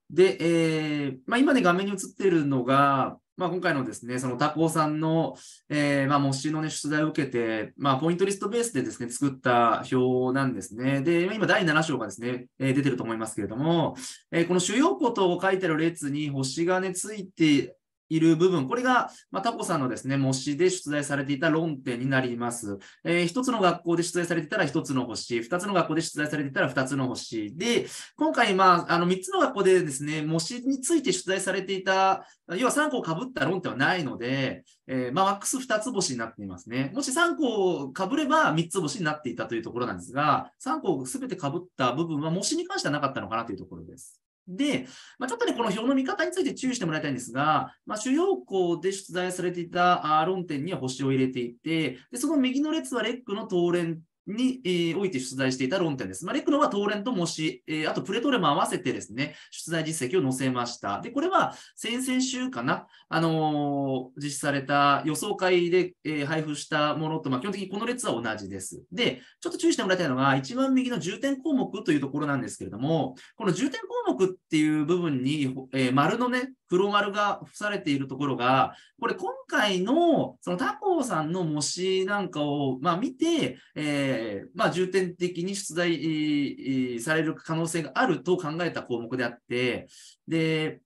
で、えーまあ、今ね、画面に映っているのが、まあ、今回のですね、その他校さんの、えー、まあ、模試のね、出題を受けて、まあ、ポイントリストベースでですね、作った表なんですね。で、今、第7章がですね、えー、出てると思いますけれども、えー、この主要項と書いてある列に星がね、ついている部分、これが、まあ、タコさんのですね、模試で出題されていた論点になります。えー、つの学校で出題されていたら1つの星、2つの学校で出題されていたら2つの星。で、今回、まあ、あの、3つの学校でですね、模試について出題されていた、要は3個ぶった論点はないので、えー、まあ、マックス2つ星になっていますね。もし3個ぶれば3つ星になっていたというところなんですが、3個全てかぶった部分は模試に関してはなかったのかなというところです。で、まあ、ちょっとね、この表の見方について注意してもらいたいんですが、まあ、主要項で出題されていた論点には星を入れていて、でその右の列はレックの当連に、おいて出題していた論点です。まあ、レクノはトーレンと模試、えー、あとプレトレも合わせてですね、出題実績を載せました。で、これは先々週かな、あのー、実施された予想会で、えー、配布したものと、まあ、基本的にこの列は同じです。で、ちょっと注意してもらいたいのが、一番右の重点項目というところなんですけれども、この重点項目っていう部分に、えー、丸のね、黒丸が付されているところが、これ今回のその他校さんの模試なんかを、まあ、見て、えー、まあ、重点的に出題される可能性があると考えた項目であって、で、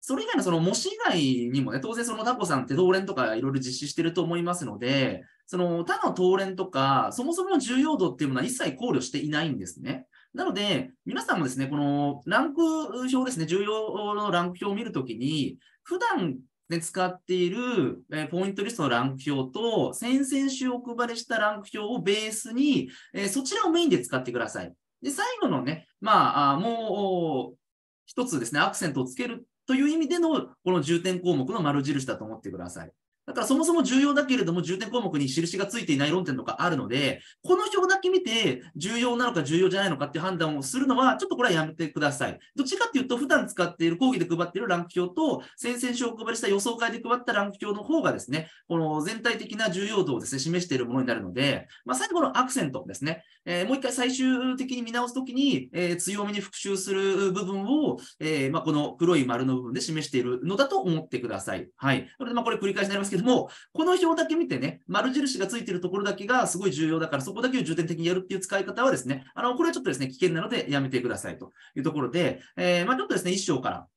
それ以外のその模試以外にもね、当然そのタコさんって東連とかいろいろ実施してると思いますので、その他の東連とか、そもそもの重要度っていうものは一切考慮していないんですね。なので、皆さんもですね、このランク表ですね、重要のランク表を見るときに、普段で使っている、えポイントリストのランク表と、先々週お配りしたランク表をベースに、えそちらをメインで使ってください。で、最後のね、まあ、もう、一つですね、アクセントをつけるという意味での、この重点項目の丸印だと思ってください。だからそもそも重要だけれども、重点項目に印がついていない論点とかあるので、この表だけ見て、重要なのか重要じゃないのかっていう判断をするのは、ちょっとこれはやめてください。どっちかっていうと、普段使っている講義で配っているランク表と、先々週お配りした予想会で配ったランク表の方がですね、この全体的な重要度をですね、示しているものになるので、まあ、最後のアクセントですね、えー、もう一回最終的に見直すときに、えー、強めに復習する部分を、えー、まあ、この黒い丸の部分で示しているのだと思ってください。はい。なので、まこれ繰り返しになりますけども、この表だけ見てね、丸印がついてるところだけがすごい重要だから、そこだけを重点的にやるっていう使い方はですね、あの、これはちょっとですね、危険なのでやめてくださいというところで、えー、まあ、ちょっとですね、1章から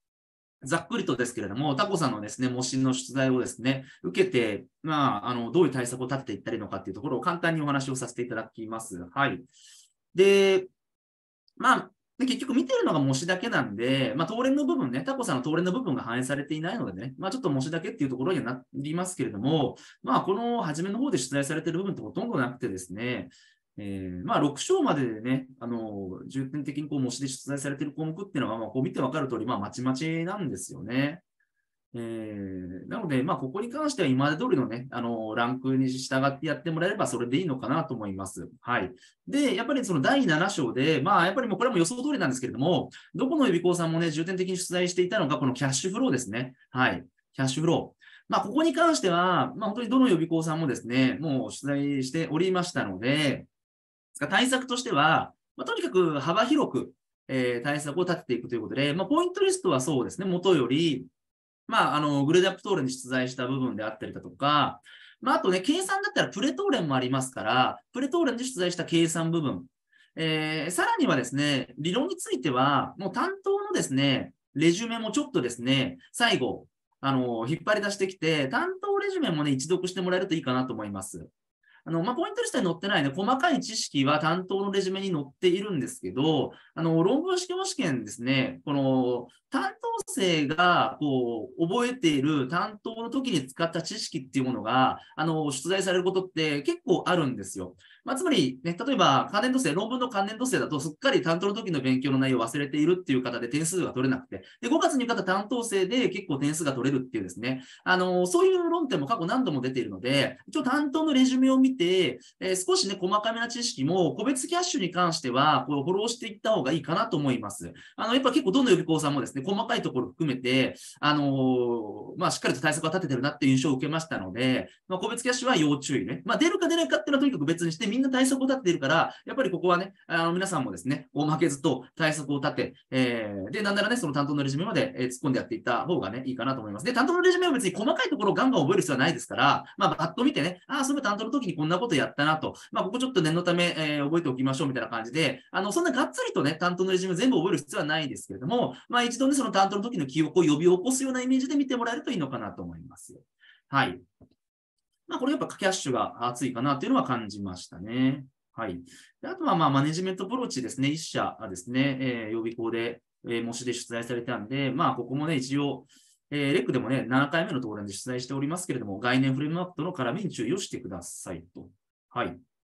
ざっくりとですけれども、タコさんのですね、模試の出題をですね、受けて、まあ、あの、どういう対策を立てていったらいいのかっていうところを簡単にお話をさせていただきます。はい。で、まあ、で、結局見てるのが模試だけなんで、まあ、当連の部分ね、タコさんの当連の部分が反映されていないのでね、まあ、ちょっと模試だけっていうところにはなりますけれども、まあ、この初めの方で出題されている部分ってほとんどなくてですね、えー、まあ、6章まででね、あの、重点的にこう模試で出題されている項目っていうのは、まあ、こう見てわかる通り、まあ、まちまちなんですよね。えー、なので、まあ、ここに関しては今まで通りのね、あの、ランクに従ってやってもらえればそれでいいのかなと思います。はい。で、やっぱりその第7章で、まあ、やっぱりもうこれも予想通りなんですけれども、どこの予備校さんもね、重点的に取材していたのが、このキャッシュフローですね。はい。キャッシュフロー。まあ、ここに関しては、まあ、本当にどの予備校さんもですね、もう取材しておりましたので、対策としては、まあ、とにかく幅広く、えー、対策を立てていくということで、まあ、ポイントリストはそうですね、元より、まあ、あの、グレードアップトーレンに出題した部分であったりだとか、まあ、あとね、計算だったらプレトーレンもありますから、プレトーレンで出題した計算部分。えー、さらにはですね、理論については、もう担当のですね、レジュメもちょっとですね、最後、あの、引っ張り出してきて、担当レジュメもね、一読してもらえるといいかなと思います。あの、まあ、ポイントとして載ってないね、細かい知識は担当のレジュメに載っているんですけど、あの、論文試験試験ですね、この、担当生がこう覚えている担当の時に使った知識っていうものがあの出題されることって結構あるんですよ。まあ、つまり、ね、例えば関連度生、論文の関連度生だとすっかり担当の時の勉強の内容を忘れているっていう方で点数が取れなくて、で5月に受かった担当生で結構点数が取れるっていうですね、あのそういう論点も過去何度も出ているので、一応担当のレジュメを見て、えー、少しね、細かめな知識も個別キャッシュに関してはこうフォローしていった方がいいかなと思います。あのやっぱ結構どの予備校さんもですね、細かいところ含めて、あのまあ、しっかりと対策は立ててるなっていう印象を受けましたので、まあ、個別キャッシュは要注意ね。まあ、出るか出ないかっていうのはとにかく別にして、みんな対策を立ててるから、やっぱりここはね、あの皆さんもですね、負けずと対策を立て、えー、で、なんならね、その担当のレジュメまで突っ込んでやっていった方がね、いいかなと思います。で、担当のレジュメは別に細かいところをガンガン覚える必要はないですから、まあ、バッと見てね、ああ、そういう担当の時にこんなことやったなと、まあ、ここちょっと念のため、えー、覚えておきましょうみたいな感じで、あの、そんながっつりとね、担当のレジュメ全部覚える必要はないですけれども、まあ、一度ンでその担当の時の記憶を呼び起こすようなイメージで見てもらえるといいのかなと思いますよ。はい。まあ、これやっぱキャッシュが熱いかなというのは感じましたね。はい。であとは、まあ、マネジメントプローチですね。一社はですね、えー、予備校で、えー、模試で出題されたんで、まあ、ここもね、一応、えー、レックでもね、7回目のところで出題しておりますけれども、概念フレームワークとの絡みに注意をしてくださいと。はい。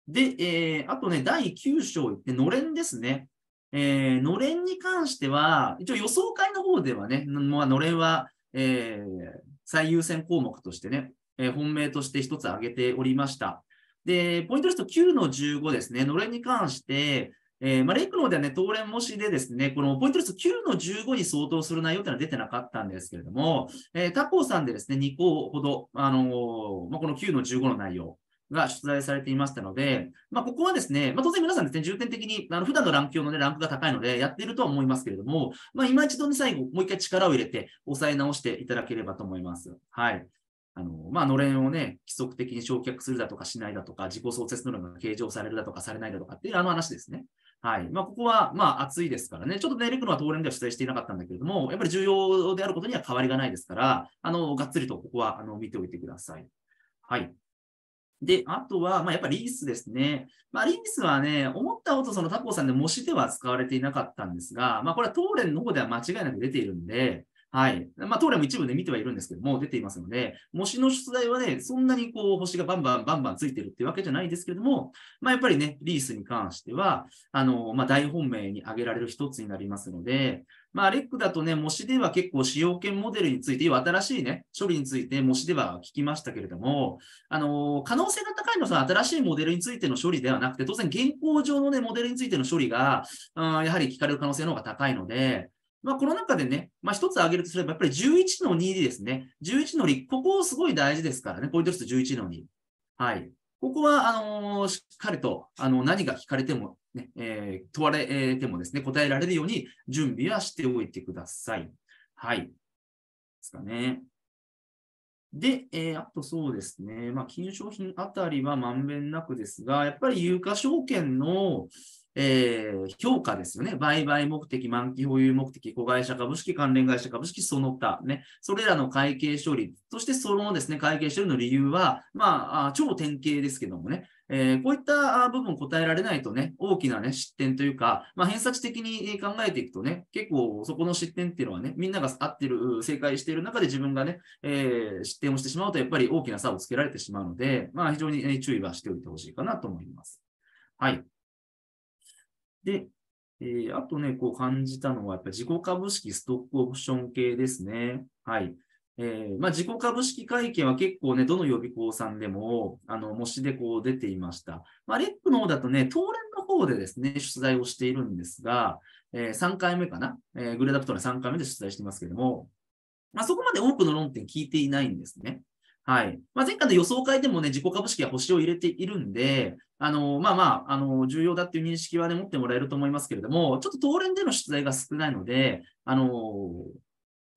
で、えー、あとね、第9章、って、のれんですね。えー、のれんに関しては、一応予想会の方ではね、のれんは、えー、最優先項目としてね、えー、本命として一つ挙げておりました。で、ポイントリスト9の15ですね、のれんに関して、えー、まあ、レイクのではね、当連模試でですね、このポイントリスト9の15に相当する内容というのは出てなかったんですけれども、えー、他校さんでですね、2校ほど、あのー、まあ、この9の15の内容、が出題されていましたので、まあ、ここはですね、まあ、当然皆さんですね、重点的に、あの普段のランク用の、ね、ランクが高いので、やっているとは思いますけれども、まあ、今一度に、ね、最後、もう一回力を入れて、抑え直していただければと思います。はい。あの、まあ、のれんをね、規則的に焼却するだとかしないだとか、自己創設の力が計上されるだとかされないだとかっていうあの話ですね。はい。まあ、ここは、まあ、暑いですからね。ちょっとね、レクのは当連では取材していなかったんだけれども、やっぱり重要であることには変わりがないですから、あの、がっつりとここは、あの、見ておいてください。はい。で、あとは、まあ、やっぱリースですね。まあ、リースはね、思ったほどそのタコさんで模試では使われていなかったんですが、まあ、これはレンの方では間違いなく出ているんで、はい。まあ、レンも一部で見てはいるんですけども、出ていますので、模試の出題はね、そんなにこう、星がバンバンバンバンついてるってわけじゃないですけども、まあ、やっぱりね、リースに関しては、あの、まあ、大本命に挙げられる一つになりますので、まあ、レックだとね、模試では結構使用権モデルについて、新しいね、処理について模試では聞きましたけれども、あのー、可能性が高いのは新しいモデルについての処理ではなくて、当然現行上のね、モデルについての処理が、あやはり聞かれる可能性の方が高いので、まあ、この中でね、まあ、つ挙げるとすれば、やっぱり11の2ですね。11の2、ここすごい大事ですからね、ポイントリス11の2。はい。ここは、あのー、しっかりと、あの、何が聞かれてもねえー、問われてもですね、答えられるように準備はしておいてください。はい。ですかね。で、えー、あとそうですね、まあ、金融商品あたりはまんべんなくですが、やっぱり有価証券の、えー、評価ですよね。売買目的、満期保有目的、子会社株式、関連会社株式、その他、ね。それらの会計処理、そしてそのですね、会計処理の理由は、まあ、超典型ですけどもね、えー、こういった部分答えられないとね、大きなね、失点というか、まあ、偏差値的に考えていくとね、結構そこの失点っていうのはね、みんなが合ってる、正解している中で自分がね、えー、失点をしてしまうと、やっぱり大きな差をつけられてしまうので、まあ、非常に注意はしておいてほしいかなと思います。はい。で、えー、あとね、こう感じたのは、やっぱ自己株式ストックオプション系ですね。はい。えー、まあ、自己株式会計は結構ね、どの予備校さんでも、あの、模試でこう出ていました。まあ、レックの方だとね、当連の方でですね、出題をしているんですが、えー、3回目かな、えー、グレードアップトの3回目で出題してますけども、まあ、そこまで多くの論点聞いていないんですね。はい。まあ、前回の予想会でもね、自己株式は星を入れているんで、あの、まあまあ、あの、重要だっていう認識はね、持ってもらえると思いますけれども、ちょっと当連での出題が少ないので、あの、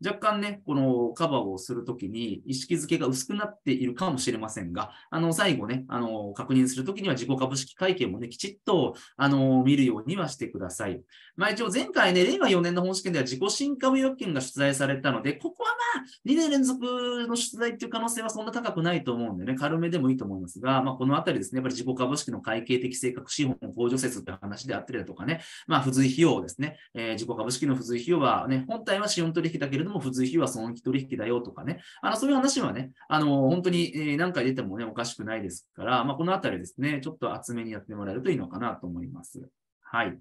若干ね、このカバーをするときに意識づけが薄くなっているかもしれませんが、あの、最後ね、あの、確認するときには自己株式会計もね、きちっと、あの、見るようにはしてください。まあ一応前回ね、令和4年の本試験では自己新株預金が出題されたので、ここはまあ、2年連続の出題っていう可能性はそんな高くないと思うんでね、軽めでもいいと思いますが、まあこのあたりですね、やっぱり自己株式の会計的性格資本控除説って話であったりだとかね、まあ付随費用ですね、えー、自己株式の付随費用はね、本体は資本取引だけれども、ども、付随費は損益取引だよとかね、あのそういう話はね、あの本当に、え何回出てもね、おかしくないですから、まあ、このあたりですね、ちょっと厚めにやってもらえるといいのかなと思います。はい。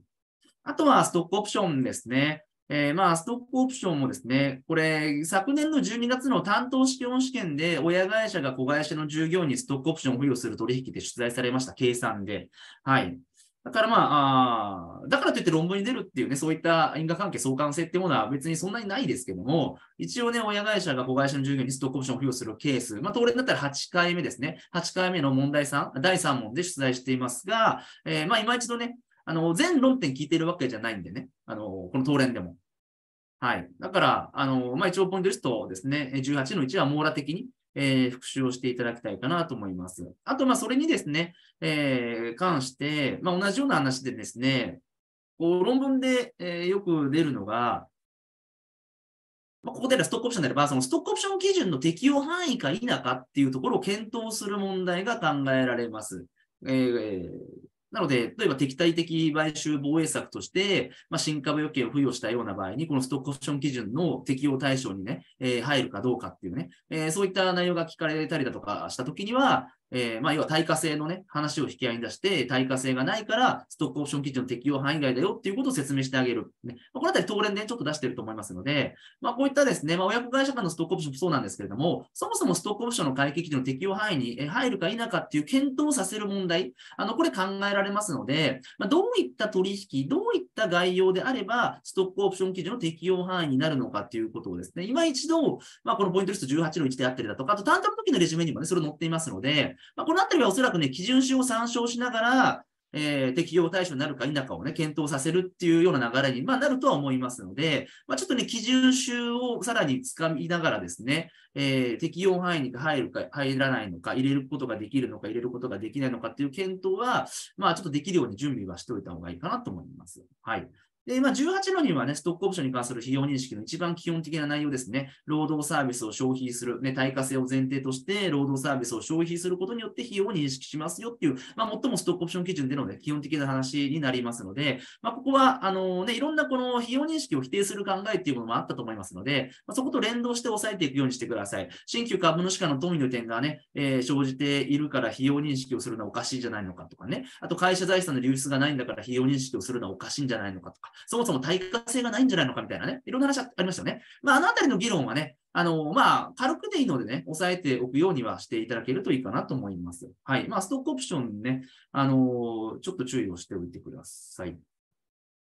あとはストックオプションですね。えー、まあ、ストックオプションもですね、これ、昨年の12月の担当試験試験で、親会社が子会社の従業員にストックオプションを付与する取引で出題されました計算で、はい。だからまあ、あだからといって論文に出るっていうね、そういった因果関係、相関性っていうものは別にそんなにないですけども、一応ね、親会社が子会社の従業員にストックオプションを付与するケース、まあ、当然だったら8回目ですね、8回目の問題3、第3問で出題していますが、えー、まあ、今一度ね、あの、全論点聞いてるわけじゃないんでね、あの、この当連でも。はい。だから、あの、まあ、一応ポイントリストですね、18の1は網羅的にえー、復習をしていただきたいかなと思います。あと、まあ、それにですね、えー、関して、まあ、同じような話でですね、こう論文で、えー、よく出るのが、まあ、ここでストックオプションであれば、そのストックオプション基準の適用範囲か否かっていうところを検討する問題が考えられます。えー、なので、例えば敵対的買収防衛策として、まあ、新株予計を付与したような場合に、このストックオプション基準の適用対象にね、えー、入るかどうかっていうね、えー、そういった内容が聞かれたりだとかしたときには、えー、まあ、要は対価性のね、話を引き合いに出して、対価性がないから、ストックオプション基準の適用範囲外だよっていうことを説明してあげる。ね、まあ、このあたり、当連で、ね、ちょっと出してると思いますので、まあ、こういったですね、まあ、親子会社間のストックオプションもそうなんですけれども、そもそもストックオプションの会計基準の適用範囲に入るか否かっていう検討をさせる問題、あの、これ考えられますので、まあ、どういった取引、どういった概要であれば、ストックオプション基準の適用範囲になるのかっていうことをですね、今一度、まあ、このポイントリスト18の1であったりだとか、あと、単価の時のレジュメにもね、それ載っていますので、まあ、このあたりはおそらくね、基準集を参照しながら、えー、適用対象になるか否かをね、検討させるっていうような流れに、まあ、なるとは思いますので、まあ、ちょっとね、基準集をさらにつかみながらですね、えー、適用範囲に入るか、入らないのか、入れることができるのか、入れることができないのかっていう検討は、まあ、ちょっとできるように準備はしておいた方がいいかなと思います。はい。で、今18のにはね、ストックオプションに関する費用認識の一番基本的な内容ですね。労働サービスを消費する、ね、対価性を前提として、労働サービスを消費することによって費用を認識しますよっていう、まあ、最もストックオプション基準での、ね、基本的な話になりますので、まあ、ここは、あのね、いろんなこの費用認識を否定する考えっていうものもあったと思いますので、まあ、そこと連動して抑えていくようにしてください。新旧株主化の富の点がね、えー、生じているから費用認識をするのはおかしいんじゃないのかとかね、あと会社財産の流出がないんだから費用認識をするのはおかしいんじゃないのかとか、そもそも対価性がないんじゃないのかみたいなね、いろんな話ありましたよね。まあ、あのあたりの議論はね、あの、まあ、軽くでいいのでね、抑えておくようにはしていただけるといいかなと思います。はい。まあ、ストックオプションね、あの、ちょっと注意をしておいてください。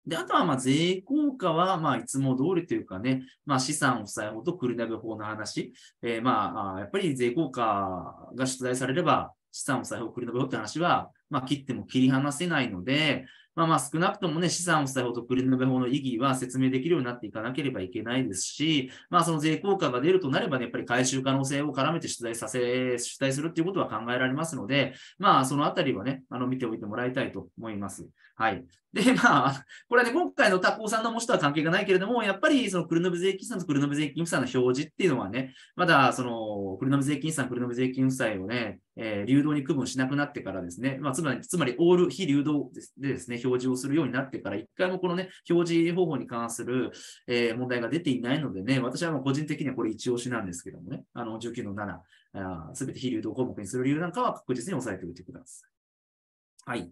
で、あとは、まあ、税効果は、まあ、いつも通りというかね、まあ、資産負債法と繰り投げ法の話、えー、まあ、やっぱり税効果が出題されれば、資産負債法繰り投げ法って話は、まあ、切っても切り離せないので、まあまあ少なくともね、資産を負債法と繰り延べ法の意義は説明できるようになっていかなければいけないですし、まあその税効果が出るとなればね、やっぱり回収可能性を絡めて出題させ、出題するっていうことは考えられますので、まあそのあたりはね、あの見ておいてもらいたいと思います。はい。で、まあ、これはね、今回の他行さんの模試とは関係がないけれども、やっぱりその繰延べ税金さんと繰延べ税金負債の表示っていうのはね、まだその繰延べ税金さん、繰延べ税金負債をね、えー、流動に区分しなくなってからですね、まあ、つまり、つまり、オール非流動でですね、表示をするようになってから、一回もこのね、表示方法に関する、えー、問題が出ていないのでね、私はもう個人的にはこれ一押しなんですけどもね、あの、19の7、すべて非流動項目にする理由なんかは確実に押さえておいてください。はい。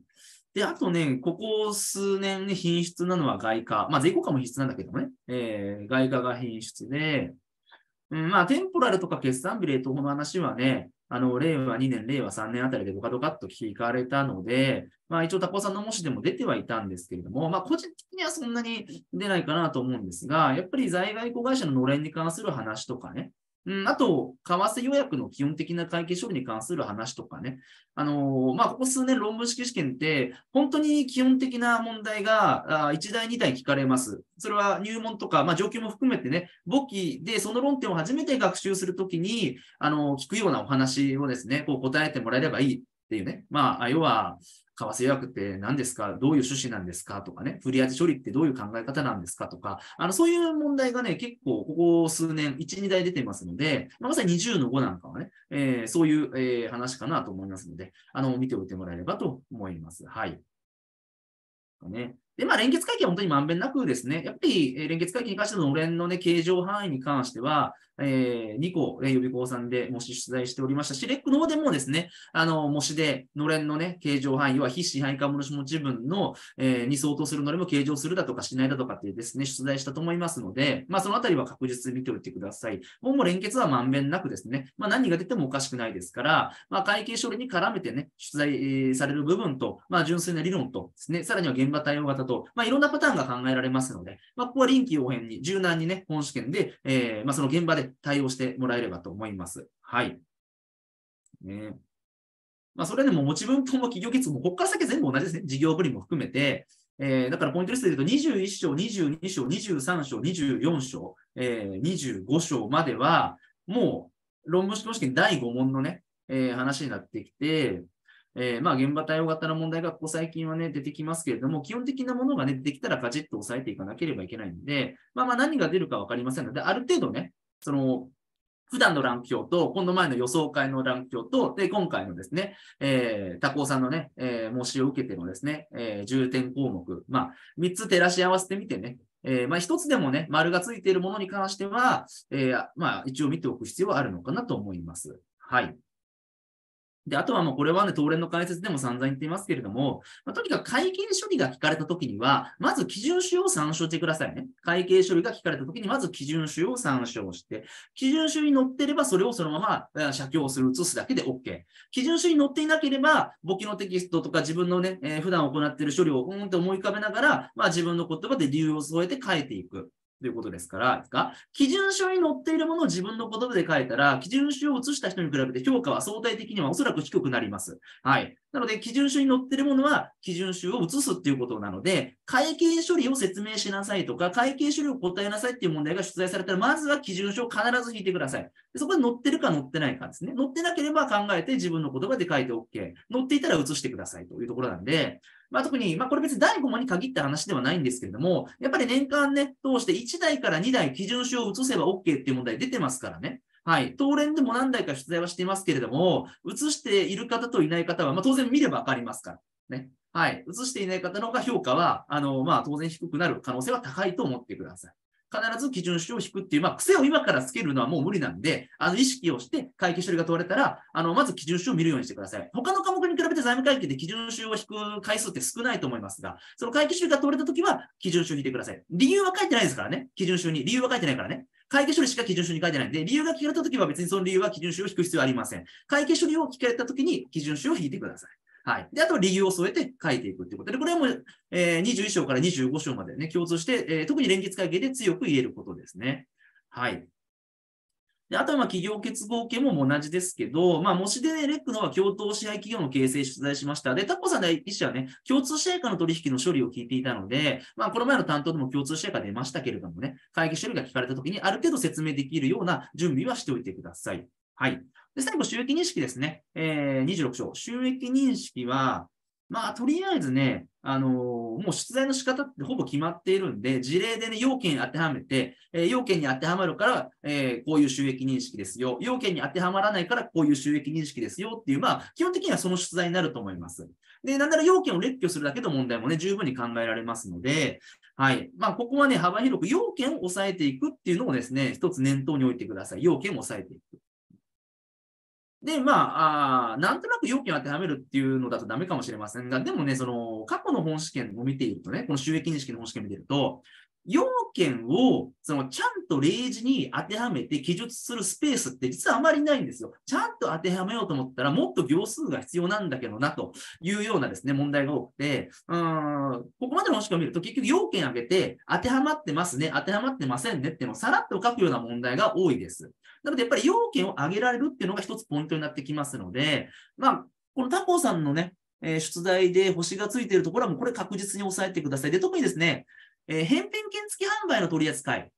で、あとね、ここ数年、ね、品質なのは外貨。まあ、税効果も品質なんだけどもね、えー、外貨が品質で、うん、まあ、テンポラルとか決算ビレ等トの話はね、あの、令和2年、令和3年あたりでドカドカっと聞かれたので、まあ一応タコさんの模試でも出てはいたんですけれども、まあ個人的にはそんなに出ないかなと思うんですが、やっぱり在外子会社ののれんに関する話とかね、うん、あと、為替予約の基本的な会計処理に関する話とかね、あのー、まあ、ここ数年論文式試験って、本当に基本的な問題があ1台2台聞かれます。それは入門とか、まあ、上級も含めてね、簿記でその論点を初めて学習するときに、あのー、聞くようなお話をですね、こう答えてもらえればいいっていうね、まあ、要は、為替予約って何ですかどういう趣旨なんですかとかね、振り当て処理ってどういう考え方なんですかとか、あの、そういう問題がね、結構ここ数年、1、2台出てますので、ままさに20の5なんかはね、えー、そういう、えー、話かなと思いますので、あの、見ておいてもらえればと思います。はい。ね。で、まあ、連結会計は本当にまんべんなくですね、やっぱり連結会計に関してののれんのね、形状範囲に関しては、えー、2校、えー、予備校さんで模試出題しておりましたし、レックの方でもですね、あの、模試で、のれんのね、形状範囲は非支配科もろしも自分の、えー、に相当するのれんも形状するだとかしないだとかってですね、出題したと思いますので、まあ、そのあたりは確実に見ておいてください。もう連結はまんべんなくですね、まあ、何が出てもおかしくないですから、まあ、会計処理に絡めてね、出題される部分と、まあ、純粋な理論とですね、さらには現場対応型と、まあ、いろんなパターンが考えられますので、まあ、ここは臨機応変に、柔軟にね、本試験で、えー、まあ、その現場で対応してもらえればと思います。はい。ねまあ、それでも持ち分法も企業結合も、ここから先全部同じですね。事業ぶりも含めて、えー、だからポイントリストで言うと21章、22章、23章、24章、えー、25章までは、もう論文試験試験第5問のね、えー、話になってきて、えー、まあ現場対応型の問題がここ最近はね、出てきますけれども、基本的なものがね、できたらガチッと押さえていかなければいけないんで、まあまあ何が出るかわかりませんので、ある程度ね、その、普段の乱気表と、今度前の予想会の乱気表と、で、今回のですね、えー、高さんのね、えー、模を受けてのですね、えー、重点項目、まあ、3つ照らし合わせてみてね、えー、まあ、1つでもね、丸がついているものに関しては、えー、まあ、一応見ておく必要はあるのかなと思います。はい。で、あとはもうこれはね、東連の解説でも散々言っていますけれども、まあ、とにかく会計処理が聞かれたときには、まず基準集を参照してくださいね。会計処理が聞かれたときに、まず基準集を参照して、基準書に載ってればそれをそのまま写経をする、写すだけで OK。基準書に載っていなければ、簿記のテキストとか自分のね、えー、普段行っている処理をうんって思い浮かべながら、まあ自分の言葉で理由を添えて書いていく。ということですからですか、基準書に載っているものを自分の言葉で書いたら、基準書を移した人に比べて評価は相対的にはおそらく低くなります。はい。なので、基準書に載っているものは、基準書を移すっていうことなので、会計処理を説明しなさいとか、会計処理を答えなさいっていう問題が出題されたら、まずは基準書を必ず引いてください。でそこに載ってるか載ってないかですね。載ってなければ考えて自分の言葉で書いて OK。載っていたら移してくださいというところなんで、まあ、特に、まあ、これ別に第5問に限った話ではないんですけれども、やっぱり年間ね、通して1台から2台基準書を移せば OK っていう問題出てますからね。はい。当連でも何台か出題はしていますけれども、移している方といない方は、まあ、当然見ればわかりますから。ね。はい。移していない方の方が評価は、あの、まあ、当然低くなる可能性は高いと思ってください。必ず基準値を引くっていう、まあ、癖を今からつけるのはもう無理なんで、あの意識をして会計処理が問われたら、あのまず基準値を見るようにしてください。他の科目に比べて財務会計で基準値を引く回数って少ないと思いますが、その会計処理が問われたときは基準値を引いてください。理由は書いてないですからね。基準値に。理由は書いてないからね。会計処理しか基準書に書いてないんで、理由が聞かれたときは別にその理由は基準書を引く必要はありません。会計処理を聞かれたときに基準書を引いてください。はい。で、あと理由を添えて書いていくっていうことで、これもえー、21章から25章までね、共通して、えー、特に連結会計で強く言えることですね。はい。であとはま企業結合系も同じですけど、まあ、もしで、ね、レックのは共同支配企業の形成取材しました。で、タコさん第1章はね、共通支配下の取引の処理を聞いていたので、まあ、この前の担当でも共通支配下出ましたけれどもね、会議処理が聞かれたときに、ある程度説明できるような準備はしておいてください。はい。で、最後、収益認識ですね。えー、26章。収益認識は、まあ、とりあえずね、あのー、もう出題の仕方ってほぼ決まっているんで、事例でね、要件当てはめて、えー、要件に当てはまるから、えー、こういう収益認識ですよ。要件に当てはまらないから、こういう収益認識ですよっていう、まあ、基本的にはその出題になると思います。で、なんなら要件を列挙するだけの問題もね、十分に考えられますので、はい。まあ、ここはね、幅広く要件を抑えていくっていうのをですね、一つ念頭に置いてください。要件を抑えていく。で、まあ、あなんとなく要件を当てはめるっていうのだとダメかもしれませんが、でもね、その過去の本試験を見ているとね、この収益認識の本試験を見ていると、要件をそのちゃんと例示に当てはめて記述するスペースって実はあまりないんですよ。ちゃんと当てはめようと思ったらもっと行数が必要なんだけどなというようなですね、問題が多くて、うんここまでの本式を見ると結局要件挙げて当てはまってますね、当てはまってませんねっていうのをさらっと書くような問題が多いです。なので、やっぱり要件を上げられるっていうのが一つポイントになってきますので、まあ、このタコさんのね、えー、出題で星がついているところはもうこれ確実に押さえてください。で、特にですね、えー、返品券付き販売の取り扱い。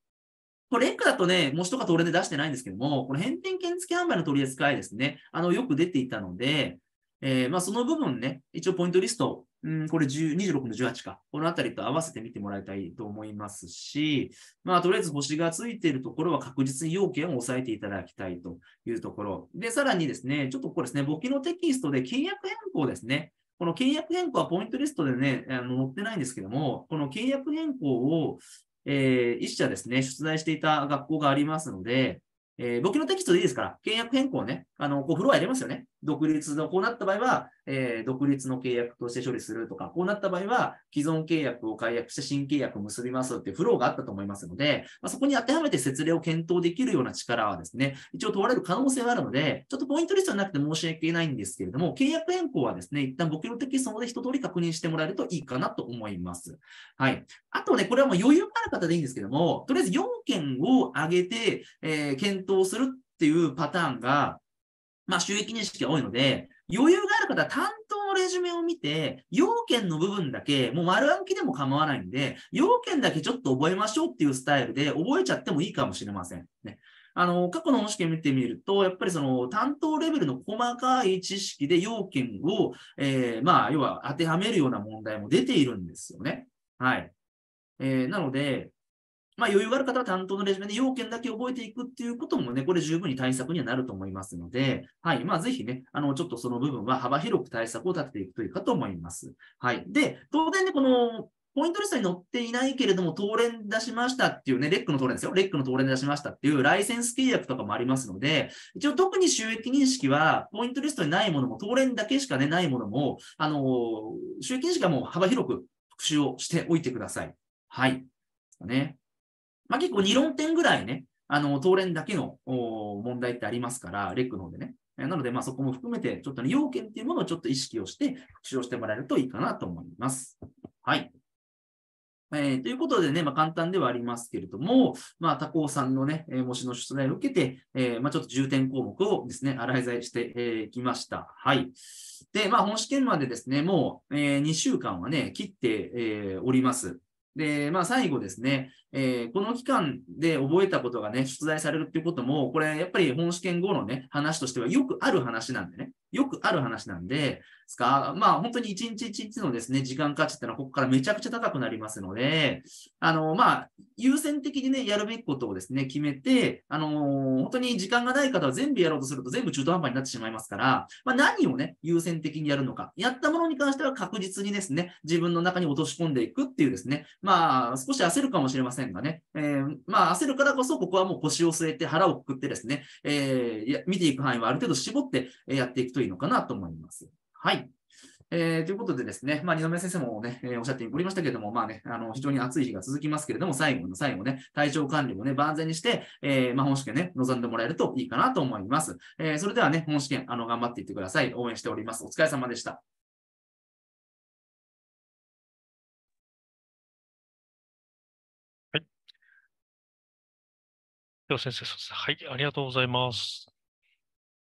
これ、レンクだとね、模試とか当連で出してないんですけども、この返品券付き販売の取り扱いですね、あの、よく出ていたので、えー、まあ、その部分ね、一応ポイントリストうん、これ26の18か。このあたりと合わせて見てもらいたいと思いますし、まあ、とりあえず星がついているところは確実に要件を抑えていただきたいというところ。で、さらにですね、ちょっとここですね、簿記のテキストで契約変更ですね。この契約変更はポイントリストでね、あの載ってないんですけども、この契約変更を、えー、一社ですね、出題していた学校がありますので、えー、簿記のテキストでいいですから、契約変更ね、あの、こう、フロアやりますよね。独立の、こうなった場合は、えー、独立の契約として処理するとか、こうなった場合は、既存契約を解約して新契約を結びますっていうフローがあったと思いますので、まあ、そこに当てはめて設例を検討できるような力はですね、一応問われる可能性はあるので、ちょっとポイントリストになくて申し訳ないんですけれども、契約変更はですね、一旦ご協力的そので一通り確認してもらえるといいかなと思います。はい。あとね、これはもう余裕がある方でいいんですけども、とりあえず4件を挙げて、えー、検討するっていうパターンが、まあ、収益認識が多いので、余裕がある方は担当のレジュメを見て、要件の部分だけ、もう丸暗記でも構わないんで、要件だけちょっと覚えましょうっていうスタイルで覚えちゃってもいいかもしれません。ね。あの、過去の試験見てみると、やっぱりその担当レベルの細かい知識で要件を、えー、まあ、要は当てはめるような問題も出ているんですよね。はい。えー、なので、まあ、余裕がある方は担当のレジュメで要件だけ覚えていくっていうこともね、これ十分に対策にはなると思いますので、はい。まあ、ぜひね、あの、ちょっとその部分は幅広く対策を立てていくといいかと思います。はい。で、当然ね、この、ポイントリストに載っていないけれども、当連出しましたっていうね、レックの当連ですよ。レックの当連出しましたっていうライセンス契約とかもありますので、一応特に収益認識は、ポイントリストにないものも、当連だけしかね、ないものも、あの収益認識はもう幅広く復習をしておいてください。はい。ね。まあ、結構2論点ぐらいね、あの、当連だけの問題ってありますから、レックの方でね。なので、まあ、そこも含めて、ちょっとね、要件っていうものをちょっと意識をして、使用してもらえるといいかなと思います。はい。えー、ということでね、まあ、簡単ではありますけれども、まあ、他校さんのね、えー、模試の出題を受けて、えー、まあ、ちょっと重点項目をですね、洗い剤してき、えー、ました。はい。で、まあ、本試験までですね、もう、えー、2週間はね、切って、えー、おります。で、まあ、最後ですね、えー、この期間で覚えたことがね、出題されるっていうことも、これやっぱり本試験後のね、話としてはよくある話なんでね、よくある話なんで、ですか、まあ本当に一日一日のですね、時間価値っていうのはここからめちゃくちゃ高くなりますので、あの、まあ、優先的にね、やるべきことをですね、決めて、あのー、本当に時間がない方は全部やろうとすると全部中途半端になってしまいますから、まあ何をね、優先的にやるのか、やったものに関しては確実にですね、自分の中に落とし込んでいくっていうですね、まあ少し焦るかもしれませんせんがね、えー、まあ、焦るからこそ、ここはもう腰を据えて腹をくくってですね、えー、見ていく範囲はある程度絞ってやっていくといいのかなと思います。はい。えー、ということでですね、まあ、二宮先生もね、えー、おっしゃっておりましたけれども、まあね、あの、非常に暑い日が続きますけれども、最後の最後ね、体調管理をね、万全にして、えー、まあ、本試験ね、臨んでもらえるといいかなと思います。えー、それではね、本試験、あの、頑張っていってください。応援しております。お疲れ様でした。では先生、はい、ありがとうございます。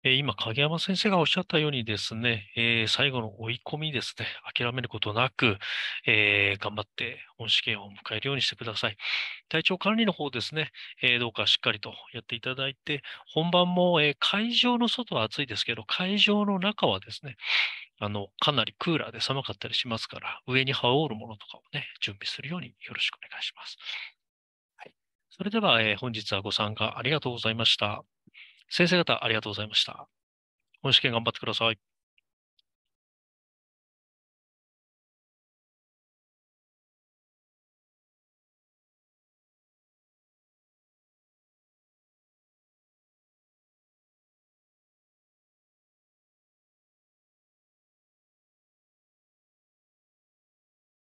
えー、今、影山先生がおっしゃったようにですね、えー、最後の追い込みですね、諦めることなく、えー、頑張って本試験を迎えるようにしてください。体調管理の方ですね、えどうかしっかりとやっていただいて、本番も、え会場の外は暑いですけど、会場の中はですね、あの、かなりクーラーで寒かったりしますから、上に羽織るものとかをね、準備するようによろしくお願いします。それでは、えー、本日はご参加ありがとうございました。先生方、ありがとうございました。本試験頑張ってください。